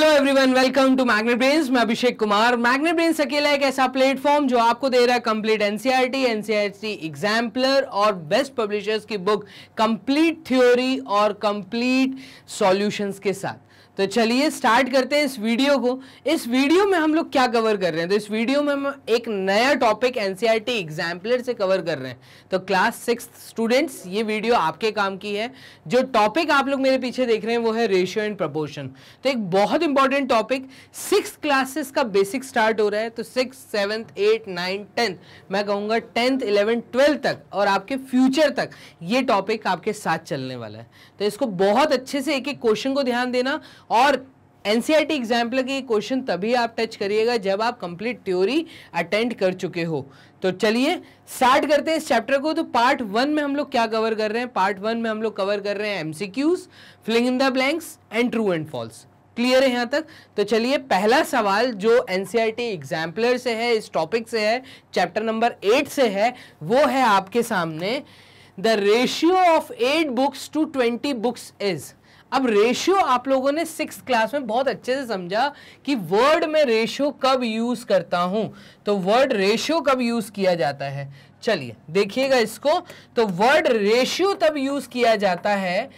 Hello everyone welcome to Magnet Brains मैं Abhishek Kumar magnet brains अकेला एक ऐसा प्लेटफॉर्म जो आपको दे रहा है कंप्लीट एनसीईआरटी एनसीईआरटी एग्जाम्पलर और बेस्ट पब्लिशर्स की बुक कंप्लीट थ्योरी और कंप्लीट सॉल्यूशंस के साथ तो चलिए स्टार्ट करते हैं इस वीडियो को इस वीडियो में हम लोग क्या कवर कर रहे हैं तो इस वीडियो में हम एक नया टॉपिक एनसीईआरटी एग्जाम्पलर से कवर कर रहे हैं तो क्लास सिक्स स्टूडेंट्स ये वीडियो आपके काम की है जो टॉपिक आप लोग मेरे पीछे देख रहे हैं वो है रेशियो एंड प्रपोर्शन तो एक बहुत इंपॉर्टेंट टॉपिक सिक्स क्लासेस का बेसिक स्टार्ट हो रहा है तो six seventh eight nine tenth मैं कहूँगा टेंथ इलेवेंथ ट्वेल्थ तक और आपके फ्यूचर तक ये टॉपिक आपके साथ चलने वाला है तो इसको बहुत अच्छे से एक एक क्वेश्चन को ध्यान देना और एनसीईआरटी एग्जाम्पल के क्वेश्चन तभी आप टच करिएगा जब आप कंप्लीट थ्योरी अटेंड कर चुके हो तो चलिए स्टार्ट करते हैं इस चैप्टर को तो पार्ट वन में हम लोग क्या कवर कर रहे हैं पार्ट वन में हम लोग कवर कर रहे हैं MCQs filling in the blanks and true and false clear है यहाँ तक तो चलिए पहला सवाल जो एनसीईआरटी एग्जाम्पलर e से है इस टॉपिक से है चैप्टर नंबर एट से है वो है आपके सामने the ratio of eight books to twenty books is अब रेशियो आप लोगों ने सिक्स क्लास में बहुत अच्छे से समझा कि वर्ड में रेशियो कब यूज़ करता हूँ तो वर्ड रेशियो कब यूज़ किया जाता है चलिए देखिएगा इसको तो वर्ड रेशियो तब यूज़ किया जाता है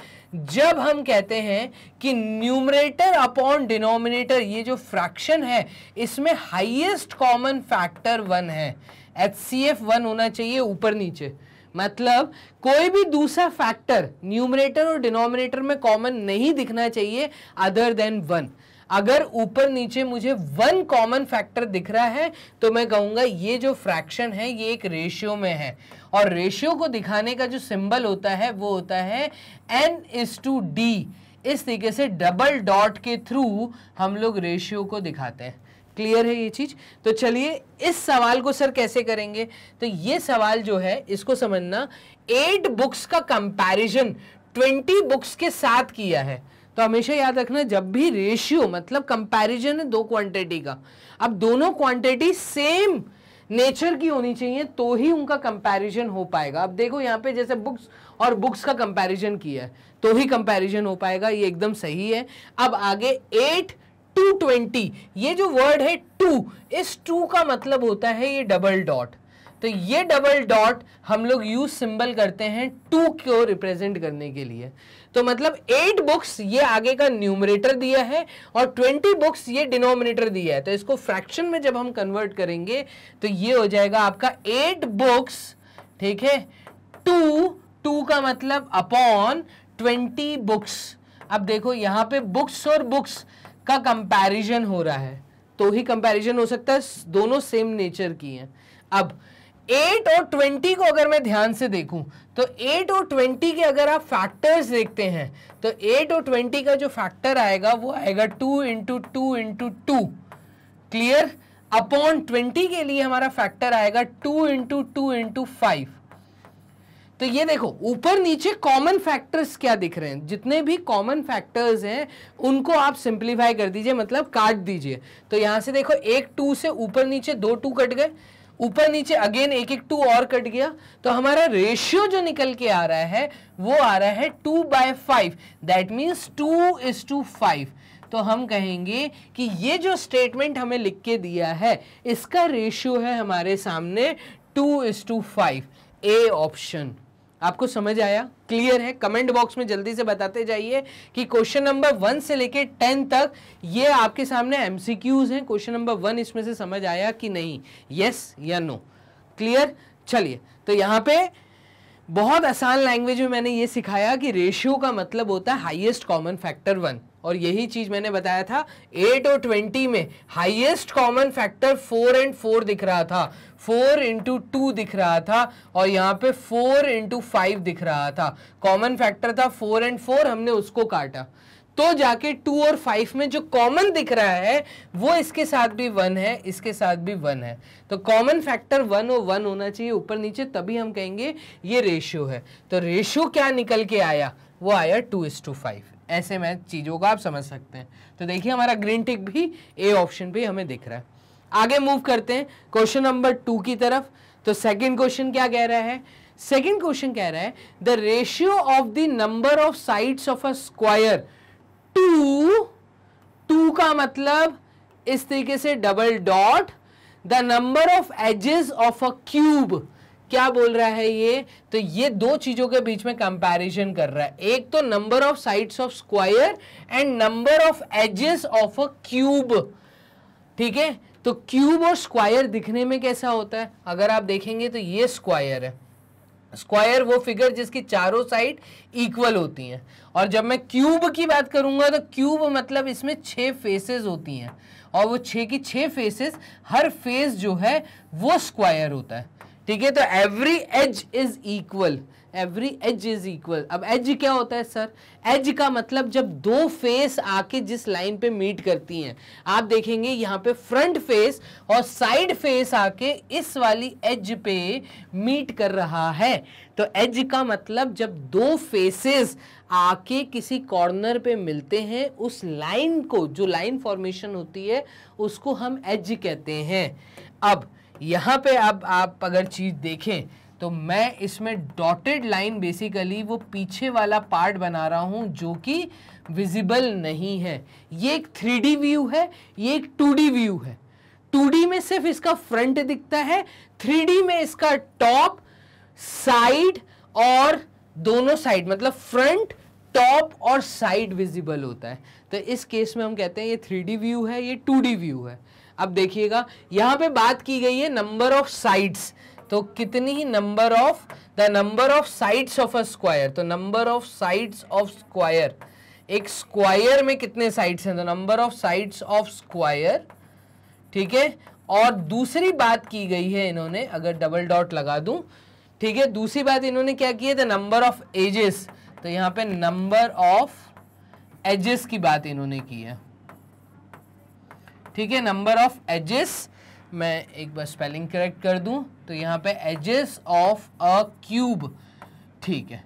जब हम कहते हैं कि न्यूमरेटर अपॉन डिनोमिनेटर ये जो फ्रैक्शन है इसमें हाईएस्ट कॉमन फैक्टर वन है एच सी एफ वन होना चाहिए ऊपर नीचे मतलब कोई भी दूसरा फैक्टर न्यूमरेटर और डिनोमिनेटर में कॉमन नहीं दिखना चाहिए अदर देन वन अगर ऊपर नीचे मुझे वन कॉमन फैक्टर दिख रहा है तो मैं कहूँगा ये जो फ्रैक्शन है ये एक रेशियो में है और रेशियो को दिखाने का जो सिंबल होता है वो होता है एन इज टू डी इस तरीके से डबल डॉट के थ्रू हम लोग रेशियो को दिखाते हैं क्लियर है ये चीज़ तो चलिए इस सवाल को सर कैसे करेंगे तो ये सवाल जो है इसको समझना एट बुक्स का कंपैरिजन ट्वेंटी बुक्स के साथ किया है तो हमेशा याद रखना जब भी रेशियो मतलब कंपैरिजन है दो क्वांटिटी का अब दोनों क्वांटिटी सेम नेचर की होनी चाहिए तो ही उनका कंपैरिजन हो पाएगा अब देखो यहाँ पे जैसे बुक्स और बुक्स का कंपैरिजन किया है तो ही कंपैरिजन हो पाएगा ये एकदम सही है अब आगे एट टू ट्वेंटी ये जो वर्ड है टू इस टू का मतलब होता है ये डबल डॉट तो ये डबल डॉट हम लोग यूज सिंबल करते हैं टू को रिप्रेजेंट करने के लिए तो मतलब एट बुक्स ये आगे का न्यूमरेटर दिया है और ट्वेंटी बुक्स ये डिनोमिनेटर दिया है तो इसको फ्रैक्शन में जब हम कन्वर्ट करेंगे तो ये हो जाएगा आपका एट बुक्स ठीक है टू टू का मतलब अपॉन ट्वेंटी बुक्स अब देखो यहां पे बुक्स और बुक्स का कंपैरिजन हो रहा है तो ही कंपैरिजन हो सकता है दोनों सेम नेचर की हैं अब एट और ट्वेंटी को अगर मैं ध्यान से देखूं तो एट और ट्वेंटी के अगर आप फैक्टर्स देखते हैं तो एट और ट्वेंटी का जो फैक्टर आएगा वो आएगा two into two into two clear upon twenty के लिए हमारा फैक्टर आएगा two into two into five तो ये देखो ऊपर नीचे कॉमन फैक्टर्स क्या दिख रहे हैं जितने भी कॉमन फैक्टर्स हैं उनको आप सिंप्लीफाई कर दीजिए मतलब काट दीजिए तो यहां से देखो एक टू से ऊपर नीचे दो टू कट गए ऊपर नीचे अगेन एक एक टू और कट गया तो हमारा रेशियो जो निकल के आ रहा है वो आ रहा है two by five that means two is to five तो हम कहेंगे कि ये जो स्टेटमेंट हमें लिख के दिया है इसका रेशियो है हमारे सामने two is to five A option आपको समझ आया क्लियर है कमेंट बॉक्स में जल्दी से बताते जाइए कि क्वेश्चन नंबर वन से लेके टेन तक ये आपके सामने एमसीक्यूज हैं क्वेश्चन नंबर वन इसमें से समझ आया कि नहीं यस या नो क्लियर चलिए तो यहाँ पे बहुत आसान लैंग्वेज में मैंने ये सिखाया कि रेशियो का मतलब होता है हाइएस्ट कॉमन फैक्टर वन और यही चीज मैंने बताया था एट और ट्वेंटी में highest common factor four and four दिख रहा था फोर इंटू टू दिख रहा था और यहाँ पे फोर इंटू फाइव दिख रहा था कॉमन फैक्टर था फोर एंड फोर हमने उसको काटा तो जाके टू और फाइव में जो कॉमन दिख रहा है वो इसके साथ भी वन है इसके साथ भी वन है तो कॉमन फैक्टर वन और वन होना चाहिए ऊपर नीचे तभी हम कहेंगे ये रेशियो है तो रेशियो क्या निकल के आया वो आया टू इस टू फाइव ऐसे में चीज़ों को आप समझ सकते हैं तो देखिए हमारा ग्रीन टिक भी ए ऑप्शन भी हमें दिख रहा है आगे मूव करते हैं क्वेश्चन नंबर टू की तरफ तो सेकंड क्वेश्चन क्या कह रहा है सेकंड क्वेश्चन कह रहा है the ratio of the number of sides of a square to to का मतलब इस तरीके से double dot the number of edges of a cube क्या बोल रहा है ये तो ये दो चीजों के बीच में कंपैरिजन कर रहा है एक तो number of sides of square and number of edges of a cube ठीक है तो क्यूब और स्क्वायर दिखने में कैसा होता है अगर आप देखेंगे तो ये स्क्वायर है स्क्वायर वो फिगर जिसकी चारों साइड इक्वल होती हैं और जब मैं क्यूब की बात करूंगा तो क्यूब मतलब इसमें छह फेसेस होती हैं और वो छः की छः फेसेस हर फेस जो है वो स्क्वायर होता है ठीक है तो every edge is equal every edge is equal अब एज क्या होता है सर एज का मतलब जब दो फेस आके जिस लाइन पे मीट करती हैं आप देखेंगे यहाँ पे फ्रंट फेस और साइड फेस आके इस वाली एज पे मीट कर रहा है तो एज का मतलब जब दो फेसेस आके किसी कॉर्नर पे मिलते हैं उस लाइन को जो लाइन फॉर्मेशन होती है उसको हम एज कहते हैं अब यहाँ पे अब आप, आप अगर चीज़ देखें तो मैं इसमें डॉटेड लाइन बेसिकली वो पीछे वाला पार्ट बना रहा हूँ जो कि विजिबल नहीं है ये एक थ्री व्यू है ये एक टू व्यू है टू में सिर्फ इसका फ्रंट दिखता है थ्री में इसका टॉप साइड और दोनों साइड मतलब फ्रंट टॉप और साइड विजिबल होता है तो इस केस में हम कहते हैं ये थ्री व्यू है ये टू व्यू है अब देखिएगा यहाँ पे बात की गई है नंबर ऑफ साइड्स तो कितनी ही number of the number of sides of a square तो number of sides of square एक स्क्वायर में कितने साइड्स हैं तो number of sides of square ठीक है और दूसरी बात की गई है इन्होंने अगर डबल डॉट लगा दूं ठीक है दूसरी बात इन्होंने क्या की है द नंबर ऑफ एजेस तो यहां पे नंबर ऑफ एजेस की बात इन्होंने की है ठीक है नंबर ऑफ एजेस मैं एक बार स्पेलिंग करेक्ट कर दूं तो यहाँ पे एजेस ऑफ अ क्यूब ठीक है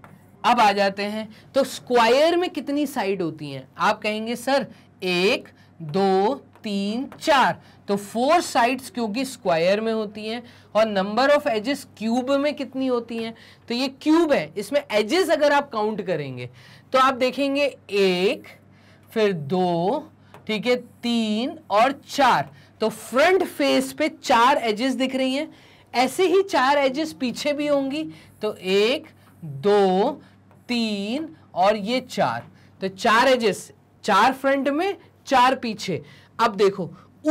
अब आ जाते हैं तो स्क्वायर में कितनी साइड होती हैं आप कहेंगे सर एक दो तीन चार तो फोर साइड्स क्योंकि स्क्वायर में होती हैं और नंबर ऑफ एजेस क्यूब में कितनी होती हैं तो ये क्यूब है इसमें एजेस अगर आप काउंट करेंगे तो आप देखेंगे एक फिर दो ठीक है तीन और चार तो फ्रंट फेस पे चार एजेस दिख रही हैं ऐसे ही चार एजेस पीछे भी होंगी तो एक दो तीन और ये चार तो चार एजेस चार फ्रंट में चार पीछे अब देखो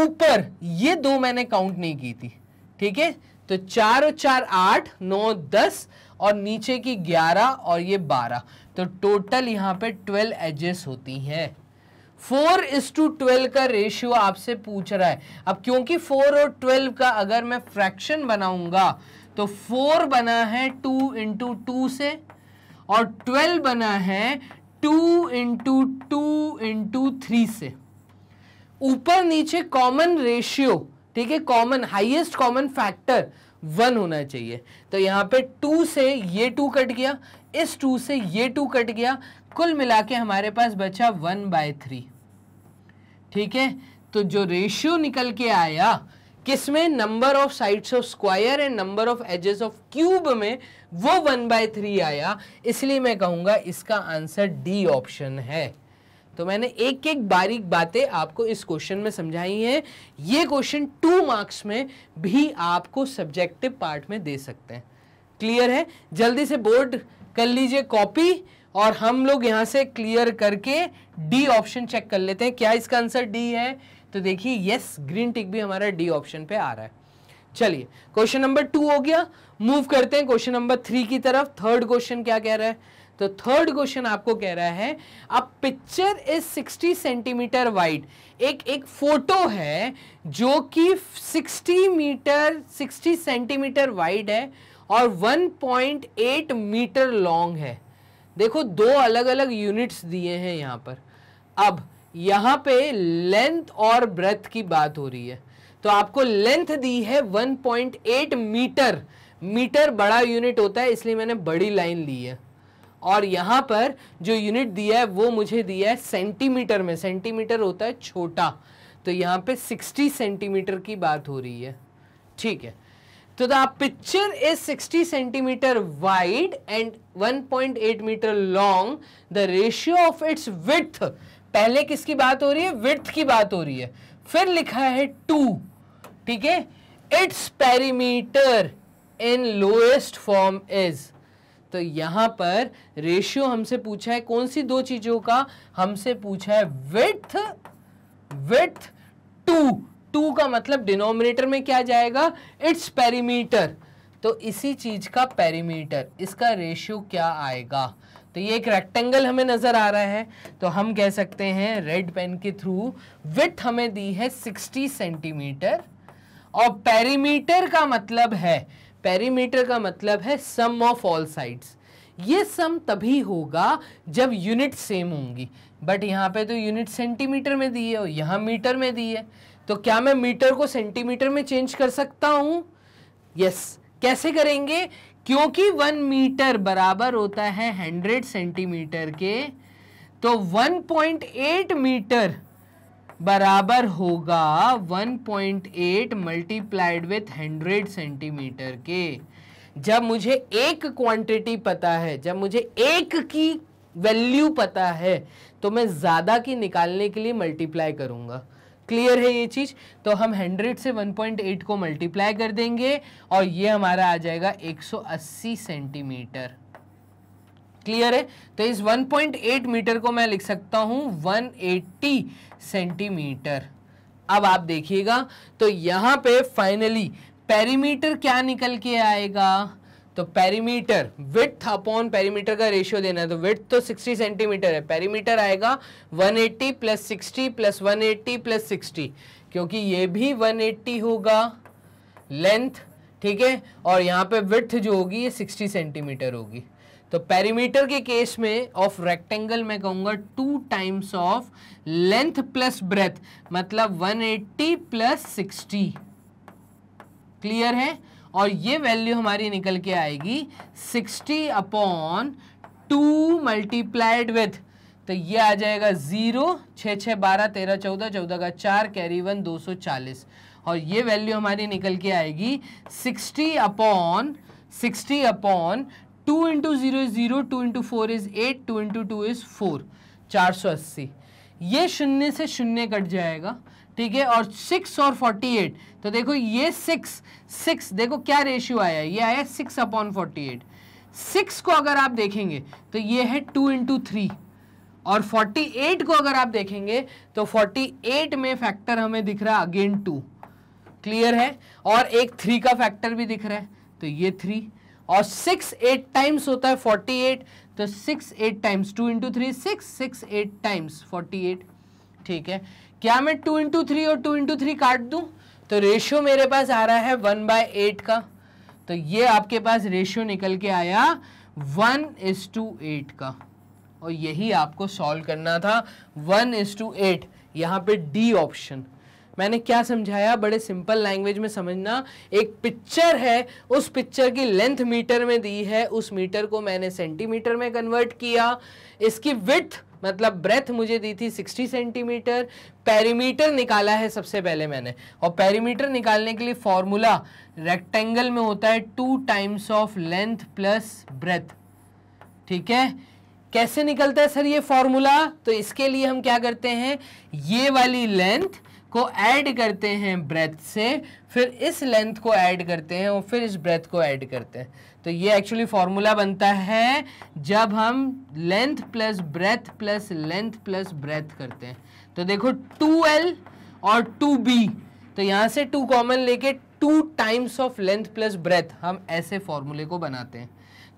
ऊपर ये दो मैंने काउंट नहीं की थी ठीक है तो चार और चार आठ नौ दस और नीचे की ग्यारह और ये बारह तो टोटल यहाँ पे ट्वेल्व एजेस होती हैं फोर इज टू ट्वेल्व का रेशियो आपसे पूछ रहा है अब क्योंकि फोर और ट्वेल्व का अगर मैं फ्रैक्शन बनाऊंगा तो फोर बना है टू इंटू टू से और ट्वेल्व बना है two into two into three से ऊपर नीचे कॉमन रेशियो ठीक है common highest common factor one होना चाहिए तो यहाँ पे टू से ये टू कट गया इस टू से ये टू कट गया कुल मिला के हमारे पास बचा वन बाय थ्री ठीक है तो जो रेशियो निकल के आया किसमें number of sides of square and number of edges of cube में वो वन बाय थ्री आया इसलिए मैं कहूँगा इसका आंसर डी ऑप्शन है तो मैंने एक एक बारीक बातें आपको इस क्वेश्चन में समझाई हैं ये क्वेश्चन टू मार्क्स में भी आपको सब्जेक्टिव पार्ट में दे सकते हैं क्लियर है जल्दी से बोर्ड कर लीजिए कॉपी और हम लोग यहाँ से क्लियर करके डी ऑप्शन चेक कर लेते हैं क्या इसका आंसर डी है तो देखिए यस ग्रीन टिक भी हमारा डी ऑप्शन पे आ रहा है चलिए क्वेश्चन नंबर टू हो गया मूव करते हैं क्वेश्चन नंबर थ्री की तरफ थर्ड क्वेश्चन क्या कह रहा है तो थर्ड क्वेश्चन आपको कह रहा है अब पिक्चर इज 60 सेंटीमीटर वाइड एक एक फोटो है जो कि 60 मीटर 60 सेंटीमीटर वाइड है और 1.8 मीटर लॉन्ग है देखो दो अलग अलग यूनिट्स दिए हैं यहाँ पर अब यहाँ पे लेंथ और ब्रेथ की बात हो रही है तो आपको लेंथ दी है 1.8 मीटर मीटर बड़ा यूनिट होता है इसलिए मैंने बड़ी लाइन ली है और यहाँ पर जो यूनिट दिया है वो मुझे दिया है सेंटीमीटर में सेंटीमीटर होता है छोटा तो यहाँ पे 60 सेंटीमीटर की बात हो रही है ठीक है So is picture is 60 centimeter wide and 1.8 metre long the ratio of its width पहले किसकी बात हो रही है विथ की बात हो रही है फिर लिखा है टू ठीक है its perimeter in lowest form is तो यहां पर रेशियो हमसे पूछा है कौन सी दो चीज़ों का हमसे पूछा है विथ विथ टू टू का मतलब डिनोमिनेटर में क्या जाएगा इट्स पेरीमीटर तो इसी चीज़ का पेरीमीटर इसका रेशियो क्या आएगा तो ये एक रेक्टेंगल हमें नज़र आ रहा है तो हम कह सकते हैं रेड पेन के थ्रू विथ हमें दी है 60 सेंटीमीटर और पेरीमीटर का मतलब है पेरीमीटर का मतलब है सम ऑफ ऑल साइड्स ये सम तभी होगा जब यूनिट सेम होंगी बट यहाँ पे तो यूनिट सेंटीमीटर में दी है और यहाँ मीटर में दी है तो क्या मैं मीटर को सेंटीमीटर में चेंज कर सकता हूं यस yes. कैसे करेंगे क्योंकि वन मीटर बराबर होता है हंड्रेड सेंटीमीटर के तो वन पॉइंट एट मीटर बराबर होगा 1.8 मल्टीप्लाइड विथ हंड्रेड सेंटीमीटर के जब मुझे एक क्वांटिटी पता है जब मुझे एक की वैल्यू पता है तो मैं ज़्यादा की निकालने के लिए मल्टीप्लाई करूंगा क्लियर है ये चीज़ तो हम 100 से 1.8 को मल्टीप्लाई कर देंगे और ये हमारा आ जाएगा 180 सेंटीमीटर क्लियर है तो इस 1.8 मीटर को मैं लिख सकता वन 180 सेंटीमीटर अब आप देखिएगा तो यहां पे फाइनली पेरीमीटर क्या निकल के आएगा तो पेरीमीटर विथ अपॉन पेरीमीटर का रेशियो देना है तो विथ तो 60 सेंटीमीटर है पेरीमीटर आएगा 180 eighty plus sixty plus one plus sixty क्योंकि ये भी 180 होगा लेंथ ठीक है और यहाँ पे विथ जो होगी ये 60 सेंटीमीटर होगी तो पेरीमीटर के केस में ऑफ रेक्टेंगल मैं कहूंगा two times of length plus breadth मतलब 180 एट्टी प्लस सिक्सटी क्लियर है और ये वैल्यू हमारी निकल के आएगी sixty upon two multiplied with तो ये आ जाएगा ज़ीरो छः छः बारह तेरह चौदह चौदह का चार कैरी वन दो सौ चालीस और ये वैल्यू हमारी निकल के आएगी sixty upon sixty upon two into zero is zero two into four is eight two into two is four चार सौ अस्सी ये शून्य से शून्य कट जाएगा ठीक है और सिक्स और फोर्टी एट तो देखो ये सिक्स सिक्स देखो क्या रेशियो आया ये आया six upon forty eight six को अगर आप देखेंगे तो ये है टू इंटू थ्री और फोर्टी एट को अगर आप देखेंगे तो फोर्टी एट में फैक्टर हमें दिख रहा है अगेन टू क्लियर है और एक थ्री का फैक्टर भी दिख रहा है तो ये थ्री और सिक्स एट टाइम्स होता है फोर्टी एट तो six eight times two into three six six eight times forty eight ठीक है क्या मैं टू इंटू थ्री और टू इंटू थ्री काट दूँ तो रेशियो मेरे पास आ रहा है वन बाय एट का तो ये आपके पास रेशियो निकल के आया वन इज टू एट का और यही आपको सॉल्व करना था वन इज टू एट यहाँ पे डी ऑप्शन मैंने क्या समझाया बड़े सिंपल लैंग्वेज में समझना एक पिक्चर है उस पिक्चर की लेंथ मीटर में दी है उस मीटर को मैंने सेंटीमीटर में कन्वर्ट किया इसकी विथ मतलब ब्रेथ मुझे दी थी 60 सेंटीमीटर पेरीमीटर निकाला है सबसे पहले मैंने और पेरीमीटर निकालने के लिए फॉर्मूला रेक्टेंगल में होता है two times of length plus breadth ठीक है कैसे निकलता है सर ये फॉर्मूला तो इसके लिए हम क्या करते हैं ये वाली लेंथ को ऐड करते हैं ब्रेथ से फिर इस लेंथ को ऐड करते हैं और फिर इस ब्रेथ को ऐड करते हैं तो ये एक्चुअली फॉर्मूला बनता है जब हम length plus breadth plus length plus breadth करते हैं तो देखो टू एल और टू बी तो यहाँ से टू कॉमन लेके two times of length plus breadth हम ऐसे फॉर्मूले को बनाते हैं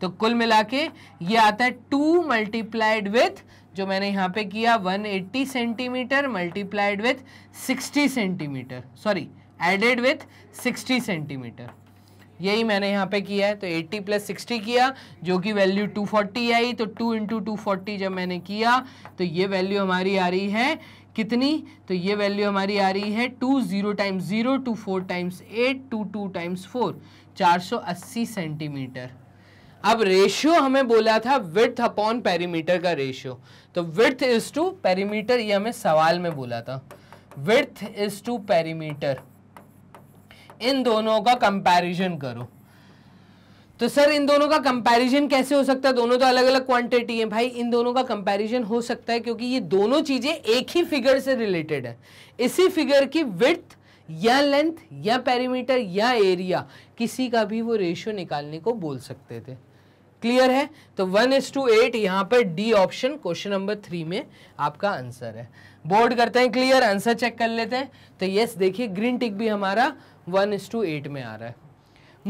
तो कुल मिला के ये आता है टू मल्टीप्लाइड विथ जो मैंने यहाँ पे किया 180 centimetre multiplied with 60 centimetre sorry added with 60 centimetre यही मैंने यहाँ पे किया है तो 80 प्लस सिक्सटी किया जो कि वैल्यू 240 आई तो 2 इंटू टू जब मैंने किया तो ये वैल्यू हमारी आ रही है कितनी तो ये वैल्यू हमारी आ रही है two zero times zero two four times eight two two times four चार सौ अस्सी सेंटीमीटर अब रेशियो हमें बोला था विथ अपॉन पेरीमीटर का रेशियो तो विथ इज़ टू पेरीमीटर ये हमें सवाल में बोला था विथ इज़ टू पेरीमीटर इन दोनों का कंपैरिजन करो तो सर इन दोनों का कंपैरिजन कैसे हो सकता है दोनों तो अलग अलग क्वांटिटी है भाई इन दोनों का कंपैरिजन हो सकता है क्योंकि ये दोनों चीज़ें एक ही फिगर से रिलेटेड है इसी फिगर की विथ या लेंथ या पेरीमीटर या एरिया किसी का भी वो रेशियो निकालने को बोल सकते थे क्लियर है तो वन एस टू एट यहाँ पर D option question number three में आपका आंसर है बोर्ड करते हैं क्लियर आंसर चेक कर लेते हैं तो यस देखिए ग्रीन टिक भी हमारा वन इज टू एट में आ रहा है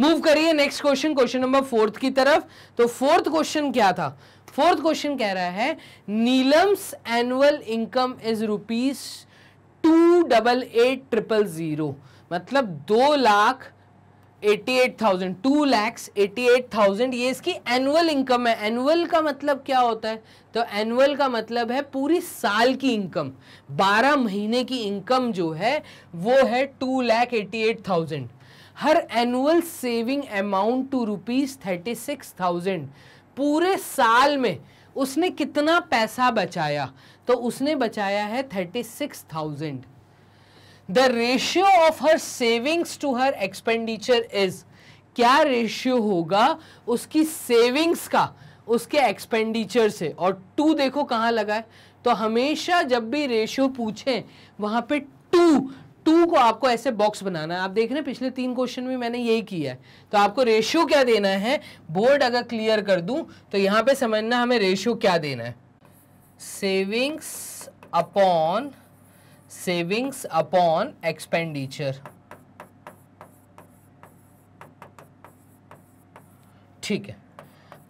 मूव करिए next question question number fourth की तरफ तो फोर्थ क्वेश्चन क्या था फोर्थ क्वेश्चन कह रहा है Neelam's annual income is rupees two double eight triple zero मतलब दो lakh eighty eight thousand two lakhs eighty eight thousand ये इसकी एनुअल इनकम है एनुअल का मतलब क्या होता है तो एनुअल का मतलब है पूरी साल की इनकम बारह महीने की इनकम जो है वो है two lakh eighty eight thousand her annual saving amount to rupees thirty six thousand पूरे साल में उसने कितना पैसा बचाया तो उसने बचाया है thirty six thousand the ratio of her savings to her expenditure is क्या रेशियो होगा उसकी सेविंग्स का उसके एक्सपेंडिचर से और टू देखो कहाँ लगा है तो हमेशा जब भी रेशियो पूछे वहां पे टू टू को आपको ऐसे बॉक्स बनाना है आप देख रहे हैं पिछले तीन क्वेश्चन में मैंने यही किया है तो आपको रेशियो क्या देना है बोर्ड अगर क्लियर कर दूं तो यहां पे समझना हमें रेशियो क्या देना है savings upon savings upon expenditure ठीक है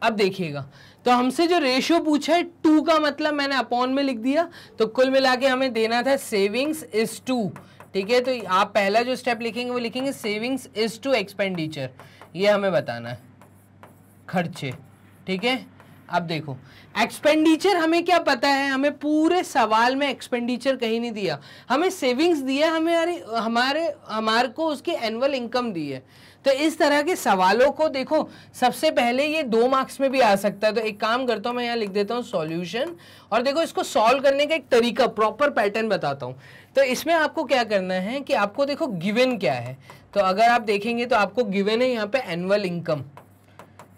अब देखिएगा तो हमसे जो रेशियो पूछा है टू का मतलब मैंने अपॉन में लिख दिया तो कुल मिला के हमें देना था सेविंग्स इज टू ठीक है तो आप पहला जो स्टेप लिखेंगे वो लिखेंगे सेविंग्स इज टू एक्सपेंडिचर ये हमें बताना है खर्चे ठीक है अब देखो एक्सपेंडिचर हमें क्या पता है हमें पूरे सवाल में एक्सपेंडिचर कहीं नहीं दिया हमें सेविंग्स दिया हमें हमारे हमारे को उसकी एनुअल इनकम दी है तो इस तरह के सवालों को देखो सबसे पहले ये दो मार्क्स में भी आ सकता है तो एक काम करता हूँ मैं यहाँ लिख देता हूँ सॉल्यूशन और देखो इसको सॉल्व करने का एक तरीका प्रॉपर पैटर्न बताता हूँ तो इसमें आपको क्या करना है कि आपको देखो गिवन क्या है तो अगर आप देखेंगे तो आपको गिवन है यहाँ पे एनुअल इनकम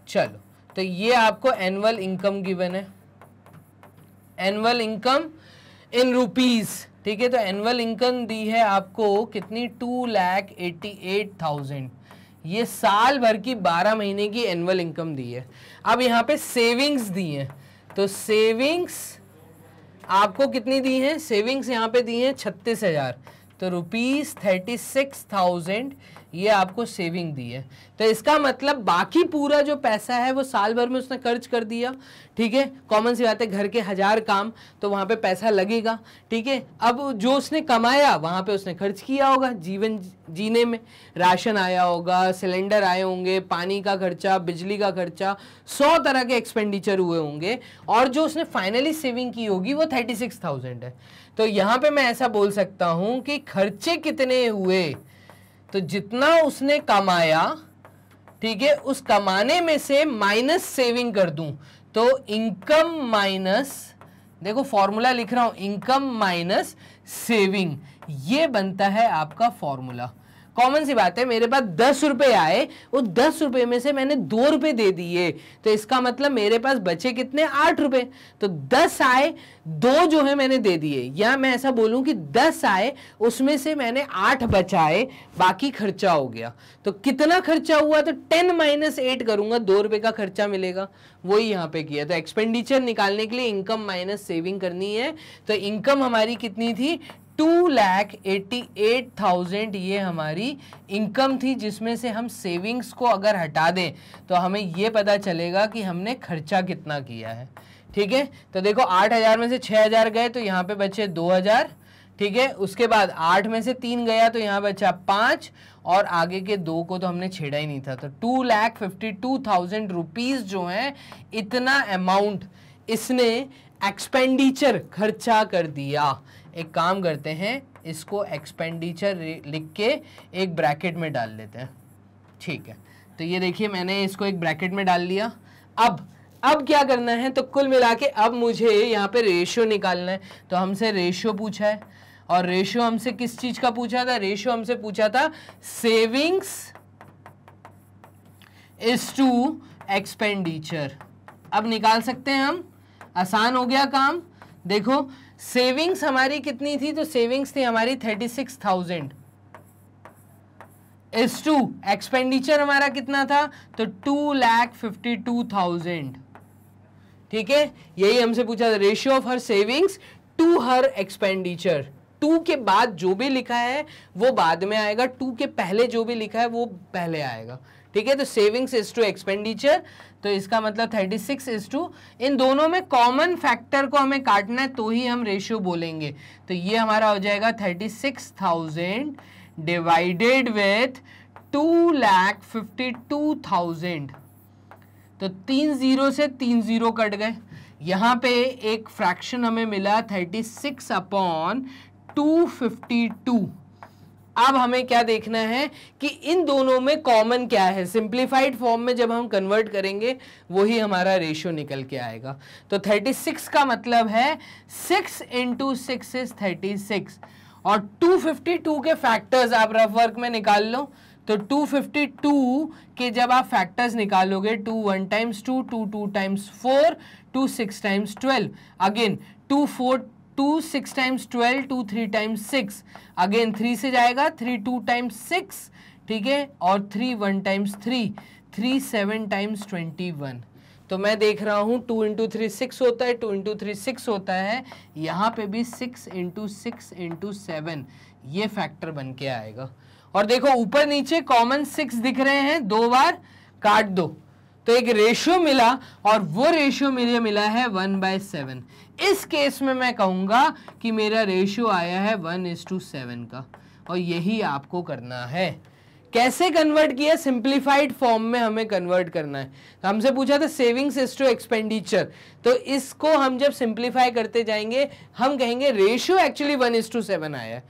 चलो तो ये आपको एनुअल इनकम गिवन है एनुअल इनकम इन रुपीज ठीक है तो एनुअल इनकम दी है आपको कितनी two lakh eighty eight thousand ये साल भर की बारह महीने की एनुअल इनकम दी है अब यहाँ पे सेविंग्स दी हैं तो सेविंग्स आपको कितनी दी हैं सेविंग्स यहाँ पे दी हैं छत्तीस हज़ार तो रुपीज़ थर्टी सिक्स थाउजेंड ये आपको सेविंग दी है तो इसका मतलब बाकी पूरा जो पैसा है वो साल भर में उसने खर्च कर दिया ठीक है कॉमन सी बात है घर के हज़ार काम तो वहाँ पे पैसा लगेगा ठीक है अब जो उसने कमाया वहाँ पे उसने खर्च किया होगा जीवन जीने में राशन आया होगा सिलेंडर आए होंगे पानी का खर्चा बिजली का खर्चा सौ तरह के एक्सपेंडिचर हुए होंगे और जो उसने फाइनली सेविंग की होगी वो थर्टी सिक्स थाउजेंड है तो यहाँ पे मैं ऐसा बोल सकता हूँ कि खर्चे कितने हुए तो जितना उसने कमाया ठीक है उस कमाने में से माइनस सेविंग कर दूं तो इनकम माइनस देखो फॉर्मूला लिख रहा हूं इनकम माइनस सेविंग ये बनता है आपका फॉर्मूला कॉमन सी बात है मेरे पास दस रुपए आए वो दस रुपए में से मैंने दो रुपए दे दिए तो इसका मतलब मेरे पास बचे कितने आठ रुपए तो दस आए दो जो है मैंने दे दिए या मैं ऐसा बोलूं कि दस आए उसमें से मैंने आठ बचाए बाकी खर्चा हो गया तो कितना खर्चा हुआ तो टेन माइनस एट करूंगा दो रुपए का खर्चा मिलेगा वही यहां पे किया तो एक्सपेंडिचर निकालने के लिए इनकम माइनस सेविंग करनी है तो इनकम हमारी कितनी थी two lakh eighty eight thousand ये हमारी इनकम थी जिसमें से हम सेविंग्स को अगर हटा दें तो हमें ये पता चलेगा कि हमने खर्चा कितना किया है ठीक है तो देखो आठ हज़ार में से छः हज़ार गए तो यहाँ पे बचे दो हज़ार ठीक है उसके बाद आठ में से तीन गया तो यहाँ बचा पाँच और आगे के दो को तो हमने छेड़ा ही नहीं था तो two lakh fifty two thousand rupees जो हैं इतना अमाउंट इसने एक्सपेंडिचर खर्चा कर दिया एक काम करते हैं इसको एक्सपेंडिचर लिख के एक ब्रैकेट में डाल लेते हैं ठीक है तो ये देखिए मैंने इसको एक ब्रैकेट में डाल लिया अब अब क्या करना है तो कुल मिला के अब मुझे यहाँ पे रेशियो निकालना है तो हमसे रेशियो पूछा है और रेशियो हमसे किस चीज़ का पूछा था रेशियो हमसे पूछा था सेविंग्स इज टू एक्सपेंडिचर अब निकाल सकते हैं हम आसान हो गया काम देखो सेविंग्स हमारी कितनी थी तो सेविंग्स थी हमारी thirty six thousand is to expenditure हमारा कितना था तो two lakh fifty two thousand ठीक है यही हमसे पूछा ratio of her savings to her expenditure two के बाद जो भी लिखा है वो बाद में आएगा टू के पहले जो भी लिखा है वो पहले आएगा ठीक है तो सेविंग्स इज टू एक्सपेंडिचर तो इसका मतलब 36 सिक्स इज टू इन दोनों में कॉमन फैक्टर को हमें काटना है तो ही हम रेशियो बोलेंगे तो ये हमारा हो जाएगा 36,000 divided with two lakh fifty two thousand तो तीन ज़ीरो से तीन ज़ीरो कट गए यहाँ पे एक फ्रैक्शन हमें मिला thirty six upon two fifty two अब हमें क्या देखना है कि इन दोनों में कॉमन क्या है सिंप्लीफाइड फॉर्म में जब हम कन्वर्ट करेंगे वही हमारा रेशियो निकल के आएगा तो 36 का मतलब है 6 इंटू सिक्स इज थर्टी और 252 के फैक्टर्स आप रफ वर्क में निकाल लो तो 252 के जब आप फैक्टर्स निकालोगे two one times two to two times four two six times twelve again two four two six times twelve two three times six again three से जाएगा थ्री टू टाइम्स सिक्स ठीक है और three one times three three seven times twenty one तो मैं देख रहा हूँ टू इंटू थ्री सिक्स होता है टू इंटू थ्री सिक्स होता है यहाँ पे भी six into six into seven ये फैक्टर बन के आएगा और देखो ऊपर नीचे कॉमन सिक्स दिख रहे हैं दो बार काट दो तो एक रेशियो मिला और वो रेशियो मुझे मिला है वन बाय सेवन इस केस में मैं कहूँगा कि मेरा रेशियो आया है वन इज टू सेवन का और यही आपको करना है कैसे कन्वर्ट किया सिंप्लीफाइड फॉर्म में हमें कन्वर्ट करना है तो हमसे पूछा था सेविंग्स इज टू एक्सपेंडिचर तो इसको हम जब सिंप्लीफाई करते जाएंगे हम कहेंगे ratio actually one is to seven आया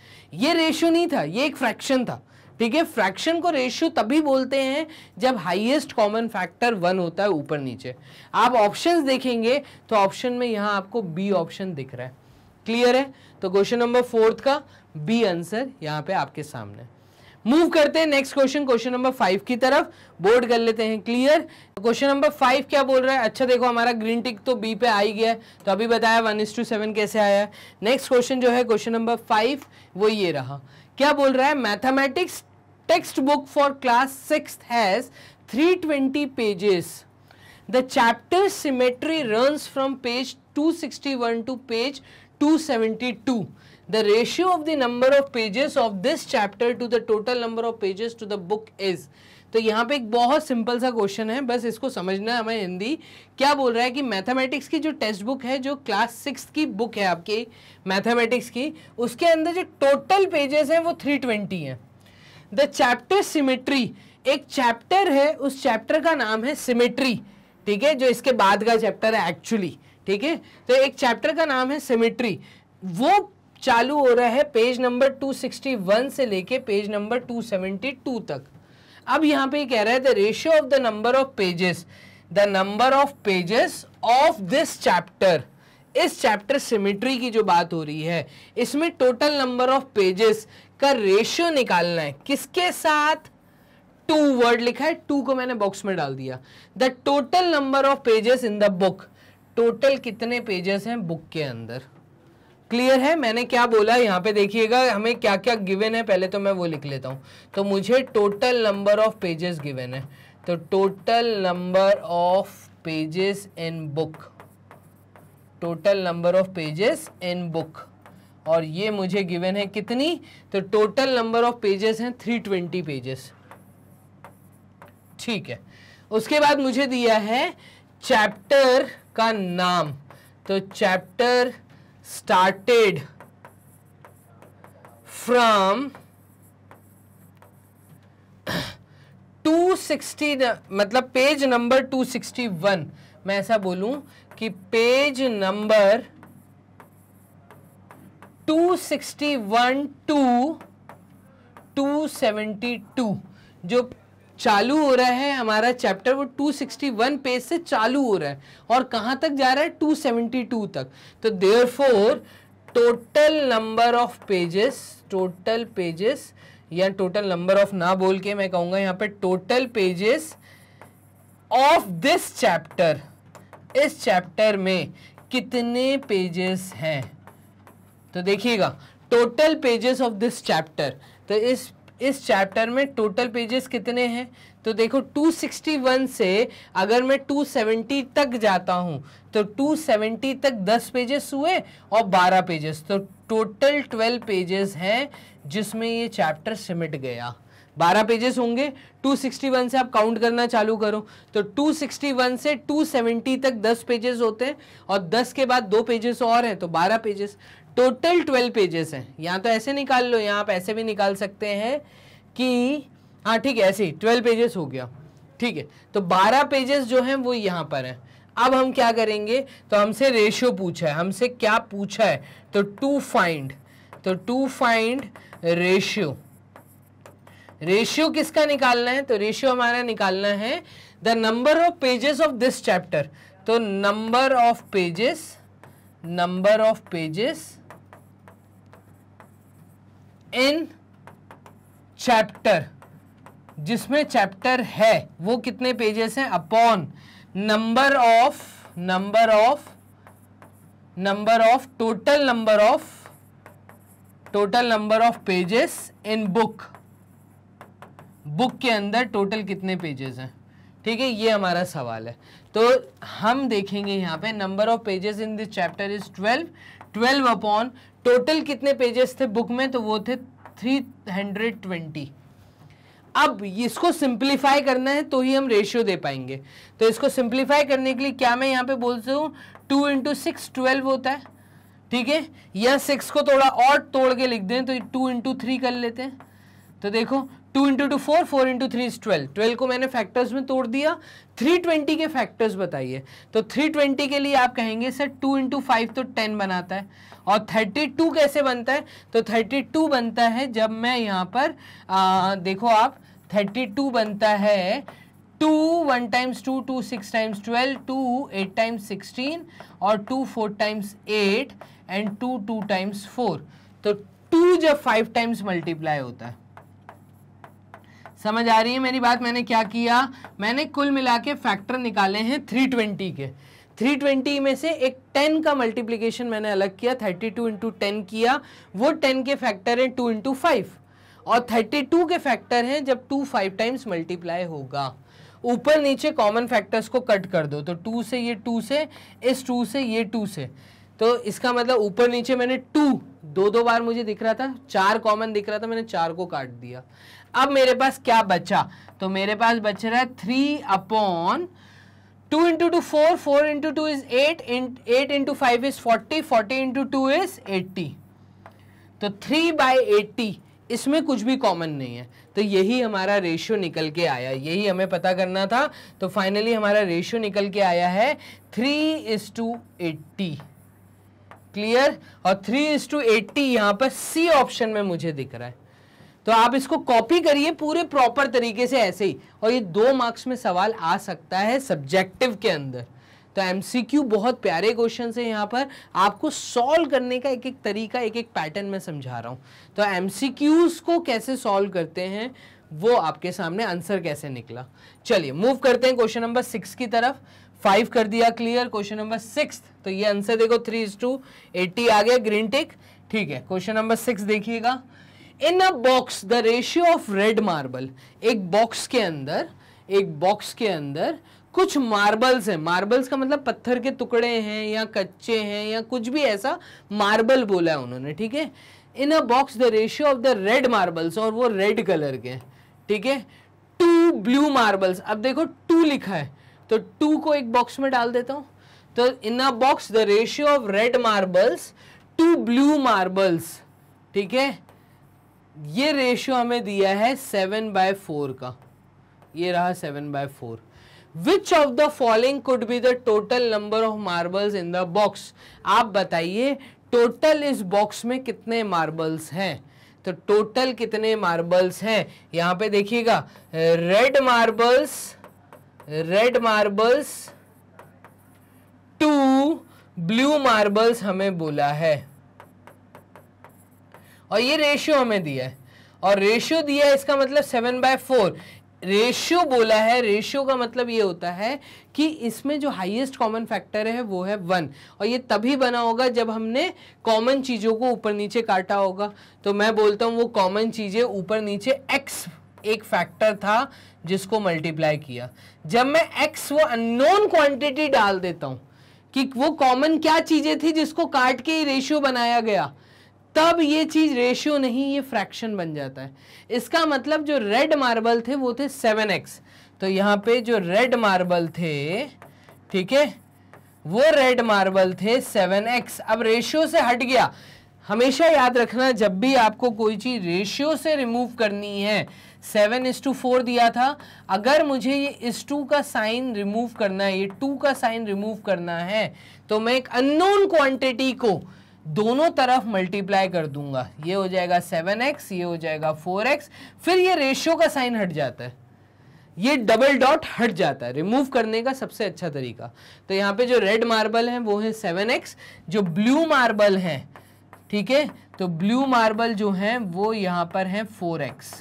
ये रेशियो नहीं था ये एक फ्रैक्शन था ठीक है फ्रैक्शन को रेशियो तभी बोलते हैं जब हाईएस्ट कॉमन फैक्टर वन होता है ऊपर नीचे आप ऑप्शंस देखेंगे तो ऑप्शन में यहां आपको बी ऑप्शन दिख रहा है क्लियर है तो क्वेश्चन नंबर फोर्थ का बी आंसर यहां पे आपके सामने मूव करते हैं next question question number five की तरफ बोर्ड कर लेते हैं क्लियर क्वेश्चन नंबर फाइव क्या बोल रहा है अच्छा देखो हमारा ग्रीन टिक तो बी पे आ ही गया तो अभी बताया वन इज टू सेवन कैसे आया नेक्स्ट क्वेश्चन जो है क्वेश्चन नंबर फाइव वो ये रहा क्या बोल रहा है mathematics textbook for class six has three twenty pages the chapter symmetry runs from page two sixty one to page two seventy two the ratio of the number of pages of this chapter to the total number of pages to the book is तो यहाँ पे एक बहुत simple सा question है बस इसको समझना है हमें हिंदी क्या बोल रहा है कि मैथमेटिक्स की जो टेक्स्ट बुक है जो क्लास सिक्स की बुक है आपकी मैथमेटिक्स की उसके अंदर जो टोटल पेजेस हैं वो 320 ट्वेंटी हैं द चैप्टर सिमेट्री एक चैप्टर है उस चैप्टर का नाम है सिमेट्री ठीक है जो इसके बाद का चैप्टर है एक्चुअली ठीक है तो एक चैप्टर का नाम है सिमेट्री वो चालू हो रहा है पेज नंबर 261 से लेके पेज नंबर 272 तक अब यहाँ पे कह रहा है the ratio of the number of pages the number of pages of this chapter इस चैप्टर सिमेट्री की जो बात हो रही है इसमें टोटल नंबर ऑफ पेजेस का रेशियो निकालना है किसके साथ टू वर्ड लिखा है टू को मैंने बॉक्स में डाल दिया the total number of pages in the book total कितने पेजेस हैं बुक के अंदर क्लियर है मैंने क्या बोला यहाँ पे देखिएगा हमें क्या क्या गिवन है पहले तो मैं वो लिख लेता हूँ तो मुझे total number of pages given है तो total number of pages in book total number of pages in book और ये मुझे गिवन है कितनी तो टोटल नंबर ऑफ पेजेस हैं 320 पेजेस ठीक है उसके बाद मुझे दिया है चैप्टर का नाम तो चैप्टर स्टार्टेड फ्रॉम 260 मतलब पेज नंबर 261 मैं ऐसा बोलूं कि पेज नंबर टू 272 जो चालू हो रहा है हमारा चैप्टर वो 261 पेज से चालू हो रहा है और कहाँ तक जा रहा है 272 तक तो therefore total number of pages total pages या टोटल नंबर ऑफ ना बोल के मैं कहूँगा यहाँ पे total pages of this chapter इस चैप्टर में कितने पेजेस हैं तो देखिएगा total pages of this chapter तो इस इस चैप्टर में टोटल पेजेस कितने हैं तो देखो 261 से अगर मैं 270 तक जाता हूँ तो 270 तक 10 पेजेस हुए और 12 पेजेस तो टोटल 12 पेजेस हैं जिसमें ये चैप्टर सिमट गया 12 पेजेस होंगे 261 से आप काउंट करना चालू करो तो 261 से 270 तक 10 पेजेस होते हैं और 10 के बाद दो पेजेस और हैं तो 12 पेजेस टोटल ट्वेल्व पेजेस हैं यहाँ तो ऐसे निकाल लो यहाँ आप ऐसे भी निकाल सकते हैं कि हाँ ठीक है ऐसे ही ट्वेल्व पेजेस हो गया ठीक है तो बारह पेजेस जो हैं वो यहाँ पर हैं अब हम क्या करेंगे तो हमसे रेशियो पूछा है हमसे क्या पूछा है तो टू फाइंड तो टू फाइंड रेशियो रेशियो किसका निकालना है तो रेशियो हमारा निकालना है the number of pages of this chapter तो number of pages number of pages in chapter जिसमें चैप्टर है वो कितने पेजेस हैं upon number of number of number of total number of total number of pages in book book के अंदर total कितने pages हैं ठीक है ये हमारा सवाल है तो हम देखेंगे यहाँ पे number of pages in this chapter is twelve twelve upon total कितने पेजेस थे बुक में तो वो थे 320 अब इसको सिंप्लीफाई करना है तो ही हम रेशियो दे पाएंगे तो इसको सिंप्लीफाई करने के लिए क्या मैं यहाँ पे बोल हूँ टू इंटू सिक्स ट्वेल्व होता है ठीक है या सिक्स को थोड़ा और तोड़ के लिख दें तो टू इंटू थ्री कर लेते हैं तो देखो two into two four four into three is twelve twelve को मैंने फैक्टर्स में तोड़ दिया थ्री ट्वेंटी के फैक्टर्स बताइए तो थ्री ट्वेंटी के लिए आप कहेंगे सर टू इंटू फाइव तो टेन बनाता है और थर्टी टू कैसे बनता है तो थर्टी टू बनता है जब मैं यहाँ पर आ, देखो आप थर्टी टू बनता है two one times two two six times twelve two eight times sixteen और two four times eight and two two times four तो टू जब फाइव टाइम्स मल्टीप्लाई होता है समझ आ रही है मेरी बात मैंने क्या किया मैंने कुल मिला के फैक्टर निकाले हैं थ्री ट्वेंटी के थ्री ट्वेंटी में से एक टेन का मल्टीप्लीकेशन मैंने अलग किया थर्टी टू इंटू टेन किया वो टेन के फैक्टर हैं टू इंटू फाइव और थर्टी टू के फैक्टर हैं जब टू फाइव टाइम्स मल्टीप्लाई होगा ऊपर नीचे कॉमन फैक्टर्स को कट कर दो तो टू से ये टू से इस टू से ये टू से तो इसका मतलब ऊपर नीचे मैंने टू दो दो बार मुझे दिख रहा था चार कॉमन दिख रहा था मैंने चार को काट दिया अब मेरे पास क्या बचा तो मेरे पास बच रहा है three upon two into two four four into two is eight eight into five is forty forty into two is eighty तो थ्री बाई एट्टी इसमें कुछ भी कॉमन नहीं है तो यही हमारा रेशियो निकल के आया यही हमें पता करना था तो फाइनली हमारा रेशियो निकल के आया है three is to eighty clear और थ्री इज टू एट्टी यहाँ पर सी ऑप्शन में मुझे दिख रहा है तो आप इसको कॉपी करिए पूरे प्रॉपर तरीके से ऐसे ही और ये दो मार्क्स में सवाल आ सकता है सब्जेक्टिव के अंदर तो एमसीक्यू बहुत प्यारे क्वेश्चन है यहाँ पर आपको सॉल्व करने का एक एक तरीका एक एक पैटर्न में समझा रहा हूँ तो एमसीक्यूज को कैसे सॉल्व करते हैं वो आपके सामने आंसर कैसे निकला चलिए मूव करते हैं क्वेश्चन नंबर सिक्स की तरफ फाइव कर दिया क्लियर क्वेश्चन नंबर सिक्स तो ये आंसर देखो थ्री इज टू एट्टी आ गया ग्रीन टिक ठीक है क्वेश्चन नंबर सिक्स देखिएगा in a box the ratio of red marble एक बॉक्स के अंदर एक बॉक्स के अंदर कुछ मार्बल्स हैं मार्बल्स का मतलब पत्थर के टुकड़े हैं या कच्चे हैं या कुछ भी ऐसा मार्बल बोला है उन्होंने ठीक है in a box the ratio of the red marbles और वो रेड कलर के ठीक है टू ब्लू मार्बल्स अब देखो टू लिखा है तो टू को एक बॉक्स में डाल देता हूँ तो in a box the ratio of red marbles to blue marbles ठीक है ये रेशियो हमें दिया है सेवन बाय फोर का ये रहा seven by four which of the following could be the total number of marbles in the box आप बताइए टोटल इस बॉक्स में कितने मार्बल्स हैं तो टोटल कितने मार्बल्स हैं यहाँ पे देखिएगा red marbles red marbles to blue marbles हमें बोला है और ये रेशियो हमें दिया है और रेशियो दिया है इसका मतलब सेवन बाय फोर रेशियो बोला है रेशियो का मतलब ये होता है कि इसमें जो हाईएस्ट कॉमन फैक्टर है वो है वन और ये तभी बना होगा जब हमने कॉमन चीज़ों को ऊपर नीचे काटा होगा तो मैं बोलता हूँ वो कॉमन चीज़ें ऊपर नीचे एक्स एक फैक्टर था जिसको मल्टीप्लाई किया जब मैं एक्स वो अननोन क्वांटिटी डाल देता हूँ कि वो कॉमन क्या चीज़ें थी जिसको काट के ही रेशियो बनाया गया तब ये चीज़ रेशियो नहीं ये फ्रैक्शन बन जाता है इसका मतलब जो रेड मार्बल थे वो थे सेवन एक्स तो यहाँ पे जो रेड मार्बल थे ठीक है वो रेड मार्बल थे सेवन एक्स अब रेशियो से हट गया हमेशा याद रखना जब भी आपको कोई चीज़ रेशियो से रिमूव करनी है सेवन इस टू फोर दिया था अगर मुझे ये इस टू का साइन रिमूव करना है ये टू का साइन रिमूव करना है तो मैं एक अननोन क्वांटिटी को दोनों तरफ मल्टीप्लाई कर दूंगा ये हो जाएगा सेवन एक्स ये हो जाएगा फोर एक्स फिर ये रेशियो का साइन हट जाता है ये डबल डॉट हट जाता है रिमूव करने का सबसे अच्छा तरीका तो यहाँ पे जो रेड मार्बल है वो है सेवन एक्स जो ब्लू मार्बल है ठीक है तो ब्लू मार्बल जो है वो यहां पर है फोर एक्स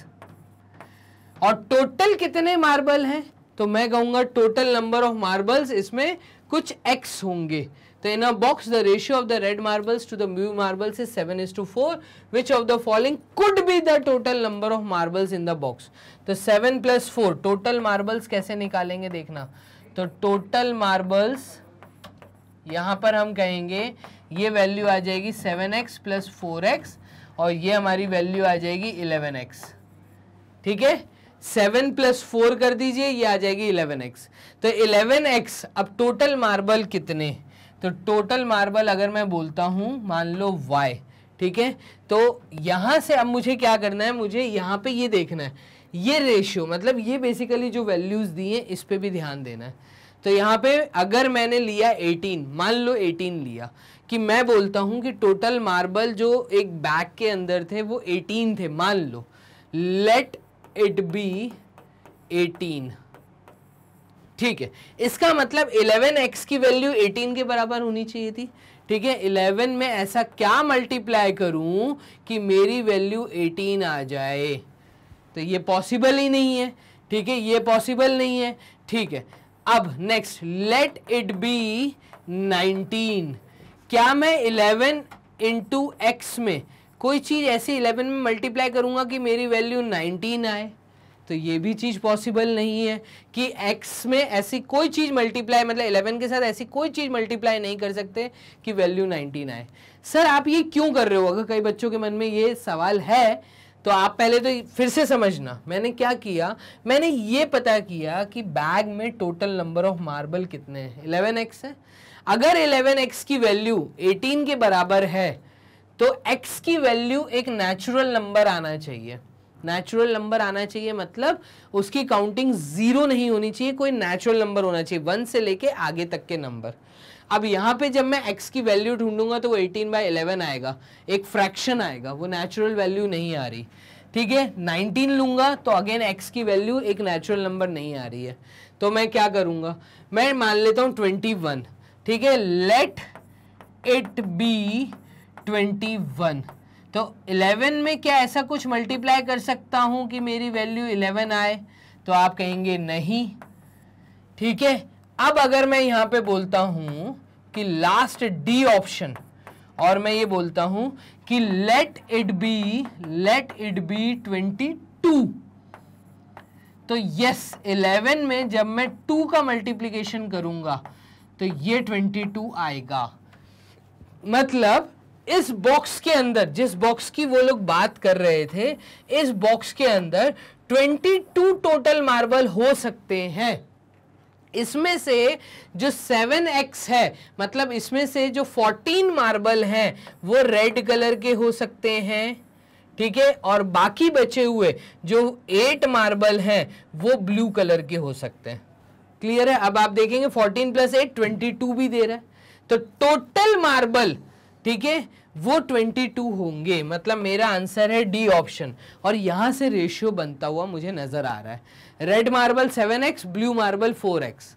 और टोटल कितने मार्बल हैं तो मैं कहूंगा टोटल नंबर ऑफ मार्बल्स इसमें कुछ एक्स होंगे तो in a box the ratio of the red marbles to the blue marbles is seven is to four which of the following could be the total number of marbles in the box तो seven plus four total marbles कैसे निकालेंगे देखना तो total marbles यहां पर हम कहेंगे ये वैल्यू आ जाएगी seven x plus four x और ये हमारी वैल्यू आ जाएगी इलेवन एक्स ठीक है सेवन प्लस फोर कर दीजिए ये आ जाएगी इलेवन एक्स तो इलेवन एक्स अब टोटल मार्बल कितने तो टोटल मार्बल अगर मैं बोलता हूँ मान लो वाई ठीक है तो यहाँ से अब मुझे क्या करना है मुझे यहाँ पे ये देखना है ये रेशियो मतलब ये बेसिकली जो वैल्यूज़ दी हैं इस पर भी ध्यान देना है तो यहाँ पे अगर मैंने लिया 18 मान लो 18 लिया कि मैं बोलता हूँ कि टोटल मार्बल जो एक बैग के अंदर थे वो 18 थे मान लो लेट इट बी ठीक है इसका मतलब 11x की वैल्यू 18 के बराबर होनी चाहिए थी ठीक है 11 में ऐसा क्या मल्टीप्लाई करूं कि मेरी वैल्यू 18 आ जाए तो ये पॉसिबल ही नहीं है ठीक है ये पॉसिबल नहीं है ठीक है अब नेक्स्ट लेट इट बी 19 क्या मैं 11 इंटू एक्स में कोई चीज़ ऐसी 11 में मल्टीप्लाई करूंगा कि मेरी वैल्यू 19 आए तो ये भी चीज़ पॉसिबल नहीं है कि एक्स में ऐसी कोई चीज़ मल्टीप्लाई मतलब 11 के साथ ऐसी कोई चीज़ मल्टीप्लाई नहीं कर सकते कि वैल्यू 19 आए सर आप ये क्यों कर रहे हो अगर कई बच्चों के मन में ये सवाल है तो आप पहले तो फिर से समझना मैंने क्या किया मैंने ये पता किया कि बैग में टोटल नंबर ऑफ मार्बल कितने हैं इलेवन एक्स है अगर इलेवन एक्स की वैल्यू एटीन के बराबर है तो एक्स की वैल्यू एक नेचुरल नंबर आना चाहिए नेचुरल नंबर आना चाहिए मतलब उसकी काउंटिंग जीरो नहीं होनी चाहिए कोई नेचुरल नंबर होना चाहिए वन से लेके आगे तक के नंबर अब यहाँ पे जब मैं x की वैल्यू ढूंढूंगा तो वो 18 बाई इलेवन आएगा एक फ्रैक्शन आएगा वो नेचुरल वैल्यू नहीं आ रही ठीक है 19 लूंगा तो अगेन x की वैल्यू एक नेचुरल नंबर नहीं आ रही है तो मैं क्या करूँगा मैं मान लेता हूँ वन ठीक है लेट इट बी वन तो 11 में क्या ऐसा कुछ मल्टीप्लाई कर सकता हूं कि मेरी वैल्यू 11 आए तो आप कहेंगे नहीं ठीक है अब अगर मैं यहां पे बोलता हूं कि लास्ट डी ऑप्शन और मैं ये बोलता हूं कि let it be let it be twenty two तो यस इलेवन में जब मैं टू का मल्टीप्लीकेशन करूंगा तो ये ट्वेंटी टू आएगा मतलब इस बॉक्स के अंदर जिस बॉक्स की वो लोग बात कर रहे थे इस बॉक्स के अंदर 22 टोटल मार्बल हो सकते हैं इसमें से जो 7x है मतलब इसमें से जो 14 मार्बल हैं वो रेड कलर के हो सकते हैं ठीक है और बाकी बचे हुए जो एट मार्बल हैं वो ब्लू कलर के हो सकते हैं क्लियर है अब आप देखेंगे 14 प्लस एट ट्वेंटी भी दे रहा है तो टोटल मार्बल ठीक है वो 22 होंगे मतलब मेरा आंसर है डी ऑप्शन और यहाँ से रेशियो बनता हुआ मुझे नज़र आ रहा है red marble 7x blue marble 4x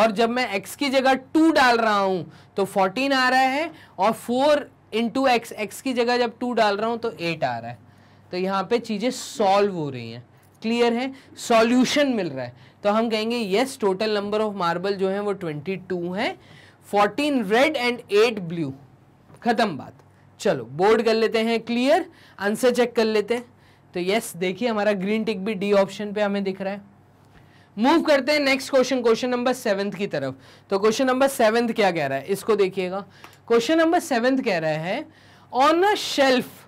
और जब मैं x की जगह 2 डाल रहा हूँ तो 14 आ रहा है और 4 इंटू एक्स एक्स की जगह जब 2 डाल रहा हूँ तो 8 आ रहा है तो यहाँ पे चीज़ें सॉल्व हो रही हैं क्लियर है सॉल्यूशन मिल रहा है तो हम कहेंगे yes total number of marble जो है वो टू है fourteen red and eight blue ख़त्म बात चलो बोर्ड कर लेते हैं क्लियर आंसर चेक कर लेते हैं तो यस देखिए हमारा ग्रीन टिक भी डी ऑप्शन पे हमें दिख रहा है मूव करते हैं next question question number seventh की तरफ तो क्वेश्चन नंबर सेवन्थ क्या कह रहा है इसको देखिएगा क्वेश्चन नंबर सेवन्थ कह रहा है ऑन अ शेल्फ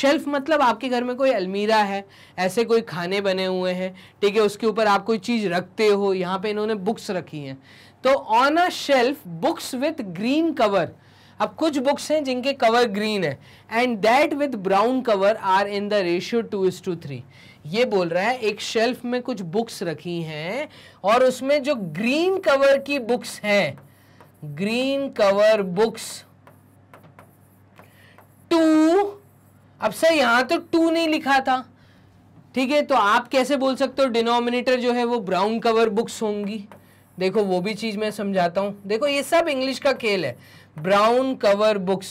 शेल्फ मतलब आपके घर में कोई अलमीरा है ऐसे कोई खाने बने हुए हैं ठीक है उसके ऊपर आप कोई चीज़ रखते हो यहाँ पे इन्होंने बुक्स रखी हैं तो on a shelf books with green cover अब कुछ बुक्स हैं जिनके कवर ग्रीन है and that with brown cover are in the ratio two is to three ये बोल रहा है एक शेल्फ में कुछ बुक्स रखी हैं और उसमें जो ग्रीन कवर की बुक्स हैं ग्रीन कवर बुक्स टू अब सर यहां तो टू नहीं लिखा था ठीक है तो आप कैसे बोल सकते हो डिनोमिनेटर जो है वो ब्राउन कवर बुक्स होंगी देखो वो भी चीज़ मैं समझाता हूं देखो ये सब इंग्लिश का खेल है ब्राउन कवर बुक्स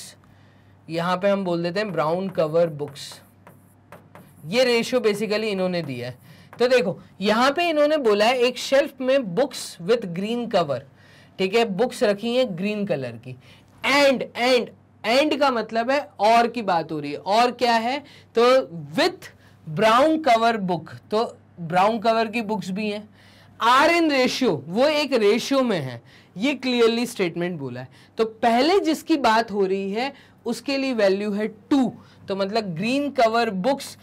यहां पे हम बोल देते हैं ब्राउन कवर बुक्स ये रेशियो बेसिकली इन्होंने दिया है तो देखो यहां पे इन्होंने बोला है एक शेल्फ में बुक्स विथ ग्रीन कवर ठीक है बुक्स रखी है ग्रीन कलर की एंड एंड एंड का मतलब है और की बात हो रही है और क्या है तो विथ ब्राउन कवर बुक तो ब्राउन कवर की बुक्स भी हैं आर इन रेशियो वो एक रेशियो में है ये क्लियरली स्टेटमेंट बोला है तो पहले जिसकी बात हो रही है उसके लिए वैल्यू है टू तो मतलब green cover books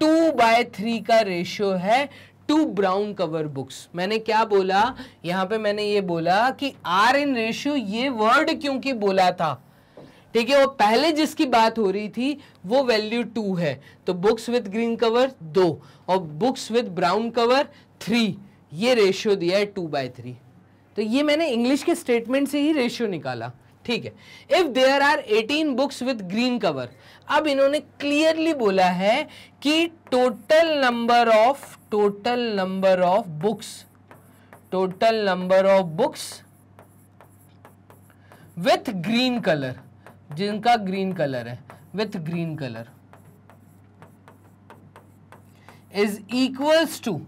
two by three का रेशियो है टू ब्राउन कवर बुक्स मैंने क्या बोला यहां पे मैंने ये बोला कि आर इन रेशियो ये वर्ड क्योंकि बोला था ठीक है वो पहले जिसकी बात हो रही थी वो वैल्यू टू है तो बुक्स विद ग्रीन कवर दो और books with brown cover three ये रेशियो दिया है टू बाय थ्री तो ये मैंने इंग्लिश के स्टेटमेंट से ही रेशियो निकाला ठीक है if there are 18 books with green cover अब इन्होंने क्लियरली बोला है कि total number of total number of books total number of books with green colour जिनका ग्रीन कलर है with green colour is equals to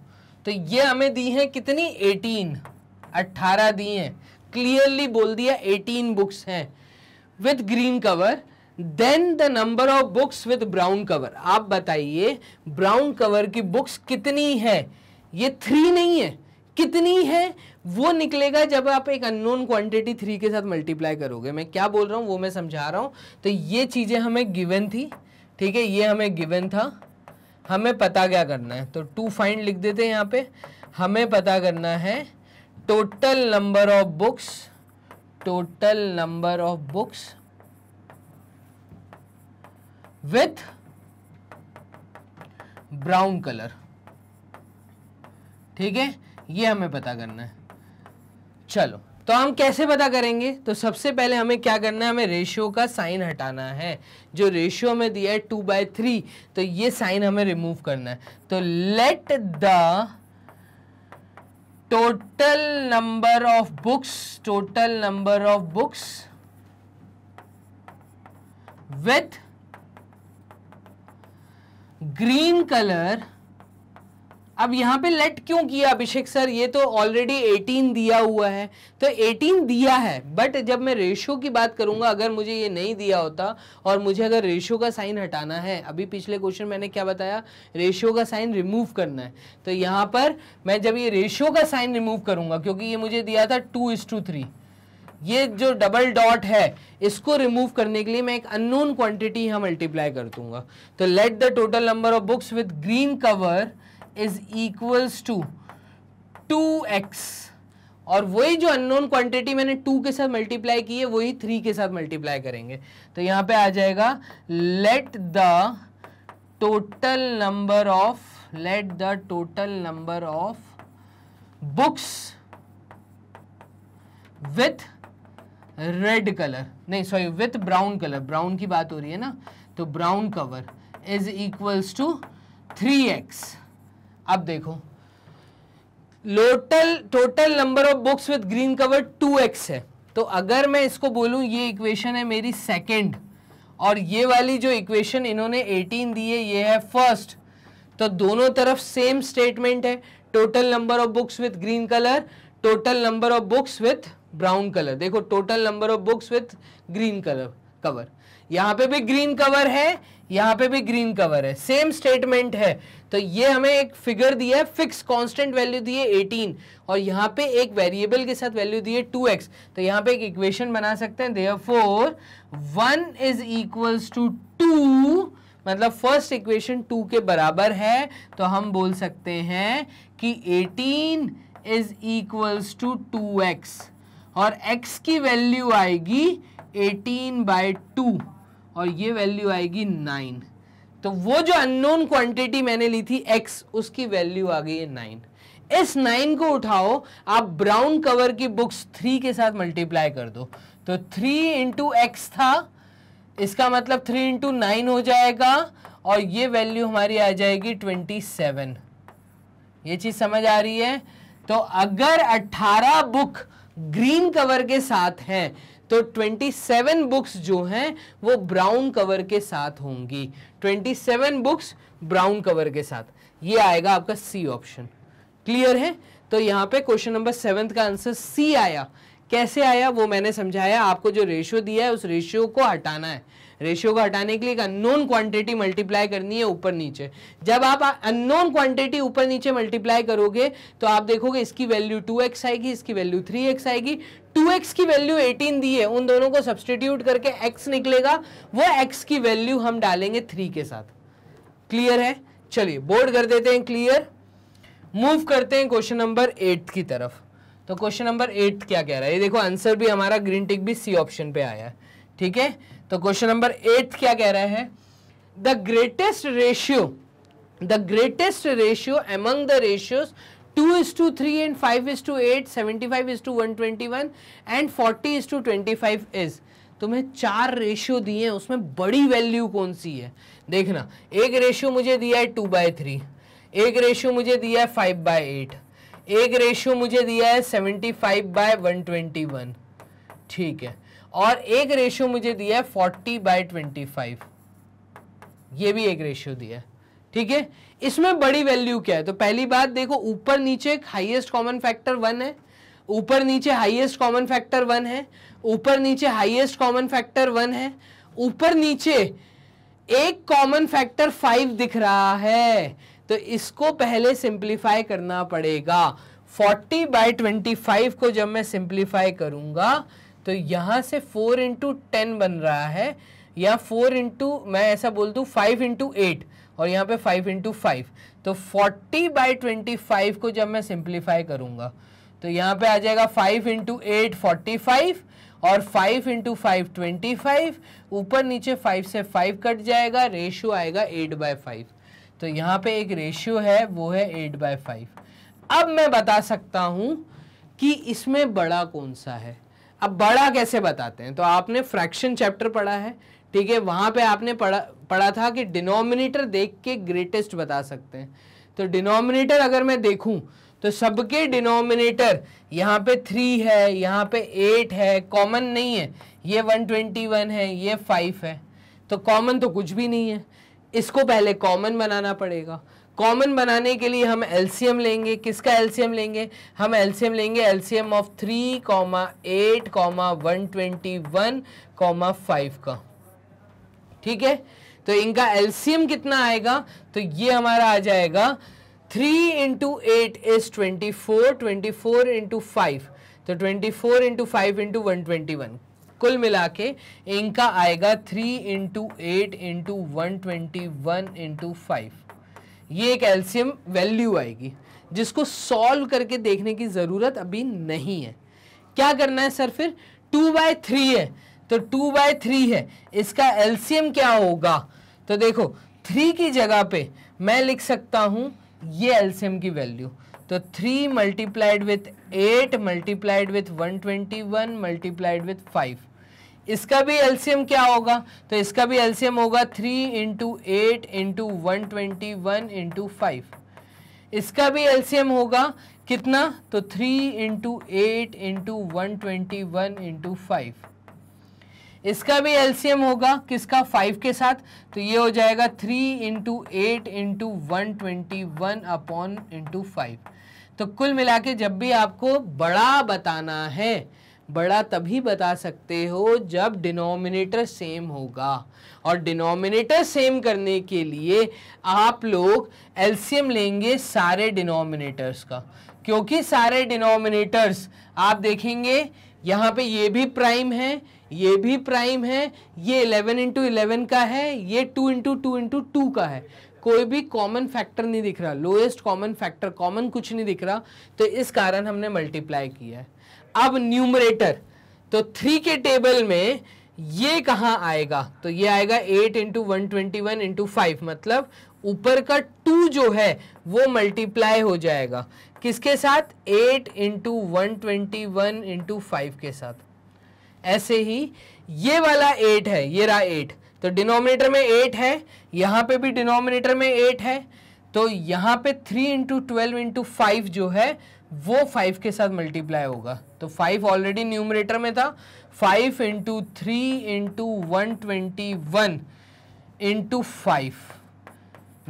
तो ये हमें दी है कितनी 18 अट्ठारह दी हैं क्लियरली बोल दिया एटीन बुक्स हैं with green cover then the number of books with brown cover आप बताइए ब्राउन कवर की बुक्स कितनी है ये थ्री नहीं है कितनी है वो निकलेगा जब आप एक अननोन क्वांटिटी थ्री के साथ मल्टीप्लाई करोगे मैं क्या बोल रहा हूँ वो मैं समझा रहा हूँ तो ये चीज़ें हमें गिवन थी ठीक है ये हमें गिवन था हमें पता क्या करना है तो टू फाइंड लिख देते हैं यहाँ पे हमें पता करना है total number of books total number of books with brown colour ठीक है ये हमें पता करना है चलो तो हम कैसे पता करेंगे तो सबसे पहले हमें क्या करना है हमें रेशियो का साइन हटाना है जो रेशियो हमें दिया है टू बाय थ्री तो ये साइन हमें रिमूव करना है तो let the total number of books total number of books with green colour अब यहाँ पे लेट क्यों किया अभिषेक सर ये तो ऑलरेडी 18 दिया हुआ है तो 18 दिया है बट जब मैं रेशो की बात करूंगा अगर मुझे ये नहीं दिया होता और मुझे अगर रेशो का साइन हटाना है अभी पिछले क्वेश्चन मैंने क्या बताया रेशो का साइन रिमूव करना है तो यहाँ पर मैं जब ये रेशो का साइन रिमूव करूंगा क्योंकि ये मुझे दिया था टू इस टू थ्री ये जो डबल डॉट है इसको रिमूव करने के लिए मैं एक अननोन क्वांटिटी यहाँ मल्टीप्लाई कर दूंगा तो let the total number of books with green cover is equals to two x और वही जो अननोन क्वांटिटी मैंने टू के साथ मल्टीप्लाई की है वही थ्री के साथ मल्टीप्लाई करेंगे तो यहां पे आ जाएगा let the total number of let the total number of books with red colour नहीं sorry with brown colour brown की बात हो रही है ना तो brown cover is equals to three x अब देखो लोटल total number of books with green cover two x है तो अगर मैं इसको बोलू ये इक्वेशन है मेरी सेकेंड और ये वाली जो इक्वेशन इन्होंने 18 दी है ये है फर्स्ट तो दोनों तरफ सेम स्टेटमेंट है total number of books with green colour total number of books with brown colour देखो total number of books with green colour cover यहाँ पे भी ग्रीन कवर है यहाँ पे भी ग्रीन कवर है सेम स्टेटमेंट है तो ये हमें एक फिगर दिया है फिक्स कांस्टेंट वैल्यू दी है 18 और यहाँ पे एक वेरिएबल के साथ वैल्यू दी है 2x तो यहाँ पे एक इक्वेशन बना सकते हैं therefore one is equals to two मतलब फर्स्ट इक्वेशन टू के बराबर है तो हम बोल सकते हैं कि 18 इज इक्वल्स टू 2x और x की वैल्यू आएगी 18 बाय टू और ये वैल्यू आएगी नाइन तो वो जो अननोन क्वांटिटी मैंने ली थी एक्स उसकी वैल्यू आ गई है नाइन इस नाइन को उठाओ आप ब्राउन कवर की बुक्स थ्री के साथ मल्टीप्लाई कर दो तो थ्री इंटू एक्स था इसका मतलब थ्री इंटू नाइन हो जाएगा और ये वैल्यू हमारी आ जाएगी ट्वेंटी सेवन ये चीज़ समझ आ रही है तो अगर अट्ठारह बुक ग्रीन कवर के साथ हैं तो 27 बुक्स जो हैं वो ब्राउन कवर के साथ होंगी 27 बुक्स ब्राउन कवर के साथ ये आएगा आपका सी ऑप्शन क्लियर है तो यहाँ पे क्वेश्चन नंबर सेवन का आंसर सी आया कैसे आया वो मैंने समझाया आपको जो रेशियो दिया है उस रेशियो को हटाना है रेशियो को हटाने के लिए एक अननोन क्वांटिटी मल्टीप्लाई करनी है ऊपर नीचे जब आप अननोन क्वांटिटी ऊपर नीचे मल्टीप्लाई करोगे तो आप देखोगे इसकी वैल्यू टू एक्स आएगी इसकी वैल्यू थ्री एक्स आएगी टू एक्स की वैल्यू एटीन दी है उन दोनों को सब्सटीट्यूट करके एक्स निकलेगा वो एक्स की वैल्यू हम डालेंगे थ्री के साथ क्लियर है चलिए बोर्ड कर देते हैं क्लियर मूव करते हैं क्वेश्चन नंबर एट की तरफ तो क्वेश्चन नंबर एट क्या कह रहा है ये देखो आंसर भी हमारा ग्रीन टिक भी सी ऑप्शन पे आया है ठीक है तो क्वेश्चन नंबर एट क्या कह रहे हैं the greatest ratio the greatest ratio among the ratios two is to three and five is to eight seventy five is to one twenty one and forty is to twenty five is तुम्हें चार ratio दिए हैं उसमें बड़ी value कौन सी है देखना एक रेशियो मुझे दिया है टू बाय थ्री एक रेशियो मुझे दिया है फाइव बाय एट एक रेशियो मुझे दिया है seventy five by one twenty one ठीक है और एक रेशियो मुझे दिया है फोर्टी बाई ट्वेंटी फाइव ये भी एक रेशियो दिया है ठीक है इसमें बड़ी वैल्यू क्या है तो पहली बात देखो ऊपर नीचे हाइएस्ट कॉमन फैक्टर वन है ऊपर नीचे हाईएस्ट कॉमन फैक्टर वन है ऊपर नीचे हाइएस्ट कॉमन फैक्टर वन है ऊपर नीचे एक कॉमन फैक्टर फाइव दिख रहा है तो इसको पहले सिंप्लीफाई करना पड़ेगा 40 बाय फाइव को जब मैं सिंप्लीफाई करूंगा तो यहाँ से फोर इंटू टेन बन रहा है या फोर इंटू मैं ऐसा बोल दूँ फाइव इंटू एट और यहाँ पे फाइव इंटू फाइव तो फोर्टी बाई ट्वेंटी फाइव को जब मैं सिंप्लीफाई करूँगा तो यहाँ पे आ जाएगा five into eight forty five और five into five twenty five ऊपर नीचे फाइव से फाइव कट जाएगा रेशियो आएगा एट बाय फाइव तो यहाँ पे एक रेशियो है वो है एट बाय फाइव अब मैं बता सकता हूँ कि इसमें बड़ा कौन सा है अब बड़ा कैसे बताते हैं तो आपने फ्रैक्शन चैप्टर पढ़ा है ठीक है वहाँ पे आपने पढ़ा पढ़ा था कि डिनोमिनेटर देख के ग्रेटेस्ट बता सकते हैं तो डिनोमिनेटर अगर मैं देखूँ तो सबके डिनोमिनेटर यहाँ पे थ्री है यहाँ पे एट है कॉमन नहीं है ये वन ट्वेंटी वन है ये फाइव है तो कॉमन तो कुछ भी नहीं है इसको पहले कॉमन बनाना पड़ेगा कॉमन बनाने के लिए हम एलसीएम लेंगे किसका एलसीएम लेंगे हम एलसीएम लेंगे LCM of three comma eight comma one twenty one comma five का ठीक है तो इनका एलसीएम कितना आएगा तो ये हमारा आ जाएगा three into eight is twenty four twenty four into five तो twenty four into five into one twenty one कुल मिला के इनका आएगा three into eight into one twenty one into five ये एल्शियम वैल्यू आएगी जिसको सॉल्व करके देखने की ज़रूरत अभी नहीं है क्या करना है सर फिर टू बाय थ्री है तो टू बाय थ्री है इसका एल्शियम क्या होगा तो देखो थ्री की जगह पे मैं लिख सकता हूँ ये एल्शियम की वैल्यू तो three multiplied with eight multiplied with one twenty one multiplied with five इसका भी एलसीएम क्या होगा तो इसका भी एलसीएम होगा three into eight into one twenty one into five इसका भी एलसीएम होगा कितना तो three into eight into one twenty one into five इसका भी एलसीएम होगा किसका फाइव के साथ तो ये हो जाएगा three into eight into one twenty one upon into five तो कुल मिला के जब भी आपको बड़ा बताना है बड़ा तभी बता सकते हो जब डिनोमिनेटर सेम होगा और डिनोमिनेटर सेम करने के लिए आप लोग एलसीएम लेंगे सारे डिनोमिनेटर्स का क्योंकि सारे डिनोमिनेटर्स आप देखेंगे यहाँ पे ये भी प्राइम है ये भी प्राइम है ये 11 इंटू इलेवन का है ये 2 इंटू टू इंटू टू का है कोई भी कॉमन फैक्टर नहीं दिख रहा लोएस्ट कॉमन फैक्टर कॉमन कुछ नहीं दिख रहा तो इस कारण हमने मल्टीप्लाई किया है अब न्यूमरेटर तो थ्री के टेबल में ये कहाँ आएगा तो ये आएगा eight into one twenty one into five मतलब ऊपर का टू जो है वो मल्टीप्लाई हो जाएगा किसके साथ eight into one twenty one into five के साथ ऐसे ही ये वाला एट है ये रहा एट तो डिनोमिनेटर में एट है यहाँ पे भी डिनोमिनेटर में एट है तो यहाँ पे three into twelve into five जो है वो फाइव के साथ मल्टीप्लाई होगा तो फाइव ऑलरेडी न्यूमरेटर में था five into three into one twenty one into five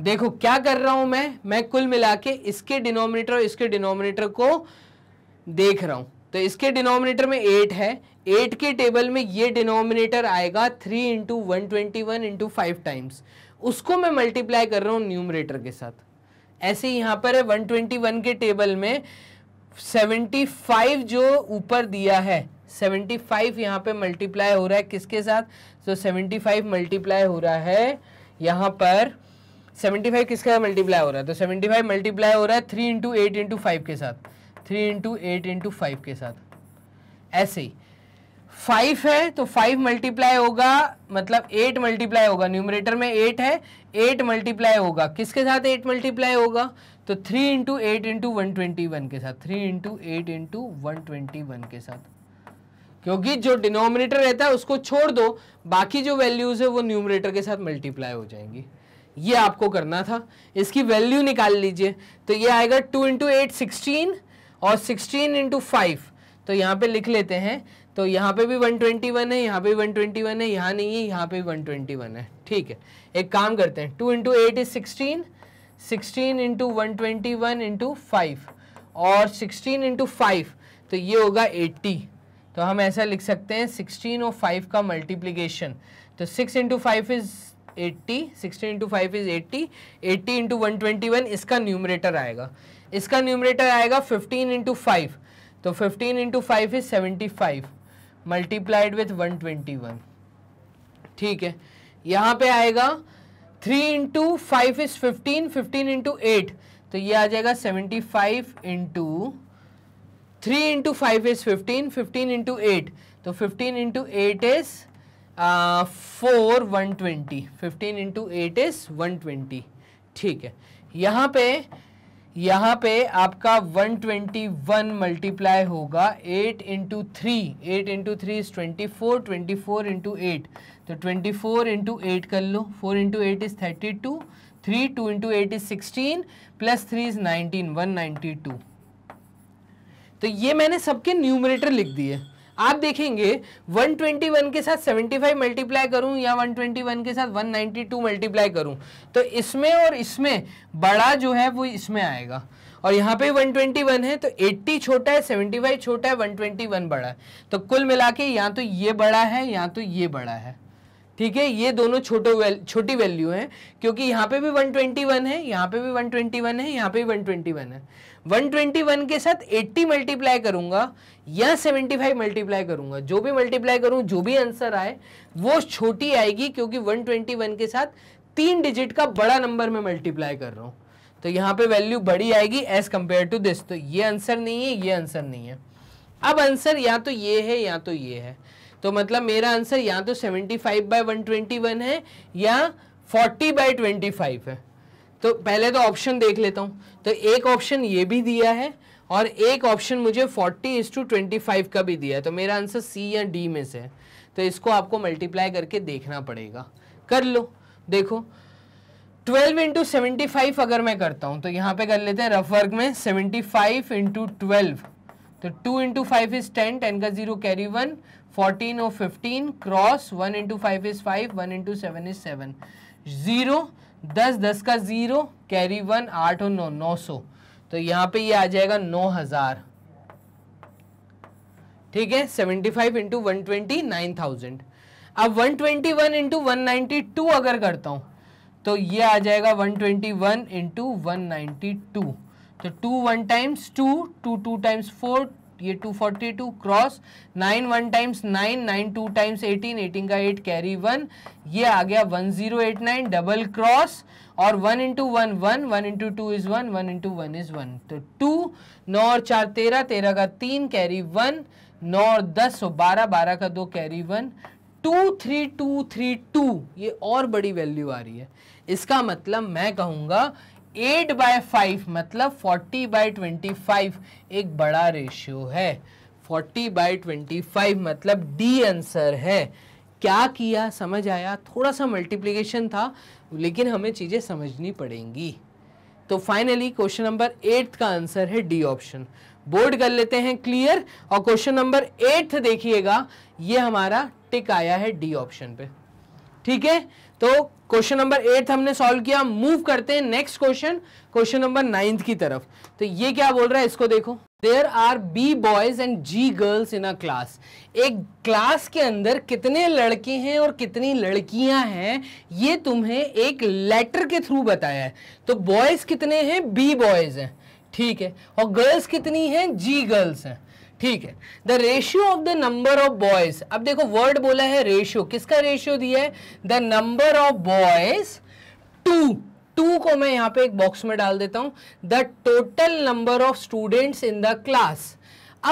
देखो क्या कर रहा हूं मैं मैं कुल मिला के इसके डिनोमिनेटर और इसके डिनोमिनेटर को देख रहा हूं तो इसके डिनोमिनेटर में एट है एट के टेबल में ये डिनोमिनेटर आएगा three into one twenty one into five times उसको मैं मल्टीप्लाई कर रहा हूँ न्यूमरेटर के साथ ऐसे यहां पर है 121 के टेबल में 75 जो ऊपर दिया है 75 फाइव यहाँ पे मल्टीप्लाई हो रहा है किसके साथ तो 75 फाइव मल्टीप्लाई हो रहा है यहाँ पर 75 किसके साथ मल्टीप्लाई हो रहा है तो 75 फाइव मल्टीप्लाई हो रहा है three into eight into five के साथ three into eight into five के साथ ऐसे ही फाइव है तो फाइव मल्टीप्लाई होगा मतलब एट मल्टीप्लाई होगा न्यूमरेटर में एट है एट मल्टीप्लाई होगा किसके साथ एट मल्टीप्लाई होगा तो three into eight into one twenty one के साथ three into eight into one twenty one के साथ क्योंकि जो डिनोमिनेटर रहता है उसको छोड़ दो बाकी जो वैल्यूज है वो न्यूमिनेटर के साथ मल्टीप्लाई हो जाएंगी ये आपको करना था इसकी वैल्यू निकाल लीजिए तो ये आएगा टू इंटू एट सिक्सटीन और सिक्सटीन इंटू फाइव तो यहाँ पे लिख लेते हैं तो यहाँ पे भी 121 है यहाँ पे भी 121 है यहाँ नहीं है यहाँ पे भी 121 है ठीक है एक काम करते हैं two into eight is sixteen sixteen into one twenty one into five और सिक्सटीन इंटू फाइव तो ये होगा एट्टी तो हम ऐसा लिख सकते हैं सिक्सटीन और फाइव का मल्टीप्लीकेशन तो six into five is eighty sixteen into five is eighty eighty into one twenty one इसका न्यूमरेटर आएगा इसका न्यूमरेटर आएगा फिफ्टीन इंटू फाइव तो fifteen into five is seventy five multiplied with one twenty one ठीक है यहाँ पे आएगा three into five is fifteen fifteen into eight तो ये आ जाएगा seventy five into three into five is fifteen fifteen into eight तो fifteen into eight is four one twenty fifteen into eight is one twenty ठीक है यहाँ पे यहाँ पे आपका 121 मल्टीप्लाई होगा 8 into three eight into three is twenty four twenty four into eight तो 24 फोर इंटू एट कर लो 4 into eight is thirty two three two into eight is sixteen plus three is nineteen one ninety two तो ये मैंने सबके numerator लिख दिए आप देखेंगे 121 के साथ 75 मल्टीप्लाई करूं या 121 के साथ 192 मल्टीप्लाई करूं तो इसमें और इसमें बड़ा जो है वो इसमें आएगा और यहाँ पे 121 है तो 80 छोटा है 75 छोटा है 121 बड़ा है तो कुल मिला के या तो ये बड़ा है या तो ये बड़ा है ठीक है ये दोनों छोटे वेल छोटी वैल्यू हैं क्योंकि यहाँ पे भी 121 है यहाँ पे भी 121 है यहाँ पे भी 121 है 121 के साथ 80 मल्टीप्लाई करूंगा या 75 मल्टीप्लाई करूंगा जो भी मल्टीप्लाई करूँ जो भी आंसर आए वो छोटी आएगी क्योंकि 121 के साथ तीन डिजिट का बड़ा नंबर में मल्टीप्लाई कर रहा हूँ तो यहाँ पे वैल्यू बड़ी आएगी एज कम्पेयर टू दिस तो ये आंसर नहीं है ये आंसर नहीं है अब आंसर या तो ये है या तो ये है तो मतलब मेरा आंसर या तो 75 फाइव बाई वन है या 40 बाय 25 है तो पहले तो ऑप्शन देख लेता हूँ तो एक ऑप्शन ये भी दिया है और एक ऑप्शन मुझे 40 इज टू ट्वेंटी का भी दिया है तो मेरा आंसर सी या डी में से है तो इसको आपको मल्टीप्लाई करके देखना पड़ेगा कर लो देखो 12 इंटू सेवेंटी अगर मैं करता हूँ तो यहाँ पे कर लेते हैं रफ वर्क में 75 फाइव इंटू ट्वेल्व तो 2 इंटू फाइव इज 10 10 का जीरो कैरी वन 14 और 15 cross 1 into five is five one into seven is seven zero दस दस का ज़ीरो कैरी वन आठ और नौ नौ सौ तो यहाँ पे ये यह आ जाएगा नौ हज़ार ठीक है seventy five into one twenty nine thousand अब one twenty one into one ninety two अगर करता हूं तो ये आ जाएगा one twenty one into one ninety two तो two one times two to two times four ये 242 cross 9 one times 9 9 two times 18 18 का 8 कैरी 1 ये आ गया 1089 डबल क्रॉस और 1 into one one one into two is one one into one is one तो two नौ और चार तेरह तेरह का तीन कैरी वन नौ और दस सो बारह बारह का दो carry one two three two three two ये और बड़ी वैल्यू आ रही है इसका मतलब मैं कहूँगा एट बाय फाइव मतलब फोर्टी बाय ट्वेंटी फाइव एक बड़ा रेशियो है फोर्टी बाय ट्वेंटी फाइव मतलब डी आंसर है क्या किया समझ आया थोड़ा सा मल्टीप्लीकेशन था लेकिन हमें चीज़ें समझनी पड़ेंगी तो फाइनली क्वेश्चन नंबर एट्थ का आंसर है डी ऑप्शन बोर्ड कर लेते हैं क्लियर और क्वेश्चन नंबर एट्थ देखिएगा ये हमारा टिक आया है डी ऑप्शन पे ठीक है तो क्वेश्चन नंबर एट हमने सॉल्व किया मूव करते हैं next question question number ninth की तरफ तो ये क्या बोल रहा है इसको देखो there are B boys and G girls in a class एक क्लास के अंदर कितने लड़के हैं और कितनी लड़कियां हैं ये तुम्हें एक लेटर के थ्रू बताया है तो बॉयज कितने हैं बी बॉयज हैं ठीक है और गर्ल्स कितनी हैं जी गर्ल्स हैं ठीक है the ratio of the number of boys अब देखो वर्ड बोला है रेशियो किसका रेशियो दिया है the number of boys to to को मैं यहां पे एक बॉक्स में डाल देता हूं the total number of students in the class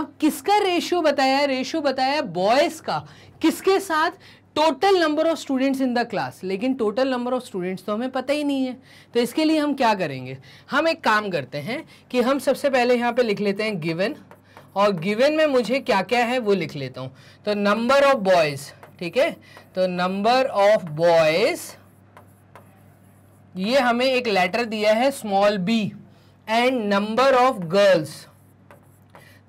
अब किसका रेशियो बताया है रेशियो बताया बॉयज का किसके साथ total number of students in the class लेकिन टोटल नंबर ऑफ स्टूडेंट्स तो हमें पता ही नहीं है तो इसके लिए हम क्या करेंगे हम एक काम करते हैं कि हम सबसे पहले यहां पे लिख लेते हैं गिवन और गिवन में मुझे क्या क्या है वो लिख लेता हूँ तो नंबर ऑफ बॉयज़ ठीक है तो नंबर ऑफ बॉयज़ ये हमें एक लेटर दिया है small B and number of girls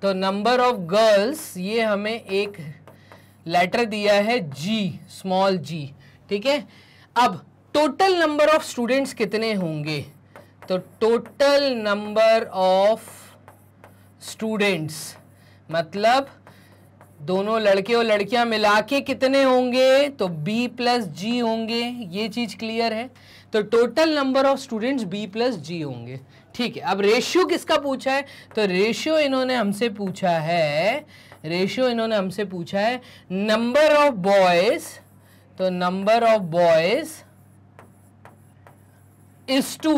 तो नंबर ऑफ गर्ल्स ये हमें एक लेटर दिया है जी स्मॉल जी ठीक है अब टोटल नंबर ऑफ स्टूडेंट्स कितने होंगे तो टोटल नंबर ऑफ स्टूडेंट्स मतलब दोनों लड़के और लड़कियां मिला के कितने होंगे तो b प्लस जी होंगे ये चीज़ क्लियर है तो total number of students b plus G होंगे ठीक है अब रेशियो किसका पूछा है तो रेशियो इन्होंने हमसे पूछा है रेशियो इन्होंने हमसे पूछा है नंबर ऑफ बॉयज तो number of boys is to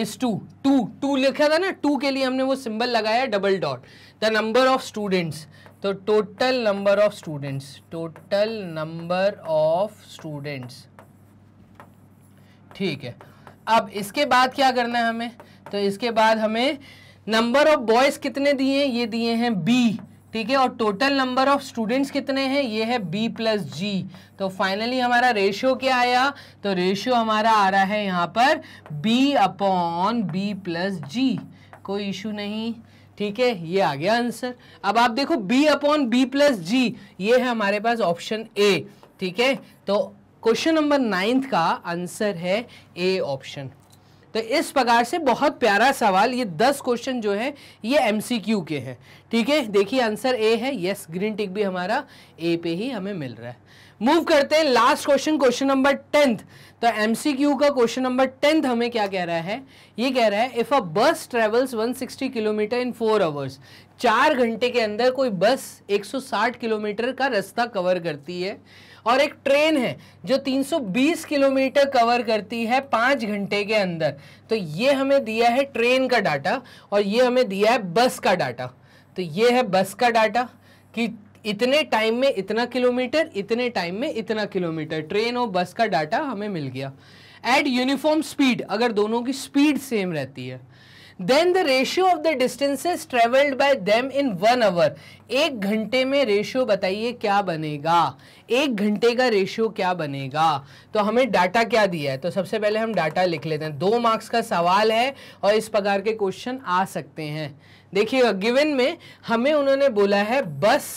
is to to to लिखा था ना टू के लिए हमने वो सिंबल लगाया double dot the number of students तो total number of students total number of students ठीक है अब इसके बाद क्या करना है हमें तो इसके बाद हमें नंबर ऑफ बॉयज़ कितने दिए ये दिए हैं बी ठीक है और टोटल नंबर ऑफ स्टूडेंट्स कितने हैं ये है बी प्लस जी तो फाइनली हमारा रेशियो क्या आया तो रेशियो हमारा आ रहा है यहाँ पर B upon B plus G कोई इशू नहीं ठीक है ये आ गया आंसर अब आप देखो B upon B plus G ये है हमारे पास ऑप्शन ए ठीक है तो क्वेश्चन नंबर नाइन्थ का आंसर है ए ऑप्शन तो इस प्रकार से बहुत प्यारा सवाल ये दस क्वेश्चन जो है ये एमसीक्यू के हैं ठीक है देखिए आंसर ए है यस ग्रीन टिक भी हमारा ए पे ही हमें मिल रहा है मूव करते हैं last question question number tenth तो एमसीक्यू का क्वेश्चन नंबर टेंथ हमें क्या कह रहा है ये कह रहा है if a bus travels sixty kilometer in four hours चार घंटे के अंदर कोई बस साठ किलोमीटर का रास्ता कवर करती है और एक ट्रेन है जो 320 किलोमीटर कवर करती है पाँच घंटे के अंदर तो ये हमें दिया है ट्रेन का डाटा और ये हमें दिया है बस का डाटा तो ये है बस का डाटा कि इतने टाइम में इतना किलोमीटर इतने टाइम में इतना किलोमीटर ट्रेन और बस का डाटा हमें मिल गया एट यूनिफॉर्म स्पीड अगर दोनों की स्पीड सेम रहती है then the ratio of the distances travelled by them in one hour एक घंटे में रेशियो बताइए क्या बनेगा एक घंटे का रेशियो क्या बनेगा तो हमें डाटा क्या दिया है तो सबसे पहले हम डाटा लिख लेते हैं दो मार्क्स का सवाल है और इस प्रकार के क्वेश्चन आ सकते हैं देखिएगा गिवन में हमें उन्होंने बोला है बस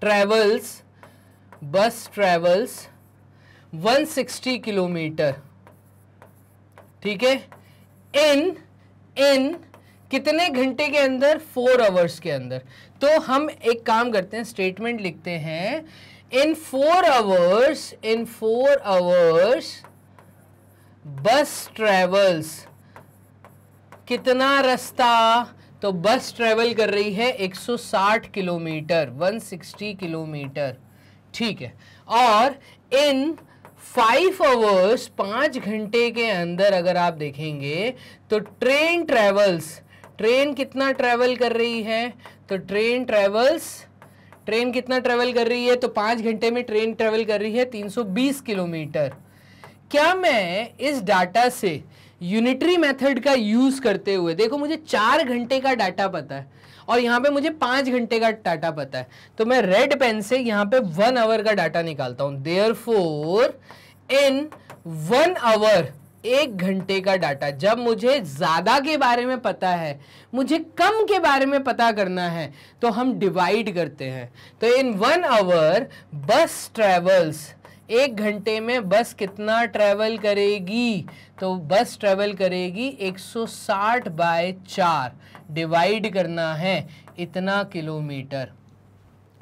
ट्रेवल्स बस ट्रेवल्स 160 किलोमीटर ठीक है इन इन कितने घंटे के अंदर फोर आवर्स के अंदर तो हम एक काम करते हैं स्टेटमेंट लिखते हैं in four hours in four hours bus travels कितना रास्ता तो बस ट्रेवल कर रही है 160 किलोमीटर 160 किलोमीटर ठीक है और इन फाइव आवर्स पाँच घंटे के अंदर अगर आप देखेंगे तो ट्रेन ट्रेवल्स ट्रेन कितना ट्रैवल कर रही है तो ट्रेन ट्रेवल्स ट्रेन कितना ट्रैवल कर रही है तो पाँच घंटे में ट्रेन ट्रेवल कर रही है 320 किलोमीटर क्या मैं इस डाटा से यूनिटरी मेथड का यूज़ करते हुए देखो मुझे चार घंटे का डाटा पता है और यहाँ पे मुझे पाँच घंटे का डाटा पता है तो मैं रेड पेन से यहाँ पे वन आवर का डाटा निकालता हूँ therefore in one hour एक घंटे का डाटा जब मुझे ज़्यादा के बारे में पता है मुझे कम के बारे में पता करना है तो हम डिवाइड करते हैं तो in one hour bus travels एक घंटे में बस कितना ट्रेवल करेगी तो बस ट्रेवल करेगी 160 बाय चार डिवाइड करना है इतना किलोमीटर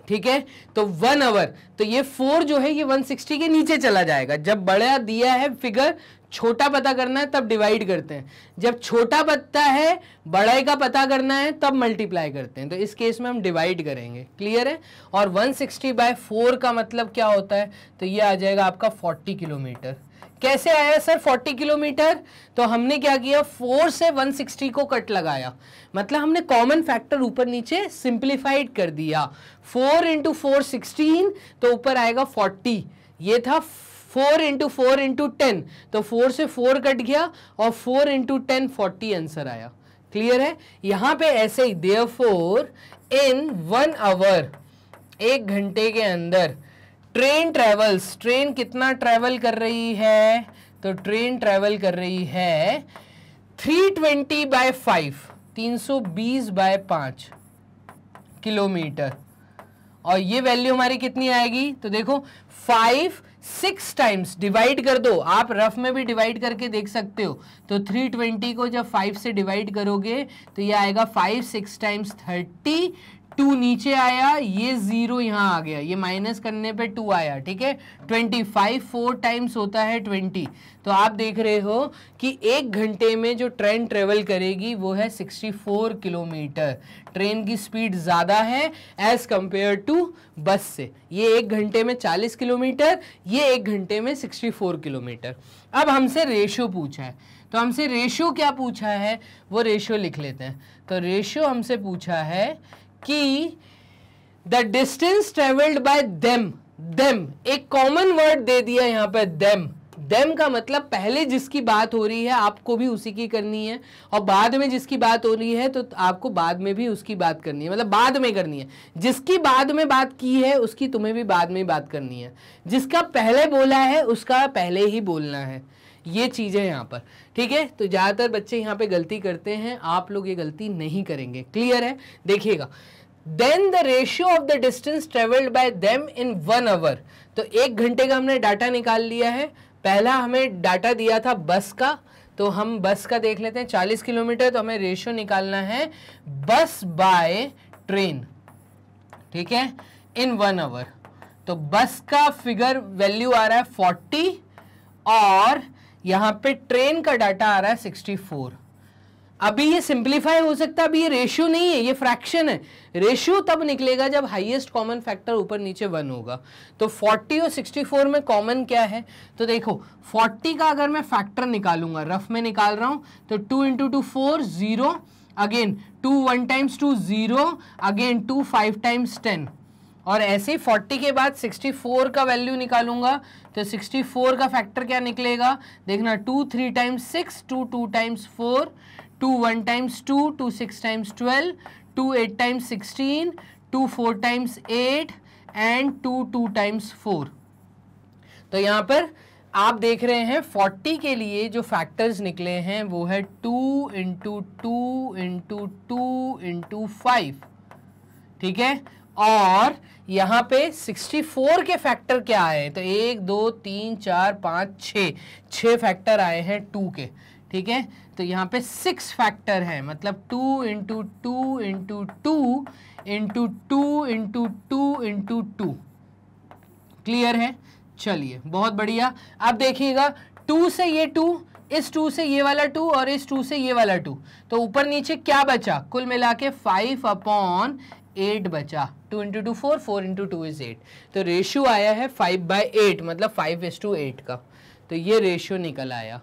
ठीक है तो वन आवर तो ये फोर जो है ये 160 के नीचे चला जाएगा जब बड़ा दिया है फिगर छोटा पता करना है तब डिवाइड करते हैं जब छोटा पता है बड़ाई का पता करना है तब मल्टीप्लाई करते हैं तो इस केस में हम डिवाइड करेंगे क्लियर है और 160 सिक्सटी बाय फोर का मतलब क्या होता है तो ये आ जाएगा आपका 40 किलोमीटर कैसे आया सर 40 किलोमीटर तो हमने क्या किया 4 से 160 को कट लगाया मतलब हमने कॉमन फैक्टर ऊपर नीचे सिंप्लीफाइड कर दिया 4 इंटू फोर तो ऊपर आएगा 40 ये था four into four into ten तो फोर से फोर कट गया और four into ten forty answer आया क्लियर है यहां पे ऐसे ही therefore in one hour एक घंटे के अंदर ट्रेन ट्रेवल्स ट्रेन कितना ट्रेवल कर रही है तो ट्रेन ट्रेवल कर रही है 320 ट्वेंटी बाय फाइव तीन सौ बीस बाय पांच किलोमीटर और ये वैल्यू हमारी कितनी आएगी तो देखो फाइव सिक्स टाइम्स डिवाइड कर दो आप रफ में भी डिवाइड करके देख सकते हो तो थ्री ट्वेंटी को जब फाइव से डिवाइड करोगे तो ये आएगा five six times thirty two नीचे आया ये जीरो यहाँ आ गया ये माइनस करने पे टू आया ठीक है ट्वेंटी फाइव फोर टाइम्स होता है ट्वेंटी तो आप देख रहे हो कि एक घंटे में जो ट्रेन ट्रेवल करेगी वो है सिक्सटी फोर किलोमीटर ट्रेन की स्पीड ज़्यादा है एज़ कंपेयर टू बस से ये एक घंटे में चालीस किलोमीटर ये एक घंटे में सिक्सटी फोर किलोमीटर अब हमसे रेशो पूछा है तो हमसे रेशो क्या पूछा है वो रेशो लिख लेते हैं तो रेशो हमसे पूछा है कि the distance travelled by them them एक कॉमन वर्ड दे दिया यहां पर देम देम का मतलब पहले जिसकी बात हो रही है आपको भी उसी की करनी है और बाद में जिसकी बात हो रही है तो आपको बाद में भी उसकी बात करनी है मतलब बाद में करनी है जिसकी बाद में बात की है उसकी तुम्हें भी बाद में बात करनी है जिसका पहले बोला है उसका पहले ही बोलना है ये चीज़ें यहाँ पर ठीक है तो ज़्यादातर बच्चे यहाँ पे गलती करते हैं आप लोग ये गलती नहीं करेंगे क्लियर है देखिएगा then the ratio of the distance travelled by them in one hour तो एक घंटे का हमने डाटा निकाल लिया है पहला हमें डाटा दिया था बस का तो हम बस का देख लेते हैं चालीस किलोमीटर तो हमें रेशियो निकालना है बस बाय ट्रेन ठीक है इन वन आवर तो बस का फिगर वैल्यू आ रहा है 40 और यहाँ पे ट्रेन का डाटा आ रहा है सिक्सटी फोर अभी ये सिंप्लीफाई हो सकता है अभी ये रेशियो नहीं है ये फ्रैक्शन है रेशियो तब निकलेगा जब हाईएस्ट कॉमन फैक्टर ऊपर नीचे वन होगा तो 40 और 64 में कॉमन क्या है तो देखो 40 का अगर मैं फैक्टर निकालूंगा रफ में निकाल रहा हूँ तो two into two four zero again two one times two zero again two five times ten और ऐसे ही 40 के बाद 64 का वैल्यू निकालूंगा तो 64 का फैक्टर क्या निकलेगा देखना two three times six two two times four two one times two two six times twelve two eight times sixteen two four times eight and two two times four तो यहाँ पर आप देख रहे हैं 40 के लिए जो फैक्टर्स निकले हैं वो है 2 into two into two into five ठीक है और यहाँ पे 64 के फैक्टर क्या आए तो एक दो तीन चार पाँच छ छः फैक्टर आए हैं टू के ठीक है तो यहाँ पे सिक्स फैक्टर हैं मतलब two into two into two into two into two into two clear है चलिए बहुत बढ़िया अब देखिएगा टू से ये टू इस टू से ये वाला टू और इस टू से ये वाला टू तो ऊपर नीचे क्या बचा कुल मिला के फाइव अपॉन एट बचा two into two four four into two is eight तो रेशियो आया है फाइव बाई एट मतलब फाइव इज टू एट का तो ये रेशियो निकल आया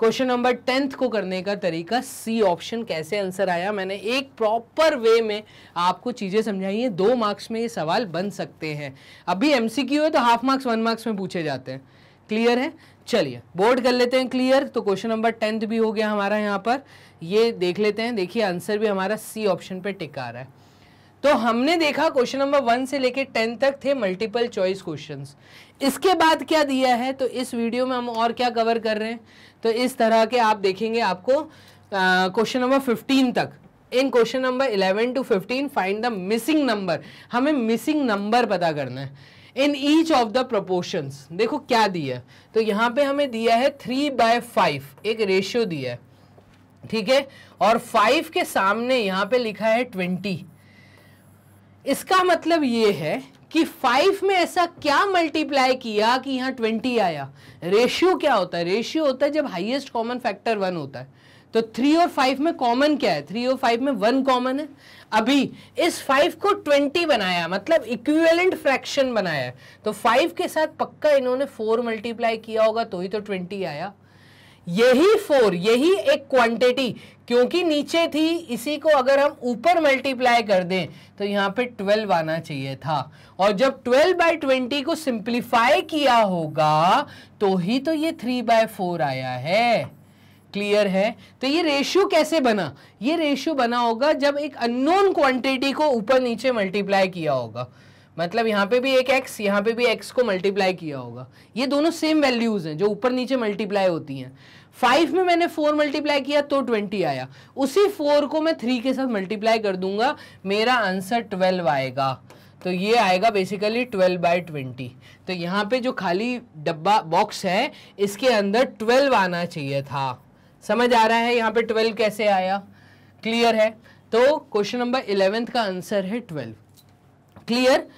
क्वेश्चन नंबर टेंथ को करने का तरीका सी ऑप्शन कैसे आंसर आया मैंने एक प्रॉपर वे में आपको चीज़ें समझाई हैं दो मार्क्स में ये सवाल बन सकते हैं अभी एम है तो हाफ मार्क्स वन मार्क्स में पूछे जाते हैं क्लियर है चलिए बोर्ड कर लेते हैं क्लियर तो क्वेश्चन नंबर टेंथ भी हो गया हमारा यहाँ पर ये देख लेते हैं देखिए आंसर भी हमारा सी ऑप्शन पर टिक आ रहा है तो हमने देखा क्वेश्चन नंबर वन से लेकर टेन तक थे मल्टीपल चॉइस क्वेश्चंस इसके बाद क्या दिया है तो इस वीडियो में हम और क्या कवर कर रहे हैं तो इस तरह के आप देखेंगे आपको क्वेश्चन नंबर फिफ्टीन तक in question number eleven to fifteen find the missing number हमें मिसिंग नंबर पता करना है in each of the proportions देखो क्या दिया है तो यहाँ पे हमें दिया है थ्री बाय फाइव एक रेशियो दिया है ठीक है और फाइव के सामने यहाँ पे लिखा है ट्वेंटी इसका मतलब ये है कि फाइव में ऐसा क्या मल्टीप्लाई किया कि यहाँ ट्वेंटी आया रेशियो क्या होता है रेशियो होता है जब हाईएस्ट कॉमन फैक्टर वन होता है तो थ्री और फाइव में कॉमन क्या है थ्री और फाइव में वन कॉमन है अभी इस फाइव को ट्वेंटी बनाया मतलब इक्विवेलेंट फ्रैक्शन बनाया है तो फाइव के साथ पक्का इन्होंने फोर मल्टीप्लाई किया होगा तो ही तो ट्वेंटी आया यही फोर यही एक क्वांटिटी क्योंकि नीचे थी इसी को अगर हम ऊपर मल्टीप्लाई कर दें तो यहाँ पे ट्वेल्व आना चाहिए था और जब ट्वेल्व बाई ट्वेंटी को सिंप्लीफाई किया होगा तो ही तो ये थ्री बाय फोर आया है क्लियर है तो ये रेशियो कैसे बना ये रेशियो बना होगा जब एक अननोन क्वांटिटी को ऊपर नीचे मल्टीप्लाई किया होगा मतलब यहाँ पे भी एक एक्स यहाँ पे भी एक्स को मल्टीप्लाई किया होगा ये दोनों सेम वैल्यूज़ हैं जो ऊपर नीचे मल्टीप्लाई होती हैं फाइव में मैंने फोर मल्टीप्लाई किया तो ट्वेंटी आया उसी फोर को मैं थ्री के साथ मल्टीप्लाई कर दूंगा मेरा आंसर ट्वेल्व आएगा तो ये आएगा बेसिकली ट्वेल्व बाई ट्वेंटी तो यहाँ पे जो खाली डब्बा बॉक्स है इसके अंदर ट्वेल्व आना चाहिए था समझ आ रहा है यहाँ पे ट्वेल्व कैसे आया क्लियर है तो क्वेश्चन नंबर इलेवेंथ का आंसर है ट्वेल्व क्लियर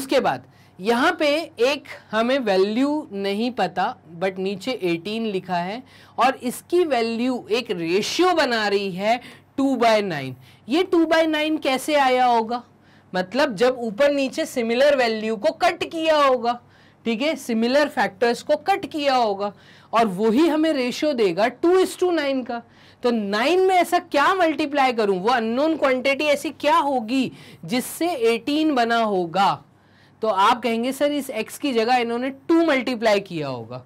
उसके बाद यहाँ पे एक हमें वैल्यू नहीं पता बट नीचे 18 लिखा है और इसकी वैल्यू एक रेशियो बना रही है टू बाय नाइन ये टू बाय नाइन कैसे आया होगा मतलब जब ऊपर नीचे सिमिलर वैल्यू को कट किया होगा ठीक है सिमिलर फैक्टर्स को कट किया होगा और वही हमें रेशियो देगा टू इस टू नाइन का तो नाइन में ऐसा क्या मल्टीप्लाई करूं वो अननोन क्वांटिटी ऐसी क्या होगी जिससे एटीन बना होगा तो आप कहेंगे सर इस x की जगह इन्होंने टू मल्टीप्लाई किया होगा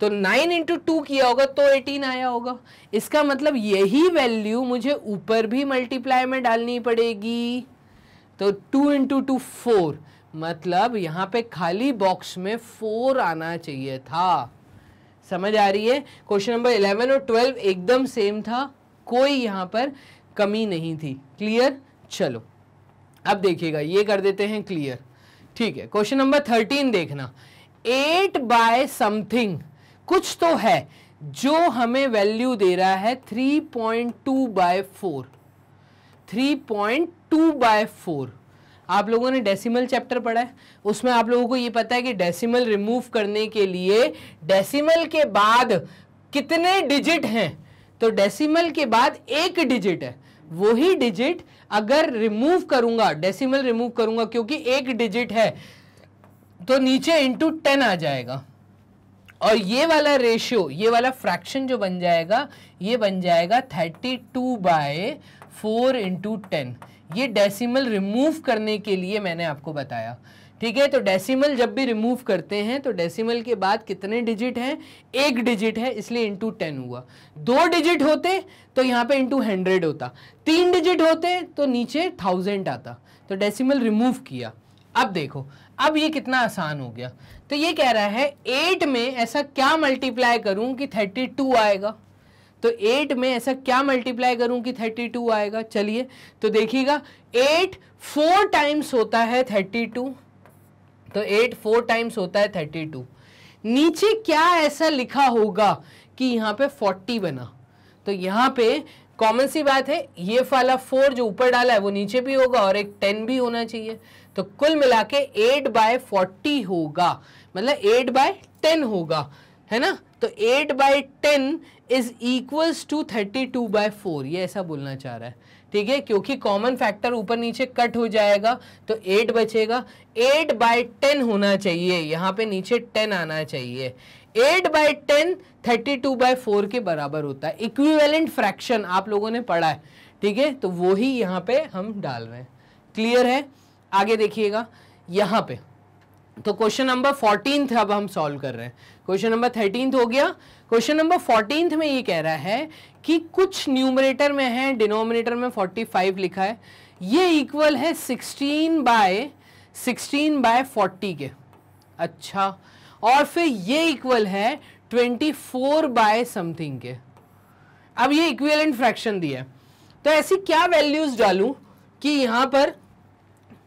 तो नाइन इंटू टू किया होगा तो एटीन आया होगा इसका मतलब यही वैल्यू मुझे ऊपर भी मल्टीप्लाई में डालनी पड़ेगी तो टू इंटू टू फोर मतलब यहाँ पे खाली बॉक्स में फोर आना चाहिए था समझ आ रही है क्वेश्चन नंबर इलेवन और ट्वेल्व एकदम सेम था कोई यहाँ पर कमी नहीं थी क्लियर चलो अब देखिएगा ये कर देते हैं क्लियर ठीक है क्वेश्चन नंबर थर्टीन देखना एट बाय समथिंग कुछ तो है जो हमें वैल्यू दे रहा है three point two by four three point two by four आप लोगों ने डेसिमल चैप्टर पढ़ा है उसमें आप लोगों को ये पता है कि डेसिमल रिमूव करने के लिए डेसिमल के बाद कितने डिजिट हैं तो डेसिमल के बाद एक डिजिट है वही डिजिट अगर रिमूव करूंगा डेसिमल रिमूव करूंगा क्योंकि एक डिजिट है तो नीचे इंटू टेन आ जाएगा और ये वाला रेशियो ये वाला फ्रैक्शन जो बन जाएगा ये बन जाएगा thirty two by four into ten ये डेसिमल रिमूव करने के लिए मैंने आपको बताया ठीक है तो डेसिमल जब भी रिमूव करते हैं तो डेसिमल के बाद कितने डिजिट हैं एक डिजिट है इसलिए इंटू टेन हुआ दो डिजिट होते तो यहाँ पे इंटू हंड्रेड होता तीन डिजिट होते तो नीचे थाउजेंड आता तो डेसिमल रिमूव किया अब देखो अब ये कितना आसान हो गया तो ये कह रहा है एट में ऐसा क्या मल्टीप्लाई करूँ कि थर्टी टू आएगा तो एट में ऐसा क्या मल्टीप्लाई करूं कि थर्टी टू आएगा चलिए तो देखिएगा एट फोर टाइम्स होता है थर्टी टू तो एट फोर टाइम्स होता है थर्टी टू नीचे क्या ऐसा लिखा होगा कि यहाँ पे फोर्टी बना तो यहाँ पे कॉमन सी बात है ये वाला फोर जो ऊपर डाला है वो नीचे भी होगा और एक टेन भी होना चाहिए तो कुल मिला के एट बाय फोर्टी होगा मतलब एट बाय टेन होगा है ना तो eight by ten is equals to thirty two by four ये ऐसा बोलना चाह रहा है ठीक है क्योंकि कॉमन फैक्टर ऊपर नीचे कट हो जाएगा तो एट बचेगा एट बाय टेन होना चाहिए यहाँ पे नीचे टेन आना चाहिए eight by ten thirty two by four के बराबर होता है इक्विवेलेंट फ्रैक्शन आप लोगों ने पढ़ा है ठीक है तो वही यहाँ पे हम डाल रहे हैं क्लियर है आगे देखिएगा यहाँ पे तो क्वेश्चन नंबर फोर्टीन अब हम सॉल्व कर रहे हैं क्वेश्चन नंबर थर्टीन हो गया क्वेश्चन नंबर फोर्टीन में ये कह रहा है कि कुछ न्यूमरेटर में है डिनोमिनेटर में फोर्टी फाइव लिखा है ये इक्वल है sixteen by sixteen by forty के अच्छा और फिर ये इक्वल है ट्वेंटी फोर बाय समथिंग के अब ये इक्वेलेंट फ्रैक्शन दिया है तो ऐसी क्या वैल्यूज़ डालू कि यहाँ पर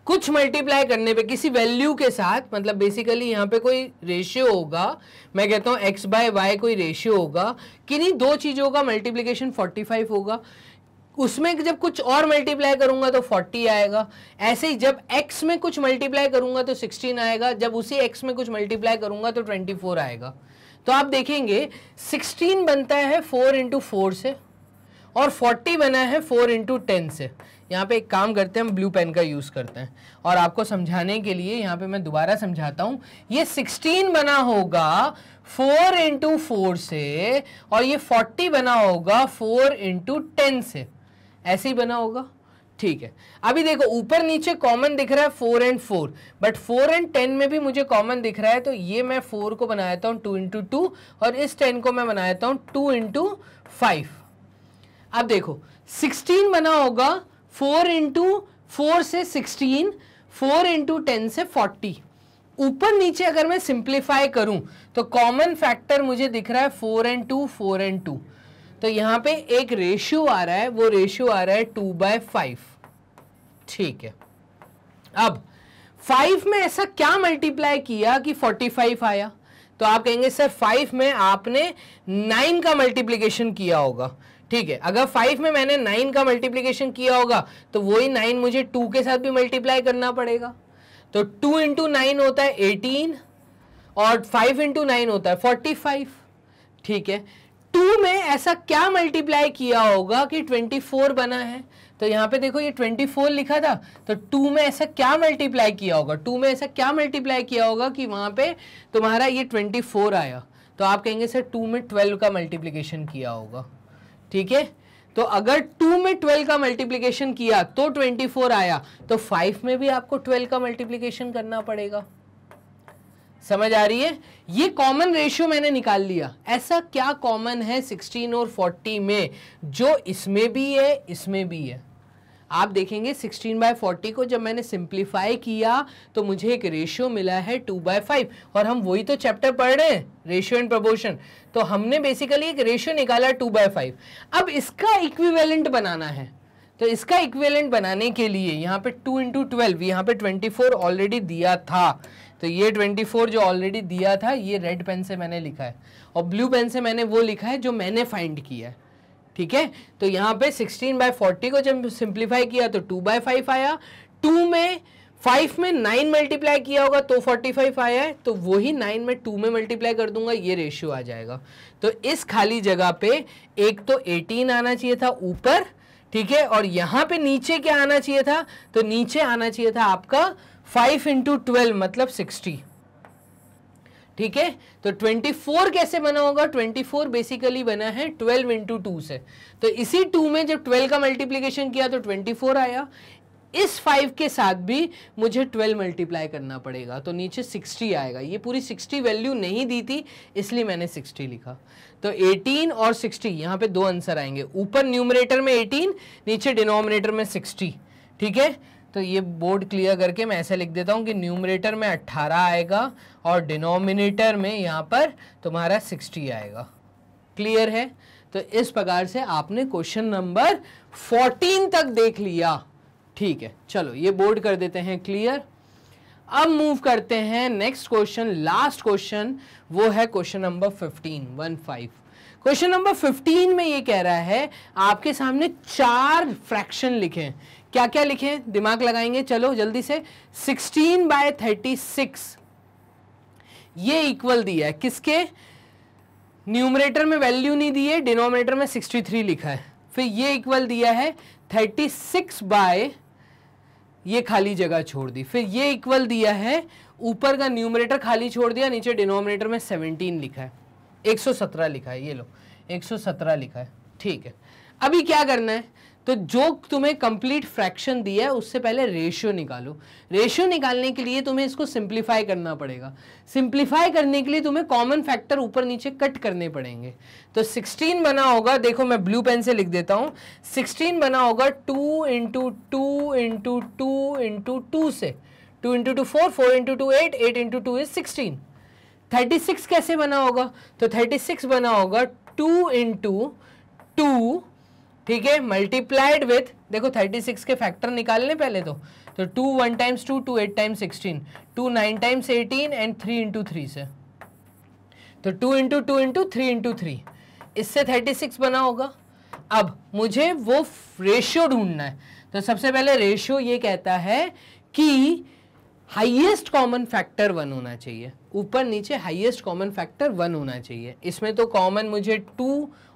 कुछ मल्टीप्लाई करने पे किसी वैल्यू के साथ मतलब बेसिकली यहाँ पे कोई रेशियो होगा मैं कहता हूँ एक्स बाय वाई कोई रेशियो होगा किन्हीं दो चीज़ों का फोर्टी 45 होगा उसमें जब कुछ और मल्टीप्लाई करूंगा तो 40 आएगा ऐसे ही जब एक्स में कुछ मल्टीप्लाई करूंगा तो 16 आएगा जब उसी एक्स में कुछ मल्टीप्लाई करूंगा तो फोर आएगा तो आप देखेंगे सिक्सटीन बनता है फोर इंटू फोर से और फोर्टी बना है फोर इंटू टेन से यहाँ पे एक काम करते हैं हम ब्लू पेन का यूज़ करते हैं और आपको समझाने के लिए यहाँ पे मैं दोबारा समझाता हूँ ये 16 बना होगा 4 इंटू फोर से और ये 40 बना होगा 4 इंटू टेन से ऐसे ही बना होगा ठीक है अभी देखो ऊपर नीचे कॉमन दिख रहा है four and four but four and ten में भी मुझे कॉमन दिख रहा है तो ये मैं फोर को बनाता हूँ टू इंटू टू और इस टेन को मैं बनाता हूँ टू इंटू फाइव अब देखो सिक्सटीन बना होगा फोर इंटू फोर से सिक्सटीन फोर इंटू टेन से फोर्टी ऊपर नीचे अगर मैं सिंप्लीफाई करूं तो कॉमन फैक्टर मुझे दिख रहा है four and two four and two तो यहां पे एक रेशियो आ रहा है वो रेशियो आ रहा है टू बाय फाइव ठीक है अब फाइव में ऐसा क्या मल्टीप्लाई किया कि फोर्टी फाइव आया तो आप कहेंगे सर फाइव में आपने नाइन का मल्टीप्लीकेशन किया होगा ठीक है अगर फाइव में मैंने नाइन का मल्टीप्लीकेशन किया होगा तो वही नाइन मुझे टू के साथ भी मल्टीप्लाई करना पड़ेगा तो टू इंटू नाइन होता है एटीन और फाइव इंटू नाइन होता है फोर्टी फाइव ठीक है टू में ऐसा क्या मल्टीप्लाई किया होगा कि ट्वेंटी फोर बना है तो यहाँ पे देखो ये ट्वेंटी फोर लिखा था तो टू में ऐसा क्या मल्टीप्लाई किया होगा टू में ऐसा क्या मल्टीप्लाई किया होगा कि वहाँ पे तुम्हारा ये ट्वेंटी फोर आया तो आप कहेंगे सर टू में ट्वेल्व का मल्टीप्लीकेशन किया होगा ठीक है तो अगर टू में ट्वेल्व का मल्टीप्लीकेशन किया तो ट्वेंटी फोर आया तो फाइव में भी आपको ट्वेल्व का मल्टीप्लीकेशन करना पड़ेगा समझ आ रही है ये कॉमन रेशियो मैंने निकाल लिया ऐसा क्या कॉमन है सिक्सटीन और फोर्टी में जो इसमें भी है इसमें भी है आप देखेंगे 16 बाय 40 को जब मैंने सिंप्लीफाई किया तो मुझे एक रेशियो मिला है 2 बाय फाइव और हम वही तो चैप्टर पढ़ रहे हैं रेशियो एंड प्रपोर्शन तो हमने बेसिकली एक रेशियो निकाला 2 बाय फाइव अब इसका इक्विवेलेंट बनाना है तो इसका इक्विवेलेंट बनाने के लिए यहाँ पे टू इंटू ट्वेल्व यहाँ पे ट्वेंटी फोर ऑलरेडी दिया था तो ये ट्वेंटी फोर जो ऑलरेडी दिया था ये रेड पेन से मैंने लिखा है और ब्लू पेन से मैंने वो लिखा है जो मैंने फाइंड किया है ठीक है तो यहाँ पे 16 बाय फोर्टी को जब सिंप्लीफाई किया तो 2 बाय फाइव आया 2 में 5 में 9 मल्टीप्लाई किया होगा तो 45 आया है तो वही 9 में 2 में मल्टीप्लाई कर दूंगा ये रेशियो आ जाएगा तो इस खाली जगह पे एक तो 18 आना चाहिए था ऊपर ठीक है और यहाँ पे नीचे क्या आना चाहिए था तो नीचे आना चाहिए था आपका फाइव इंटू मतलब सिक्सटी ठीक है तो 24 कैसे बना होगा 24 बेसिकली बना है 12 इंटू टू से तो इसी 2 में जब 12 का मल्टीप्लीकेशन किया तो 24 आया इस 5 के साथ भी मुझे 12 मल्टीप्लाई करना पड़ेगा तो नीचे 60 आएगा ये पूरी 60 वैल्यू नहीं दी थी इसलिए मैंने 60 लिखा तो 18 और 60 यहाँ पे दो आंसर आएंगे ऊपर न्यूमरेटर में 18 नीचे डिनोमिनेटर में 60 ठीक है तो ये बोर्ड क्लियर करके मैं ऐसे लिख देता हूँ कि न्यूमरेटर में 18 आएगा और डिनोमिनेटर में यहाँ पर तुम्हारा 60 आएगा क्लियर है तो इस प्रकार से आपने क्वेश्चन नंबर 14 तक देख लिया ठीक है चलो ये बोर्ड कर देते हैं क्लियर अब मूव करते हैं नेक्स्ट क्वेश्चन लास्ट क्वेश्चन वो है question number fifteen one five question number 15 में ये कह रहा है आपके सामने चार फ्रैक्शन लिखे क्या क्या लिखे दिमाग लगाएंगे चलो जल्दी से 16 बाय 36 ये इक्वल दिया है किसके न्यूमरेटर में वैल्यू नहीं दी है डिनोमिनेटर में 63 लिखा है फिर ये इक्वल दिया है 36 बाय ये खाली जगह छोड़ दी फिर ये इक्वल दिया है ऊपर का न्यूमरेटर खाली छोड़ दिया नीचे डिनोमिनेटर में 17 लिखा है 117 लिखा है ये लो 117 लिखा है ठीक है अभी क्या करना है तो जो तुम्हें कंप्लीट फ्रैक्शन दिया है उससे पहले रेशियो निकालो रेशियो निकालने के लिए तुम्हें इसको सिंप्लीफाई करना पड़ेगा सिंप्लीफाई करने के लिए तुम्हें कॉमन फैक्टर ऊपर नीचे कट करने पड़ेंगे तो 16 बना होगा देखो मैं ब्लू पेन से लिख देता हूँ 16 बना होगा 2 into two into two into two से two into two four four into two eight eight into two is sixteen thirty six कैसे बना होगा तो थर्टी सिक्स बना होगा टू इंटू टू ठीक है मल्टीप्लाइड विथ देखो 36 के फैक्टर निकालने पहले तो तो two one times two two eight times sixteen two nine times eighteen and three into three से तो two into two into three into three इससे थर्टी सिक्स बना होगा अब मुझे वो रेशियो ढूंढना है तो सबसे पहले रेशियो ये कहता है कि हाईएस्ट कॉमन फैक्टर वन होना चाहिए ऊपर नीचे हाईएस्ट कॉमन फैक्टर वन होना चाहिए इसमें तो कॉमन मुझे टू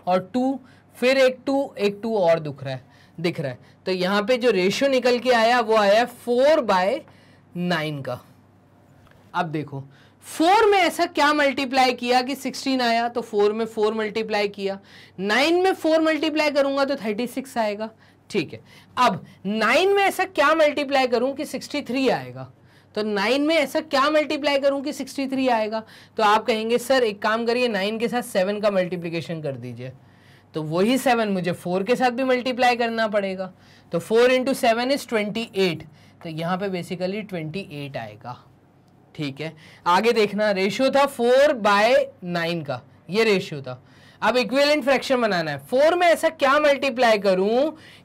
और टू फिर एक टू एक टू और दुख रहा है दिख रहा है तो यहाँ पे जो रेशियो निकल के आया वो आया फोर बाय नाइन का अब देखो फोर में ऐसा क्या मल्टीप्लाई किया कि सिक्सटीन आया तो फोर में फोर मल्टीप्लाई किया नाइन में फोर मल्टीप्लाई करूंगा तो थर्टी सिक्स आएगा ठीक है अब नाइन में ऐसा क्या मल्टीप्लाई करूं कि सिक्सटी थ्री आएगा तो नाइन में ऐसा क्या मल्टीप्लाई करूं कि सिक्सटी थ्री आएगा तो आप कहेंगे सर एक काम करिए नाइन के साथ सेवन का मल्टीप्लीकेशन कर दीजिए तो वही सेवन मुझे फोर के साथ भी मल्टीप्लाई करना पड़ेगा तो four into seven is twenty eight तो यहाँ पे बेसिकली ट्वेंटी एट आएगा ठीक है आगे देखना रेशियो था फोर बाय नाइन का ये रेशियो था अब इक्विवेलेंट फ्रैक्शन बनाना है फोर में ऐसा क्या मल्टीप्लाई करूं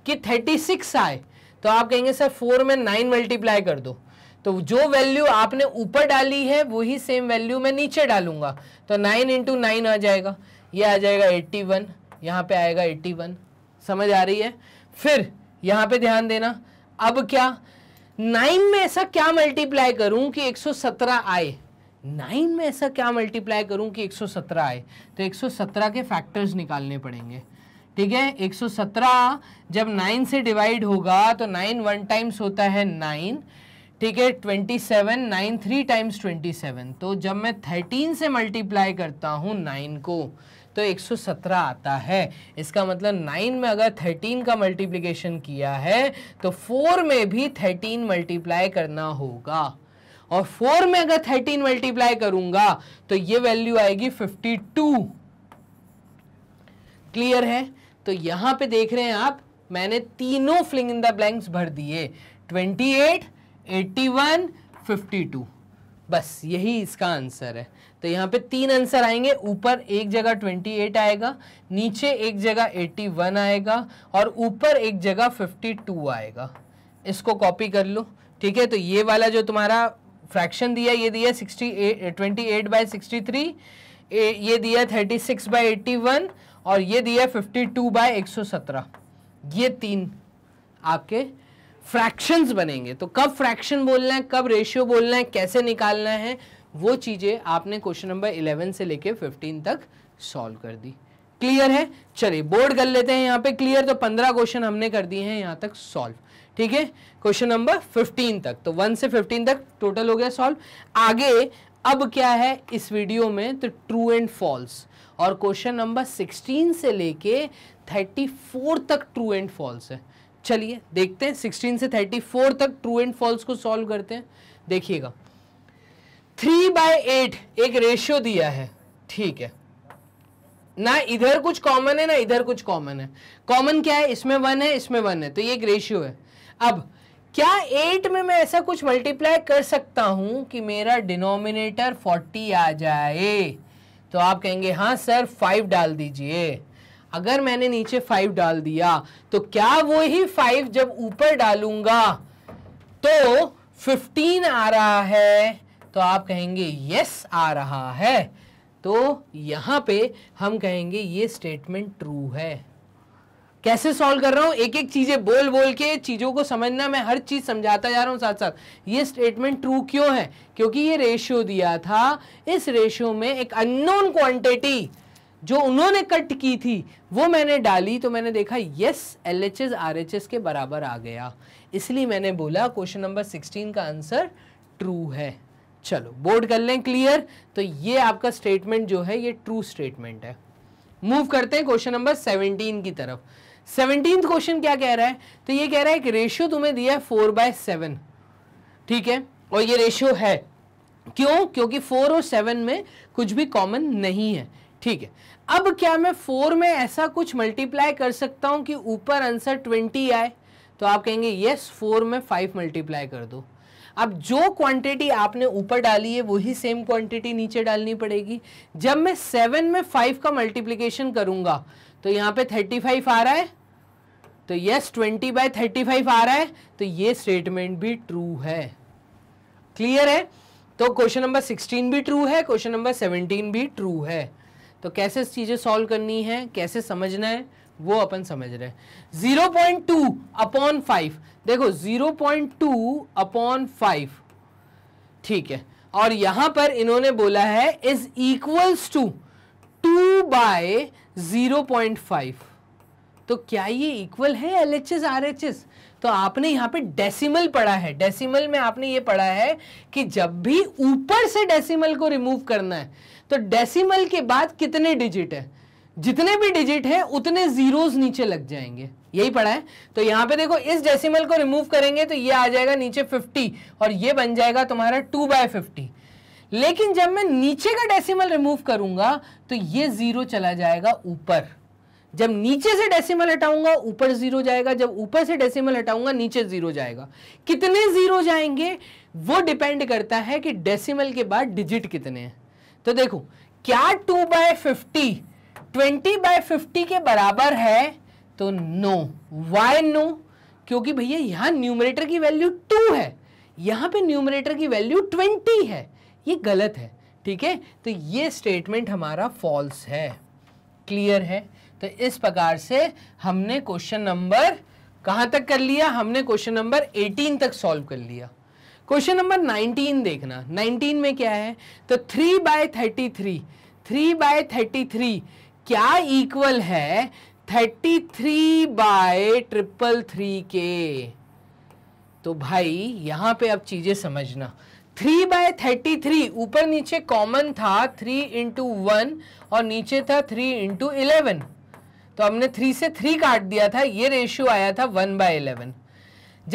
कि थर्टी सिक्स आए तो आप कहेंगे सर फोर में नाइन मल्टीप्लाई कर दो तो जो वैल्यू आपने ऊपर डाली है वही सेम वैल्यू मैं नीचे डालूंगा तो नाइन इंटू नाइन आ जाएगा ये आ जाएगा एट्टी वन यहाँ पे आएगा 81 समझ आ रही है फिर यहाँ पे ध्यान देना अब क्या नाइन में ऐसा क्या मल्टीप्लाई करूं कि 117 आए नाइन में ऐसा क्या मल्टीप्लाई करूँ कि 117 आए तो 117 के फैक्टर्स निकालने पड़ेंगे ठीक है 117 जब 9 से डिवाइड होगा तो 9 वन टाइम्स होता है 9 ठीक है 27 नाइन थ्री टाइम्स सेवन तो जब मैं 13 से मल्टीप्लाई करता हूँ 9 को तो 117 आता है इसका मतलब 9 में अगर 13 का मल्टीप्लीकेशन किया है तो 4 में भी 13 मल्टीप्लाई करना होगा और 4 में अगर 13 मल्टीप्लाई करूंगा तो ये वैल्यू आएगी 52 क्लियर है तो यहां पे देख रहे हैं आप मैंने तीनों फ्लिंग इन द ब्लैंक्स भर दिए 28, 81, 52 बस यही इसका आंसर है तो यहाँ पे तीन आंसर आएंगे ऊपर एक जगह 28 आएगा नीचे एक जगह 81 आएगा और ऊपर एक जगह 52 आएगा इसको कॉपी कर लो ठीक है तो ये वाला जो तुम्हारा फ्रैक्शन दिया ये दिया sixty eight twenty eight by sixty three ये दिया thirty six by eighty one और ये दिया फिफ्टी टू बाय एक सौ सत्रह ये तीन आपके फ्रैक्शंस बनेंगे तो कब फ्रैक्शन बोलना है कब रेशियो बोलना है कैसे निकालना है वो चीज़ें आपने क्वेश्चन नंबर इलेवन से लेके फिफ्टीन तक सॉल्व कर दी क्लियर है चलिए बोर्ड कर लेते हैं यहाँ पे क्लियर तो पंद्रह क्वेश्चन हमने कर दिए हैं यहाँ तक सॉल्व ठीक है क्वेश्चन नंबर फिफ्टीन तक तो वन से फिफ्टीन तक टोटल हो गया सॉल्व आगे अब क्या है इस वीडियो में तो ट्रू एंड फॉल्स और क्वेश्चन नंबर सिक्सटीन से लेके थर्टी फोर तक ट्रू एंड फॉल्स है चलिए देखते हैं सिक्सटीन से थर्टी फोर तक ट्रू एंड फॉल्स को सॉल्व करते हैं देखिएगा थ्री बाय एट एक रेशियो दिया है ठीक है ना इधर कुछ कॉमन है ना इधर कुछ कॉमन है कॉमन क्या है इसमें वन है इसमें वन है तो ये एक रेशियो है अब क्या एट में मैं ऐसा कुछ मल्टीप्लाई कर सकता हूं कि मेरा डिनोमिनेटर फोर्टी आ जाए तो आप कहेंगे हाँ सर फाइव डाल दीजिए अगर मैंने नीचे फाइव डाल दिया तो क्या वो ही फाइव जब ऊपर डालूंगा तो फिफ्टीन आ रहा है तो आप कहेंगे यस आ रहा है तो यहाँ पे हम कहेंगे ये स्टेटमेंट ट्रू है कैसे सॉल्व कर रहा हूँ एक एक चीज़ें बोल बोल के चीज़ों को समझना मैं हर चीज़ समझाता जा रहा हूँ साथ साथ ये स्टेटमेंट ट्रू क्यों है क्योंकि ये रेशियो दिया था इस रेशियो में एक अननोन क्वांटिटी जो उन्होंने कट की थी वो मैंने डाली तो मैंने देखा yes L H S R H S के बराबर आ गया इसलिए मैंने बोला क्वेश्चन नंबर सिक्सटीन का आंसर ट्रू है चलो बोर्ड कर लें क्लियर तो ये आपका स्टेटमेंट जो है ये ट्रू स्टेटमेंट है मूव करते हैं क्वेश्चन नंबर सेवनटीन की तरफ सेवनटीन क्वेश्चन क्या कह रहा है तो ये कह रहा है कि रेशियो तुम्हें दिया है फोर बाय सेवन ठीक है और ये रेशियो है क्यों क्योंकि फोर और सेवन में कुछ भी कॉमन नहीं है ठीक है अब क्या मैं फोर में ऐसा कुछ मल्टीप्लाई कर सकता हूं कि ऊपर आंसर ट्वेंटी आए तो आप कहेंगे यस फोर में फाइव मल्टीप्लाई कर दो अब जो क्वांटिटी आपने ऊपर डाली है वही सेम क्वांटिटी नीचे डालनी पड़ेगी जब मैं सेवन में फाइव का मल्टीप्लीकेशन करूंगा तो यहाँ पे थर्टी फाइव आ रहा है तो yes twenty by thirty five आ रहा है तो ये स्टेटमेंट भी ट्रू है क्लियर है तो क्वेश्चन नंबर सिक्सटीन भी ट्रू है क्वेश्चन नंबर सेवनटीन भी ट्रू है तो कैसे चीज़ें सॉल्व करनी है कैसे समझना है वो अपन समझ रहे हैं zero point two upon five देखो zero point two upon five ठीक है और यहां पर इन्होंने बोला है is equals to two by zero point five तो क्या ये इक्वल है L H S R H S तो आपने यहां पे डेसिमल पढ़ा है डेसिमल में आपने ये पढ़ा है कि जब भी ऊपर से डेसिमल को रिमूव करना है तो डेसिमल के बाद कितने डिजिट है जितने भी डिजिट हैं उतने जीरोस नीचे लग जाएंगे यही पढ़ा है तो यहां पे देखो इस डेसिमल को रिमूव करेंगे तो ये आ जाएगा नीचे 50 और ये बन जाएगा तुम्हारा 2 बाय फिफ्टी लेकिन जब मैं नीचे का डेसिमल रिमूव करूंगा तो ये जीरो चला जाएगा ऊपर जब नीचे से डेसिमल हटाऊंगा ऊपर जीरो जाएगा जब ऊपर से डेसिमल हटाऊंगा नीचे जीरो जाएगा कितने जीरो जाएंगे वो डिपेंड करता है कि डेसिमल के बाद डिजिट कितने हैं तो देखो क्या two by fifty twenty by fifty के बराबर है तो नो वाई नो क्योंकि भैया यहाँ न्यूमरेटर की वैल्यू टू है यहाँ पे न्यूमरेटर की वैल्यू ट्वेंटी है ये गलत है ठीक है तो ये स्टेटमेंट हमारा फॉल्स है क्लियर है तो इस प्रकार से हमने क्वेश्चन नंबर कहाँ तक कर लिया हमने क्वेश्चन नंबर 18 तक सॉल्व कर लिया क्वेश्चन नंबर 19 देखना 19 में क्या है तो 3 by thirty three three by thirty three क्या इक्वल है thirty three by triple three के तो भाई यहां पे अब चीज़ें समझना थ्री बाय थर्टी थ्री ऊपर नीचे कॉमन था थ्री इंटू वन और नीचे था थ्री इंटू इलेवन तो हमने थ्री से थ्री काट दिया था ये रेशियो आया था वन बाय इलेवन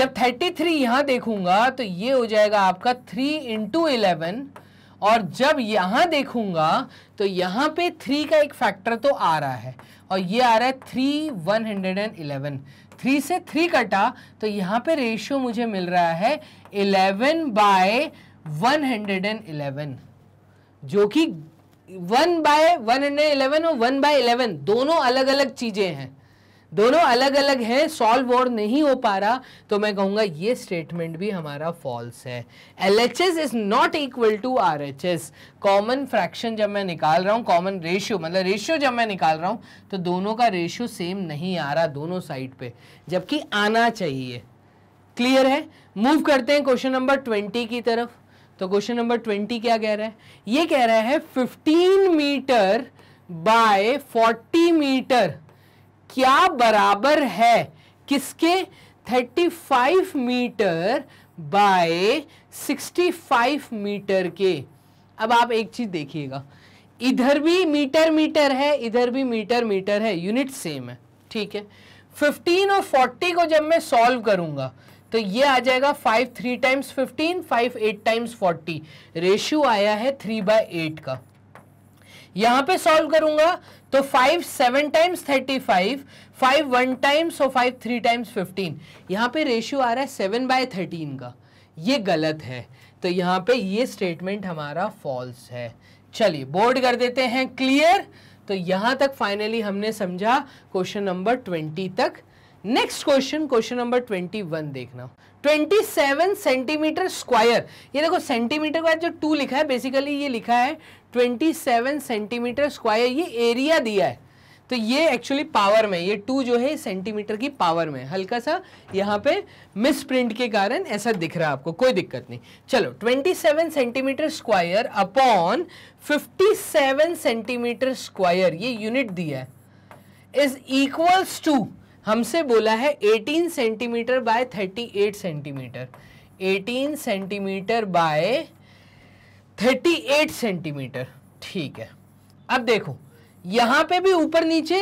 जब थर्टी थ्री यहां देखूंगा तो ये हो जाएगा आपका थ्री इंटू इलेवन और जब यहाँ देखूंगा तो यहाँ पे थ्री का एक फैक्टर तो आ रहा है और ये आ रहा है three one hundred and eleven three से थ्री कटा तो यहाँ पे रेशियो मुझे मिल रहा है eleven by one hundred and eleven जो कि one by one hundred eleven और वन बाय इलेवन दोनों अलग अलग चीज़ें हैं दोनों अलग अलग हैं सॉल्व और नहीं हो पा रहा तो मैं कहूंगा ये स्टेटमेंट भी हमारा फॉल्स है L H S is not equal to R H S common fraction जब मैं निकाल रहा हूँ कॉमन रेशियो मतलब रेशियो जब मैं निकाल रहा हूँ तो दोनों का रेशियो सेम नहीं आ रहा दोनों साइड पे जबकि आना चाहिए क्लियर है मूव करते हैं क्वेश्चन नंबर ट्वेंटी की तरफ तो क्वेश्चन नंबर ट्वेंटी क्या कह रहा है ये कह रहा है fifteen metre by forty metre क्या बराबर है किसके 35 मीटर बाय 65 मीटर के अब आप एक चीज़ देखिएगा इधर भी मीटर मीटर है इधर भी मीटर मीटर है यूनिट सेम है ठीक है 15 और 40 को जब मैं सॉल्व करूंगा तो ये आ जाएगा 5 three times 15 5 eight times 40 ratio आया है 3 बाय एट का यहां पे सॉल्व करूंगा तो five seven times thirty five five one times और फाइव थ्री टाइम्स फिफ्टीन यहां पे रेशियो आ रहा है सेवन बाय थर्टीन का ये गलत है तो यहां पे ये स्टेटमेंट हमारा फॉल्स है चलिए बोर्ड कर देते हैं क्लियर तो यहां तक फाइनली हमने समझा क्वेश्चन नंबर ट्वेंटी तक next question question number twenty one देखना ट्वेंटी सेवन सेंटीमीटर स्क्वायर ये देखो सेंटीमीटर के बाद जो टू लिखा है बेसिकली ये लिखा है 27 सेंटीमीटर स्क्वायर ये एरिया दिया है तो ये एक्चुअली पावर में ये टू जो है सेंटीमीटर की पावर में हल्का सा यहाँ पे मिस प्रिंट के कारण ऐसा दिख रहा है आपको कोई दिक्कत नहीं चलो 27 centimetre square upon 57 centimetre square ये यूनिट दिया है इज इक्वल्स टू हमसे बोला है 18 centimetre by 38 centimetre 18 centimetre by thirty eight centimetre ठीक है अब देखो यहाँ पे भी ऊपर नीचे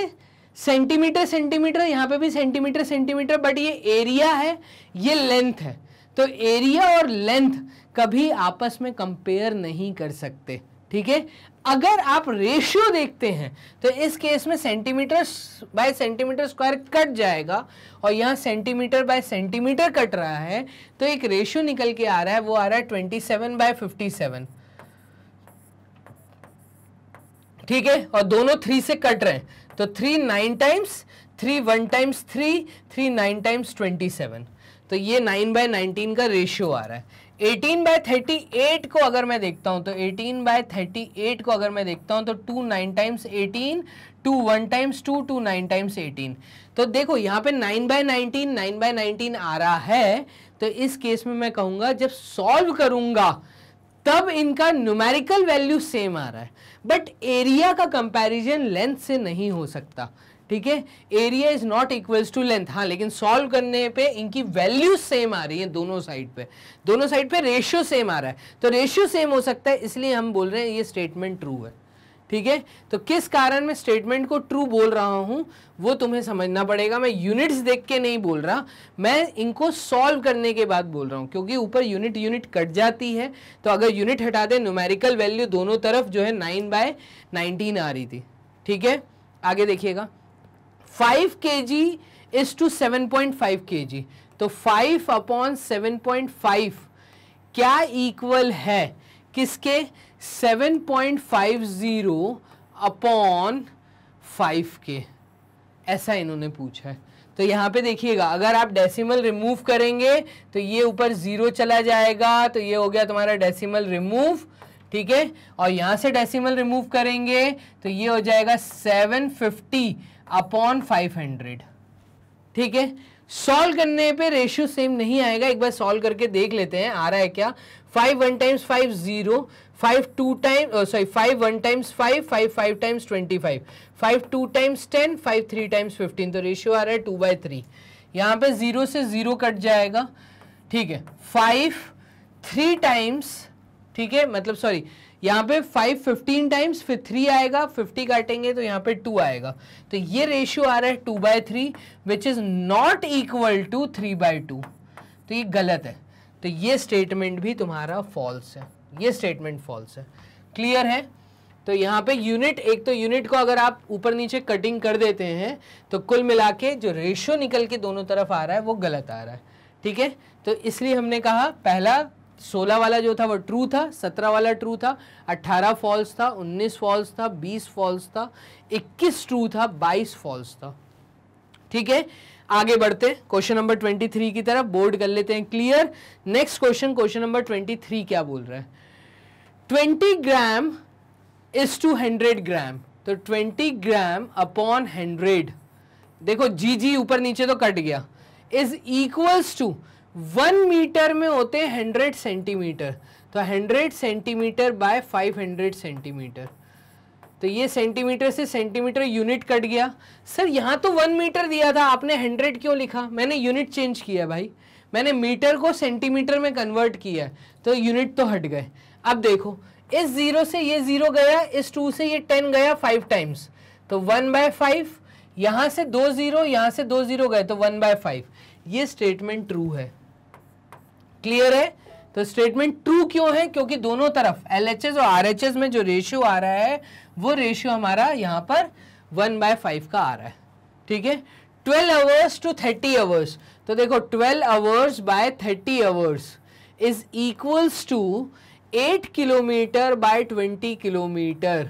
सेंटीमीटर सेंटीमीटर यहाँ पे भी सेंटीमीटर सेंटीमीटर बट ये एरिया है ये लेंथ है तो एरिया और लेंथ कभी आपस में कंपेयर नहीं कर सकते ठीक है अगर आप रेशियो देखते हैं तो इस केस में centimetre by centimetre square cut जाएगा और यहाँ सेंटीमीटर बाय सेंटीमीटर कट रहा है तो एक रेशियो निकल के आ रहा है वो आ रहा है twenty seven by fifty seven ठीक है और दोनों थ्री से कट रहे हैं तो three nine times three one times three three nine times twenty seven तो ये नाइन बाय नाइनटीन का रेशियो आ रहा है एटीन बाय थर्टी एट को अगर मैं देखता हूँ तो एटीन बाय थर्टी एट को अगर मैं देखता हूँ तो two nine times eighteen two one times two two nine times eighteen तो देखो यहाँ पे nine by nineteen nine by nineteen आ रहा है तो इस केस में मैं कहूँगा जब सॉल्व करूँगा तब इनका न्यूमेरिकल वैल्यू सेम आ रहा है बट एरिया का कंपैरिजन लेंथ से नहीं हो सकता ठीक है area is not equals to length हाँ लेकिन सॉल्व करने पे इनकी वैल्यू सेम आ रही है दोनों साइड पे दोनों साइड पे रेशियो सेम आ रहा है तो रेशियो सेम हो सकता है इसलिए हम बोल रहे हैं ये स्टेटमेंट ट्रू है ठीक है तो किस कारण मैं स्टेटमेंट को ट्रू बोल रहा हूं वो तुम्हें समझना पड़ेगा मैं यूनिट्स देख के नहीं बोल रहा मैं इनको सॉल्व करने के बाद बोल रहा हूं क्योंकि ऊपर यूनिट यूनिट कट जाती है तो अगर यूनिट हटा दें न्यूमेरिकल वैल्यू दोनों तरफ जो है नाइन बाय नाइनटीन आ रही थी ठीक है आगे देखिएगा five K G is to seven point five K G तो five upon seven point five क्या इक्वल है किसके seven point five zero upon five के ऐसा इन्होंने पूछा है तो यहाँ पे देखिएगा अगर आप डेसिमल रिमूव करेंगे तो ये ऊपर ज़ीरो चला जाएगा तो ये हो गया तुम्हारा डेसिमल रिमूव ठीक है और यहाँ से डेसिमल रिमूव करेंगे तो ये हो जाएगा seven fifty upon five hundred ठीक है सॉल्व करने पे रेशियो सेम नहीं आएगा एक बार सॉल्व करके देख लेते हैं आ रहा है क्या five one times five zero five two time sorry five one times five five five times twenty five five two times ten five three times fifteen तो रेशियो आ रहा है टू बाई थ्री यहाँ पे ज़ीरो से zero cut जाएगा ठीक है फाइव थ्री टाइम्स ठीक है मतलब सॉरी यहाँ पे फाइव फिफ्टीन टाइम्स फिर थ्री आएगा फिफ्टी काटेंगे तो यहाँ पे टू आएगा तो ये रेशियो आ रहा है two by three which is not equal to three by two तो ये गलत है तो ये स्टेटमेंट भी तुम्हारा फॉल्स है ये स्टेटमेंट फॉल्स है क्लियर है तो यहाँ पे यूनिट एक तो यूनिट को अगर आप ऊपर नीचे कटिंग कर देते हैं तो कुल मिला के जो रेशियो निकल के दोनों तरफ आ रहा है वो गलत आ रहा है ठीक है तो इसलिए हमने कहा पहला सोलह वाला जो था वो ट्रू था सत्रह वाला ट्रू था अट्ठारह फॉल्स था उन्नीस फॉल्स था बीस फॉल्स था इक्कीस ट्रू था बाईस फॉल्स था ठीक है आगे बढ़ते क्वेश्चन नंबर ट्वेंटी थ्री की तरफ बोर्ड कर लेते हैं clear next question question number twenty three क्या बोल रहा है twenty gram is two hundred gram तो ट्वेंटी ग्राम अपॉन हंड्रेड देखो जी जी ऊपर नीचे तो कट गया is equals to one metre में होते हैं हंड्रेड सेंटीमीटर तो hundred centimetre by five hundred centimetre तो ये सेंटीमीटर से सेंटीमीटर यूनिट कट गया सर यहाँ तो वन मीटर दिया था आपने हंड्रेड क्यों लिखा मैंने यूनिट चेंज किया भाई मैंने मीटर को सेंटीमीटर में कन्वर्ट किया तो यूनिट तो हट गए अब देखो इस ज़ीरो से ये ज़ीरो गया इस टू से ये टेन गया फाइव टाइम्स तो वन बाय फाइव यहाँ से दो ज़ीरो यहाँ से दो ज़ीरो गए तो वन बाय फाइव ये स्टेटमेंट ट्रू है क्लियर है तो स्टेटमेंट ट्रू क्यों है क्योंकि दोनों तरफ एल और आर में जो रेशियो आ रहा है वो रेशियो हमारा यहाँ पर वन बाय फाइव का आ रहा है ठीक है twelve hours to thirty hours तो देखो twelve hours by thirty hours is equals to eight kilometre by twenty kilometre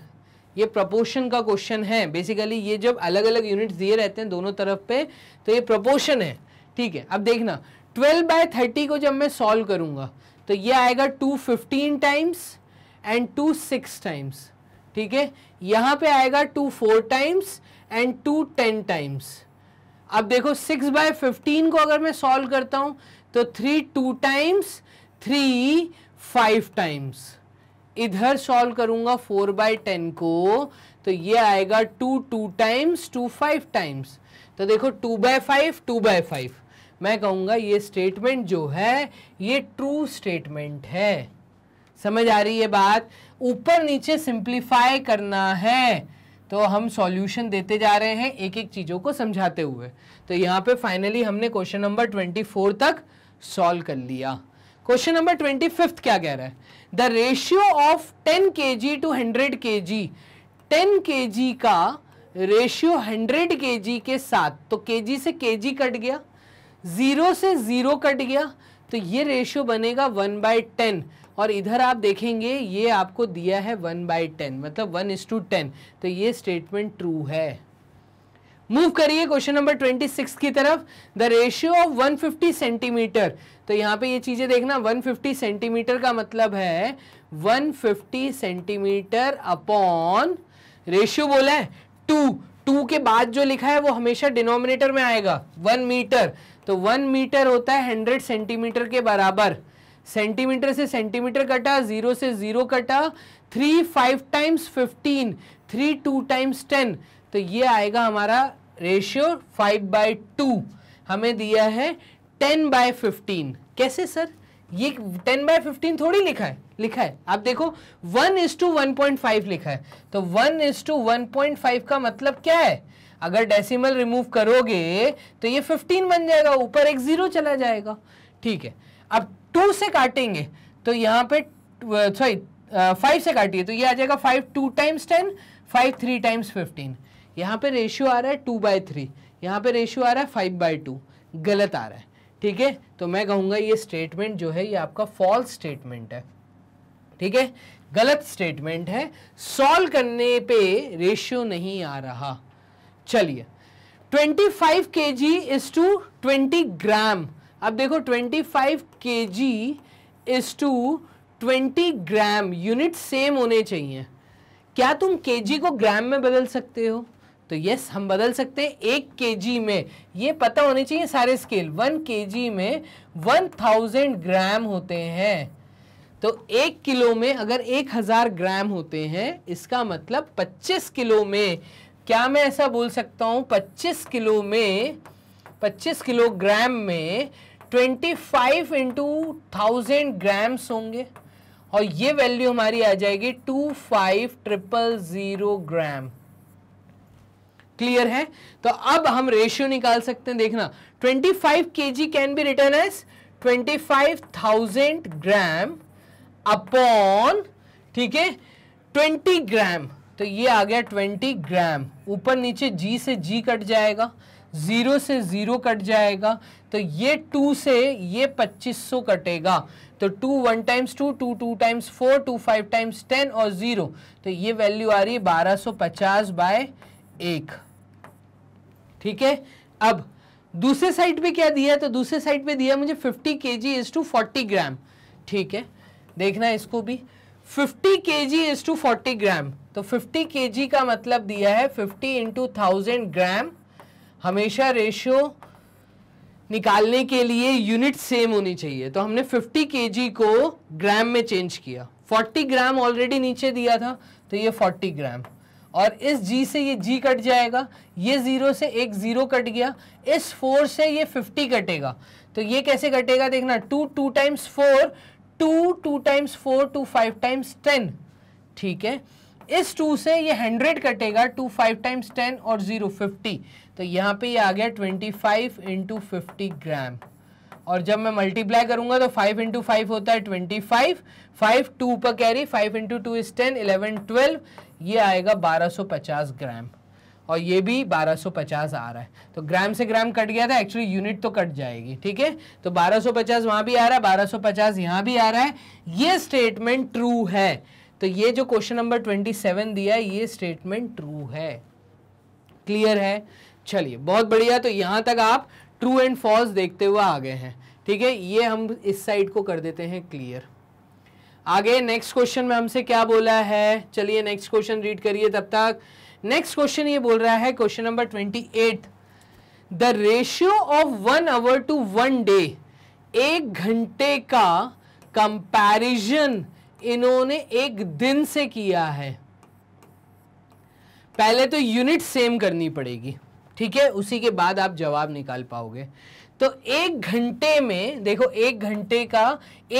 ये प्रपोर्शन का क्वेश्चन है बेसिकली ये जब अलग अलग यूनिट्स दिए रहते हैं दोनों तरफ पे तो ये प्रपोर्शन है ठीक है अब देखना ट्वेल्व बाय थर्टी को जब मैं सॉल्व करूँगा तो ये आएगा two fifteen times and two six times ठीक है यहाँ पे आएगा two four times and two ten times अब देखो सिक्स बाय फिफ्टीन को अगर मैं सॉल्व करता हूँ तो three two times three five times इधर सॉल्व करूंगा फोर बाय टेन को तो ये आएगा two two times two five times तो देखो two by five two by five मैं कहूँगा ये स्टेटमेंट जो है ये ट्रू स्टेटमेंट है समझ आ रही है बात ऊपर नीचे सिंप्लीफाई करना है तो हम सॉल्यूशन देते जा रहे हैं एक एक चीज़ों को समझाते हुए तो यहाँ पे फाइनली हमने क्वेश्चन नंबर ट्वेंटी फोर तक सॉल्व कर लिया क्वेश्चन नंबर ट्वेंटी फिफ्थ क्या कह रहा है द रेशियो ऑफ टेन के जी टू हंड्रेड के जी टेन के जी का रेशियो हंड्रेड के जी के साथ तो के जी से के जी कट गया ज़ीरो से ज़ीरो कट गया तो ये रेशियो बनेगा वन बाई टेन और इधर आप देखेंगे ये आपको दिया है वन बाई टेन मतलब वन इज टू टेन तो ये स्टेटमेंट ट्रू है मूव करिए क्वेश्चन नंबर ट्वेंटी सिक्स की तरफ the ratio of one fifty centimetre तो यहाँ पे ये चीज़ें देखना वन फिफ्टी सेंटीमीटर का मतलब है one fifty centimetre upon ratio बोला है टू टू के बाद जो लिखा है वो हमेशा डिनोमिनेटर में आएगा वन मीटर तो वन मीटर होता है हंड्रेड सेंटीमीटर के बराबर सेंटीमीटर से सेंटीमीटर कटा जीरो से जीरो कटा three five times fifteen three two times ten तो ये आएगा हमारा रेशियो फाइव बाय टू हमें दिया है टेन बाय फिफ्टीन कैसे सर ये टेन बाय फिफ्टीन थोड़ी लिखा है लिखा है आप देखो one is to one point five लिखा है तो one is to one point five का मतलब क्या है अगर डेसिमल रिमूव करोगे तो ये 15 बन जाएगा ऊपर एक ज़ीरो चला जाएगा ठीक है अब टू से काटेंगे तो यहाँ पे सॉरी फाइव से काटिए तो ये आ जाएगा five two times ten five three times fifteen यहाँ पे रेशियो आ रहा है टू बाई थ्री यहाँ पे रेशियो आ रहा है फाइव बाई टू गलत आ रहा है ठीक है तो मैं कहूँगा ये स्टेटमेंट जो है ये आपका फॉल्स स्टेटमेंट है ठीक है गलत स्टेटमेंट है सॉल्व करने पे रेशियो नहीं आ रहा चलिए 25 five K G is to twenty gram अब देखो 25 five K G is to twenty gram unit same होने चाहिए क्या तुम के जी को ग्राम में बदल सकते हो तो यस हम बदल सकते हैं एक के जी में ये पता होने चाहिए सारे स्केल वन के जी में वन थाउजेंड ग्राम होते हैं तो एक किलो में अगर एक हज़ार ग्राम होते हैं इसका मतलब पच्चीस किलो में क्या मैं ऐसा बोल सकता हूँ 25 किलो में 25 किलोग्राम में 25 फाइव इंटू थाउजेंड ग्राम्स होंगे और ये वैल्यू हमारी आ जाएगी two five triple zero gram clear है तो अब हम रेशियो निकाल सकते हैं देखना 25 five K G can be written as thousand gram upon ठीक है 20 ग्राम तो ये आ गया ट्वेंटी ग्राम ऊपर नीचे जी से जी कट जाएगा ज़ीरो से ज़ीरो कट जाएगा तो ये टू से ये पच्चीस सौ कटेगा तो two one times two to two times four two five times ten और ज़ीरो तो ये वैल्यू आ रही है बारह सौ पचास बाय एक ठीक है अब दूसरे साइड पे क्या दिया है तो दूसरे साइड पे दिया मुझे 50 K G is to forty gram ठीक है देखना इसको भी 50 K G is to forty gram तो 50 के जी का मतलब दिया है 50 इंटू थाउजेंड ग्राम हमेशा रेशियो निकालने के लिए यूनिट सेम होनी चाहिए तो हमने 50 के को ग्राम में चेंज किया 40 ग्राम ऑलरेडी नीचे दिया था तो ये 40 ग्राम और इस जी से ये जी कट जाएगा ये ज़ीरो से एक ज़ीरो कट गया इस फोर से ये 50 कटेगा तो ये कैसे कटेगा देखना two two times four two two times four two five times ten ठीक है इस टू से ये हंड्रेड कटेगा टू फाइव टाइम्स टेन और ज़ीरो फिफ्टी तो यहाँ पे ये आ गया twenty five into fifty gram और जब मैं मल्टीप्लाई करूँगा तो फाइव इंटू फाइव होता है ट्वेंटी फाइव फाइव टू पर carry five into two is ten eleven twelve ये आएगा बारह सौ पचास ग्राम और ये भी 1250 आ रहा है तो ग्राम से ग्राम कट गया था एक्चुअली यूनिट तो कट जाएगी ठीक है तो 1250 वहां भी आ रहा है 1250 यहां भी आ रहा है ये स्टेटमेंट ट्रू है तो ये जो क्वेश्चन नंबर 27 दिया है ये स्टेटमेंट ट्रू है क्लियर है चलिए बहुत बढ़िया तो यहां तक आप ट्रू एंड फॉल्स देखते हुए आ गए हैं ठीक है ये हम इस साइड को कर देते हैं क्लियर आगे नेक्स्ट क्वेश्चन में हमसे क्या बोला है चलिए नेक्स्ट क्वेश्चन रीड करिए तब तक नेक्स्ट क्वेश्चन ये बोल रहा है question number twenty eight the ratio of one hour to one day एक घंटे का कंपैरिजन इन्होंने एक दिन से किया है पहले तो यूनिट सेम करनी पड़ेगी ठीक है उसी के बाद आप जवाब निकाल पाओगे तो एक घंटे में देखो एक घंटे का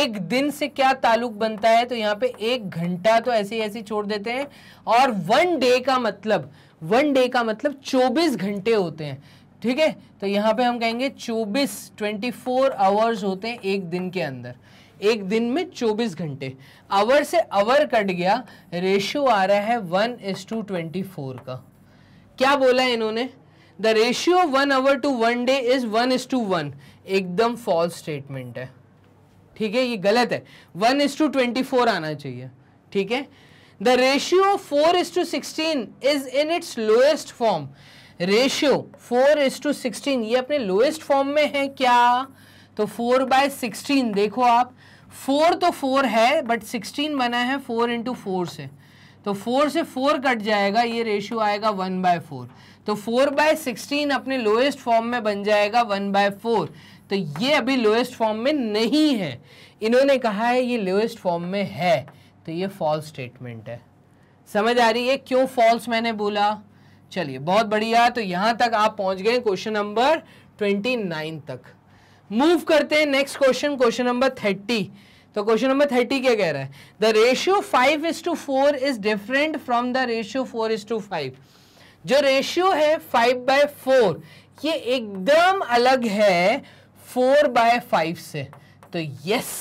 एक दिन से क्या ताल्लुक बनता है तो यहाँ पे एक घंटा तो ऐसे ही ऐसे छोड़ देते हैं और वन डे का मतलब वन डे का मतलब 24 घंटे होते हैं ठीक है तो यहाँ पे हम कहेंगे 24 24 आवर्स होते हैं एक दिन के अंदर एक दिन में 24 घंटे आवर से आवर कट गया रेशो आ रहा है वन टू ट्वेंटी फोर का क्या बोला है इन्होंने the ratio one hour to one day is one is to one एकदम फॉल्स स्टेटमेंट है ठीक है ये गलत है one is to twenty four आना चाहिए ठीक है the ratio four is to sixteen is in its lowest form ratio four is to sixteen ये अपने लोएस्ट फॉर्म में है क्या तो फोर बाय सिक्सटीन देखो आप फोर तो फोर है बट सिक्सटीन बना है फोर इंटू फोर से तो फोर से फोर कट जाएगा ये रेशियो आएगा वन बाय फोर तो फोर बाय सिक्सटीन अपने लोएस्ट फॉर्म में बन जाएगा वन बाय फोर तो ये अभी लोएस्ट फॉर्म में नहीं है इन्होंने कहा है ये लोएस्ट फॉर्म में है तो ये फॉल्स स्टेटमेंट है समझ आ रही है क्यों फॉल्स मैंने बोला चलिए बहुत बढ़िया तो यहाँ तक आप पहुँच गए क्वेश्चन नंबर ट्वेंटी नाइन तक मूव करते हैं next question question number thirty तो क्वेश्चन नंबर थर्टी क्या कह रहा है the ratio five is to four is different from the ratio four is to five जो रेशियो है फाइव बाय फोर ये एकदम अलग है फोर बाय फाइव से तो यस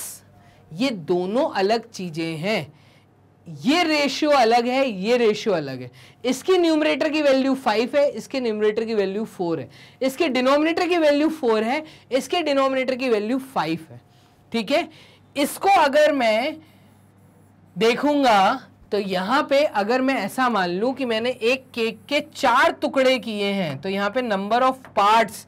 ये दोनों अलग चीज़ें हैं ये रेशियो अलग है ये रेशियो अलग है इसके न्यूमरेटर की वैल्यू फाइव है इसके न्यूमरेटर की वैल्यू फोर है इसके डिनोमिनेटर की वैल्यू फोर है इसके डिनोमिनेटर की वैल्यू फाइव है ठीक है इसको अगर मैं देखूंगा तो यहाँ पे अगर मैं ऐसा मान लूँ कि मैंने एक केक के चार टुकड़े किए हैं तो यहाँ पे नंबर ऑफ पार्ट्स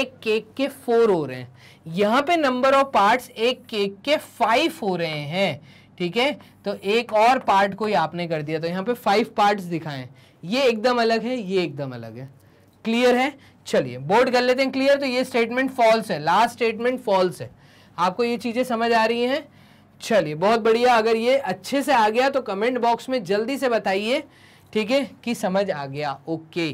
एक केक के फोर हो रहे हैं यहाँ पे नंबर ऑफ पार्ट्स एक केक के फाइव हो रहे हैं ठीक है तो एक और पार्ट ही आपने कर दिया तो यहाँ पे फाइव पार्ट्स दिखाएं ये एकदम अलग है ये एकदम अलग है क्लियर है चलिए बोर्ड कर लेते हैं क्लियर तो ये स्टेटमेंट फॉल्स है लास्ट स्टेटमेंट फॉल्स है आपको ये चीज़ें समझ आ रही हैं चलिए बहुत बढ़िया अगर ये अच्छे से आ गया तो कमेंट बॉक्स में जल्दी से बताइए ठीक है कि समझ आ गया ओके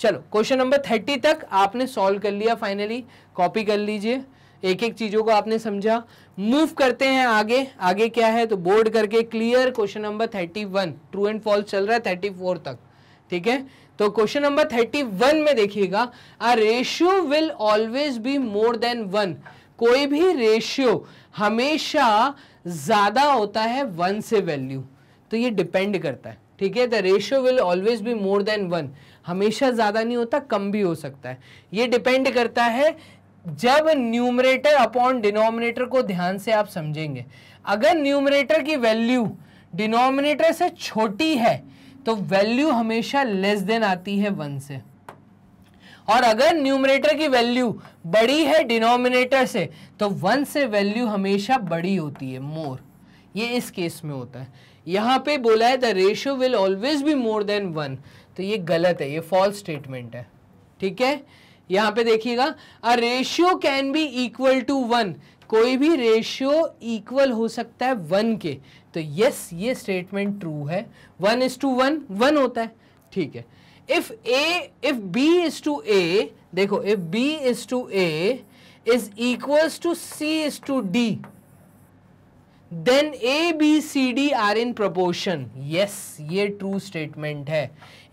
चलो क्वेश्चन नंबर थर्टी तक आपने सॉल्व कर लिया फाइनली कॉपी कर लीजिए एक एक चीज़ों को आपने समझा मूव करते हैं आगे आगे क्या है तो बोर्ड करके clear question number thirty one true and false चल रहा है थर्टी फोर तक ठीक है तो क्वेश्चन नंबर थर्टी वन में देखिएगा a ratio will always be more than one कोई भी रेशियो हमेशा ज़्यादा होता है वन से वैल्यू तो ये डिपेंड करता है ठीक है the ratio will always be more than one हमेशा ज़्यादा नहीं होता कम भी हो सकता है ये डिपेंड करता है जब न्यूमरेटर अपॉन डिनोमिनेटर को ध्यान से आप समझेंगे अगर न्यूमरेटर की वैल्यू डिनोमिनेटर से छोटी है तो वैल्यू हमेशा लेस देन आती है वन से और अगर न्यूमरेटर की वैल्यू बड़ी है डिनोमिनेटर से तो वन से वैल्यू हमेशा बड़ी होती है मोर ये इस केस में होता है यहाँ पे बोला है the ratio will always be more than one तो ये गलत है ये फॉल्स स्टेटमेंट है ठीक है यहाँ पे देखिएगा a ratio can be equal to one कोई भी रेशियो इक्वल हो सकता है वन के तो यस ये स्टेटमेंट ट्रू है one is to one one होता है ठीक है if A if B is to A देखो if B is to A is equals to C is to D then A B C D are in proportion yes ये true statement है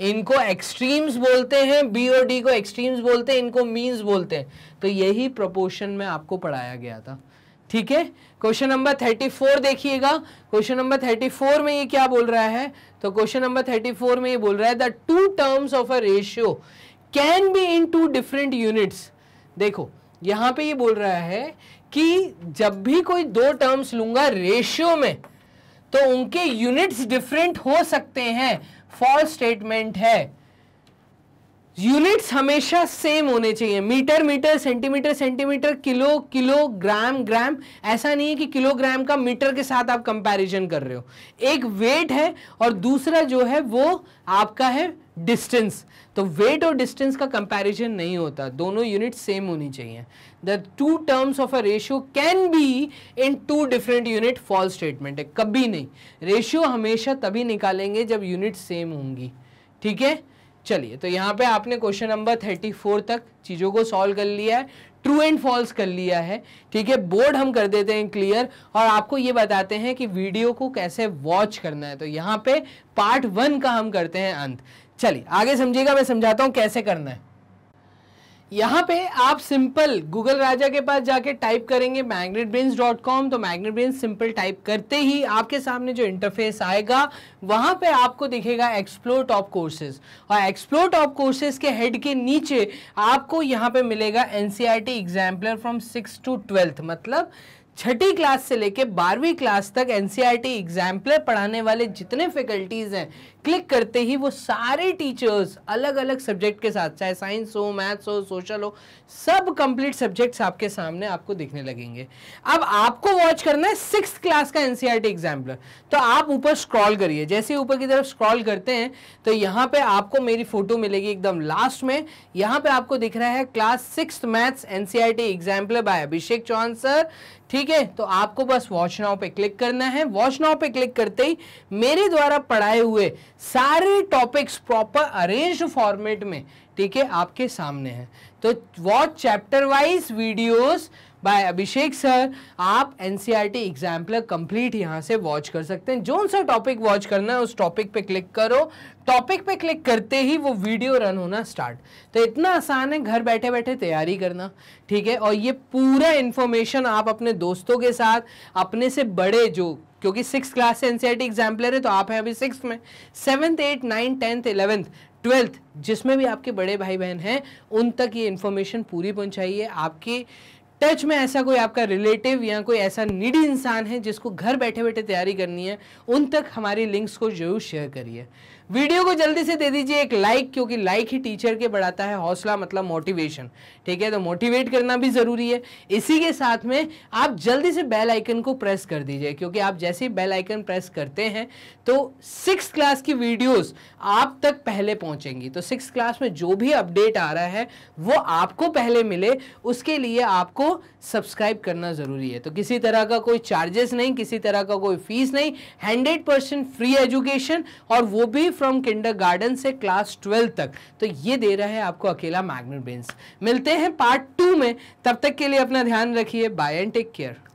इनको extremes बोलते हैं B और D को extremes बोलते हैं इनको मीन्स बोलते हैं तो यही प्रपोर्शन में आपको पढ़ाया गया था ठीक है क्वेश्चन नंबर थर्टी फोर देखिएगा क्वेश्चन नंबर थर्टी फोर में ये क्या बोल रहा है तो क्वेश्चन नंबर थर्टी फोर में ये बोल रहा है the two terms of a ratio can be in two different units देखो यहाँ पे ये बोल रहा है कि जब भी कोई दो टर्म्स लूंगा रेशियो में तो उनके यूनिट्स डिफरेंट हो सकते हैं फॉल्स स्टेटमेंट है यूनिट्स हमेशा सेम होने चाहिए metre metre centimetre centimetre kilo kilo gram gram ऐसा नहीं है कि किलोग्राम का मीटर के साथ आप कंपैरिजन कर रहे हो एक वेट है और दूसरा जो है वो आपका है डिस्टेंस तो वेट और डिस्टेंस का कंपैरिजन नहीं होता दोनों यूनिट सेम होनी चाहिए the two terms of a ratio can be in two different unit fall statement है कभी नहीं रेशियो हमेशा तभी निकालेंगे जब यूनिट सेम होंगी ठीक है चलिए तो यहाँ पे आपने क्वेश्चन नंबर थर्टी फोर तक चीज़ों को सॉल्व कर लिया है ट्रू एंड फॉल्स कर लिया है ठीक है बोर्ड हम कर देते हैं क्लियर और आपको ये बताते हैं कि वीडियो को कैसे वॉच करना है तो यहाँ पे पार्ट वन का हम करते हैं अंत चलिए आगे समझिएगा मैं समझाता हूँ कैसे करना है यहाँ पे आप सिंपल गूगल राजा के पास जाके टाइप करेंगे magnetbrains.com तो magnetbrains सिंपल टाइप करते ही आपके सामने जो इंटरफेस आएगा वहां पे आपको दिखेगा एक्सप्लोर टॉप कोर्सेज और एक्सप्लोर टॉप कोर्सेज के हेड के नीचे आपको यहाँ पे मिलेगा NCERT T exemplar from six to twelfth मतलब छठी क्लास से लेके बारहवीं क्लास तक एनसीईआरटी एग्जाम्पलर e पढ़ाने वाले जितने फैकल्टीज़ हैं क्लिक करते ही वो सारे टीचर्स अलग अलग सब्जेक्ट के साथ चाहे साइंस हो मैथ्स हो सोशल हो सब कंप्लीट सब्जेक्ट्स आपके सामने आपको दिखने लगेंगे अब आपको वॉच करना है सिक्स क्लास का एनसीईआरटी एग्जाम्पलर e तो आप ऊपर स्क्रॉल करिए जैसे ऊपर की तरफ स्क्रॉल करते हैं तो यहाँ पे आपको मेरी फोटो मिलेगी एकदम लास्ट में यहाँ पे आपको दिख रहा है class six maths NCERT exemplar by Abhishek Chauhan sir ठीक है तो आपको बस वॉच नाव पे क्लिक करना है वॉच नाव पे क्लिक करते ही मेरे द्वारा पढ़ाए हुए सारे टॉपिक्स प्रॉपर अरेंज फॉर्मेट में ठीक है आपके सामने हैं तो what chapter wise videos by Abhishek sir आप N C R T exemplar complete यहाँ से वॉच कर सकते हैं जो सा टॉपिक वॉच करना है उस टॉपिक पे क्लिक करो टॉपिक पे क्लिक करते ही वो वीडियो रन होना स्टार्ट तो इतना आसान है घर बैठे बैठे तैयारी करना ठीक है और ये पूरा इन्फॉर्मेशन आप अपने दोस्तों के साथ अपने से बड़े जो क्योंकि सिक्स क्लास से एनसीईआरटी एग्जाम्पलर e है तो आप हैं अभी सिक्स में seventh eight ninth tenth eleventh twelfth जिसमें भी आपके बड़े भाई बहन हैं उन तक ये इन्फॉर्मेशन पूरी पहुंचाइए आपके टच में ऐसा कोई आपका रिलेटिव या कोई ऐसा निडी इंसान है जिसको घर बैठे बैठे तैयारी करनी है उन तक हमारी लिंक्स को जरूर शेयर करिए वीडियो को जल्दी से दे दीजिए एक लाइक क्योंकि लाइक ही टीचर के बढ़ाता है हौसला मतलब मोटिवेशन ठीक है तो मोटिवेट करना भी ज़रूरी है इसी के साथ में आप जल्दी से बेल आइकन को प्रेस कर दीजिए क्योंकि आप जैसे ही बेल आइकन प्रेस करते हैं तो सिक्स क्लास की वीडियोस आप तक पहले पहुंचेंगी तो सिक्स क्लास में जो भी अपडेट आ रहा है वो आपको पहले मिले उसके लिए आपको सब्सक्राइब करना ज़रूरी है तो किसी तरह का कोई चार्जेस नहीं किसी तरह का कोई फीस नहीं हंड्रेड परसेंट फ्री एजुकेशन और वो भी फ्रॉम किंडर से क्लास ट्वेल्व तक तो ये दे रहा है आपको अकेला मैग्नेट बेंस मिलते हैं पार्ट टू में तब तक के लिए अपना ध्यान रखिए बाय एंड टेक केयर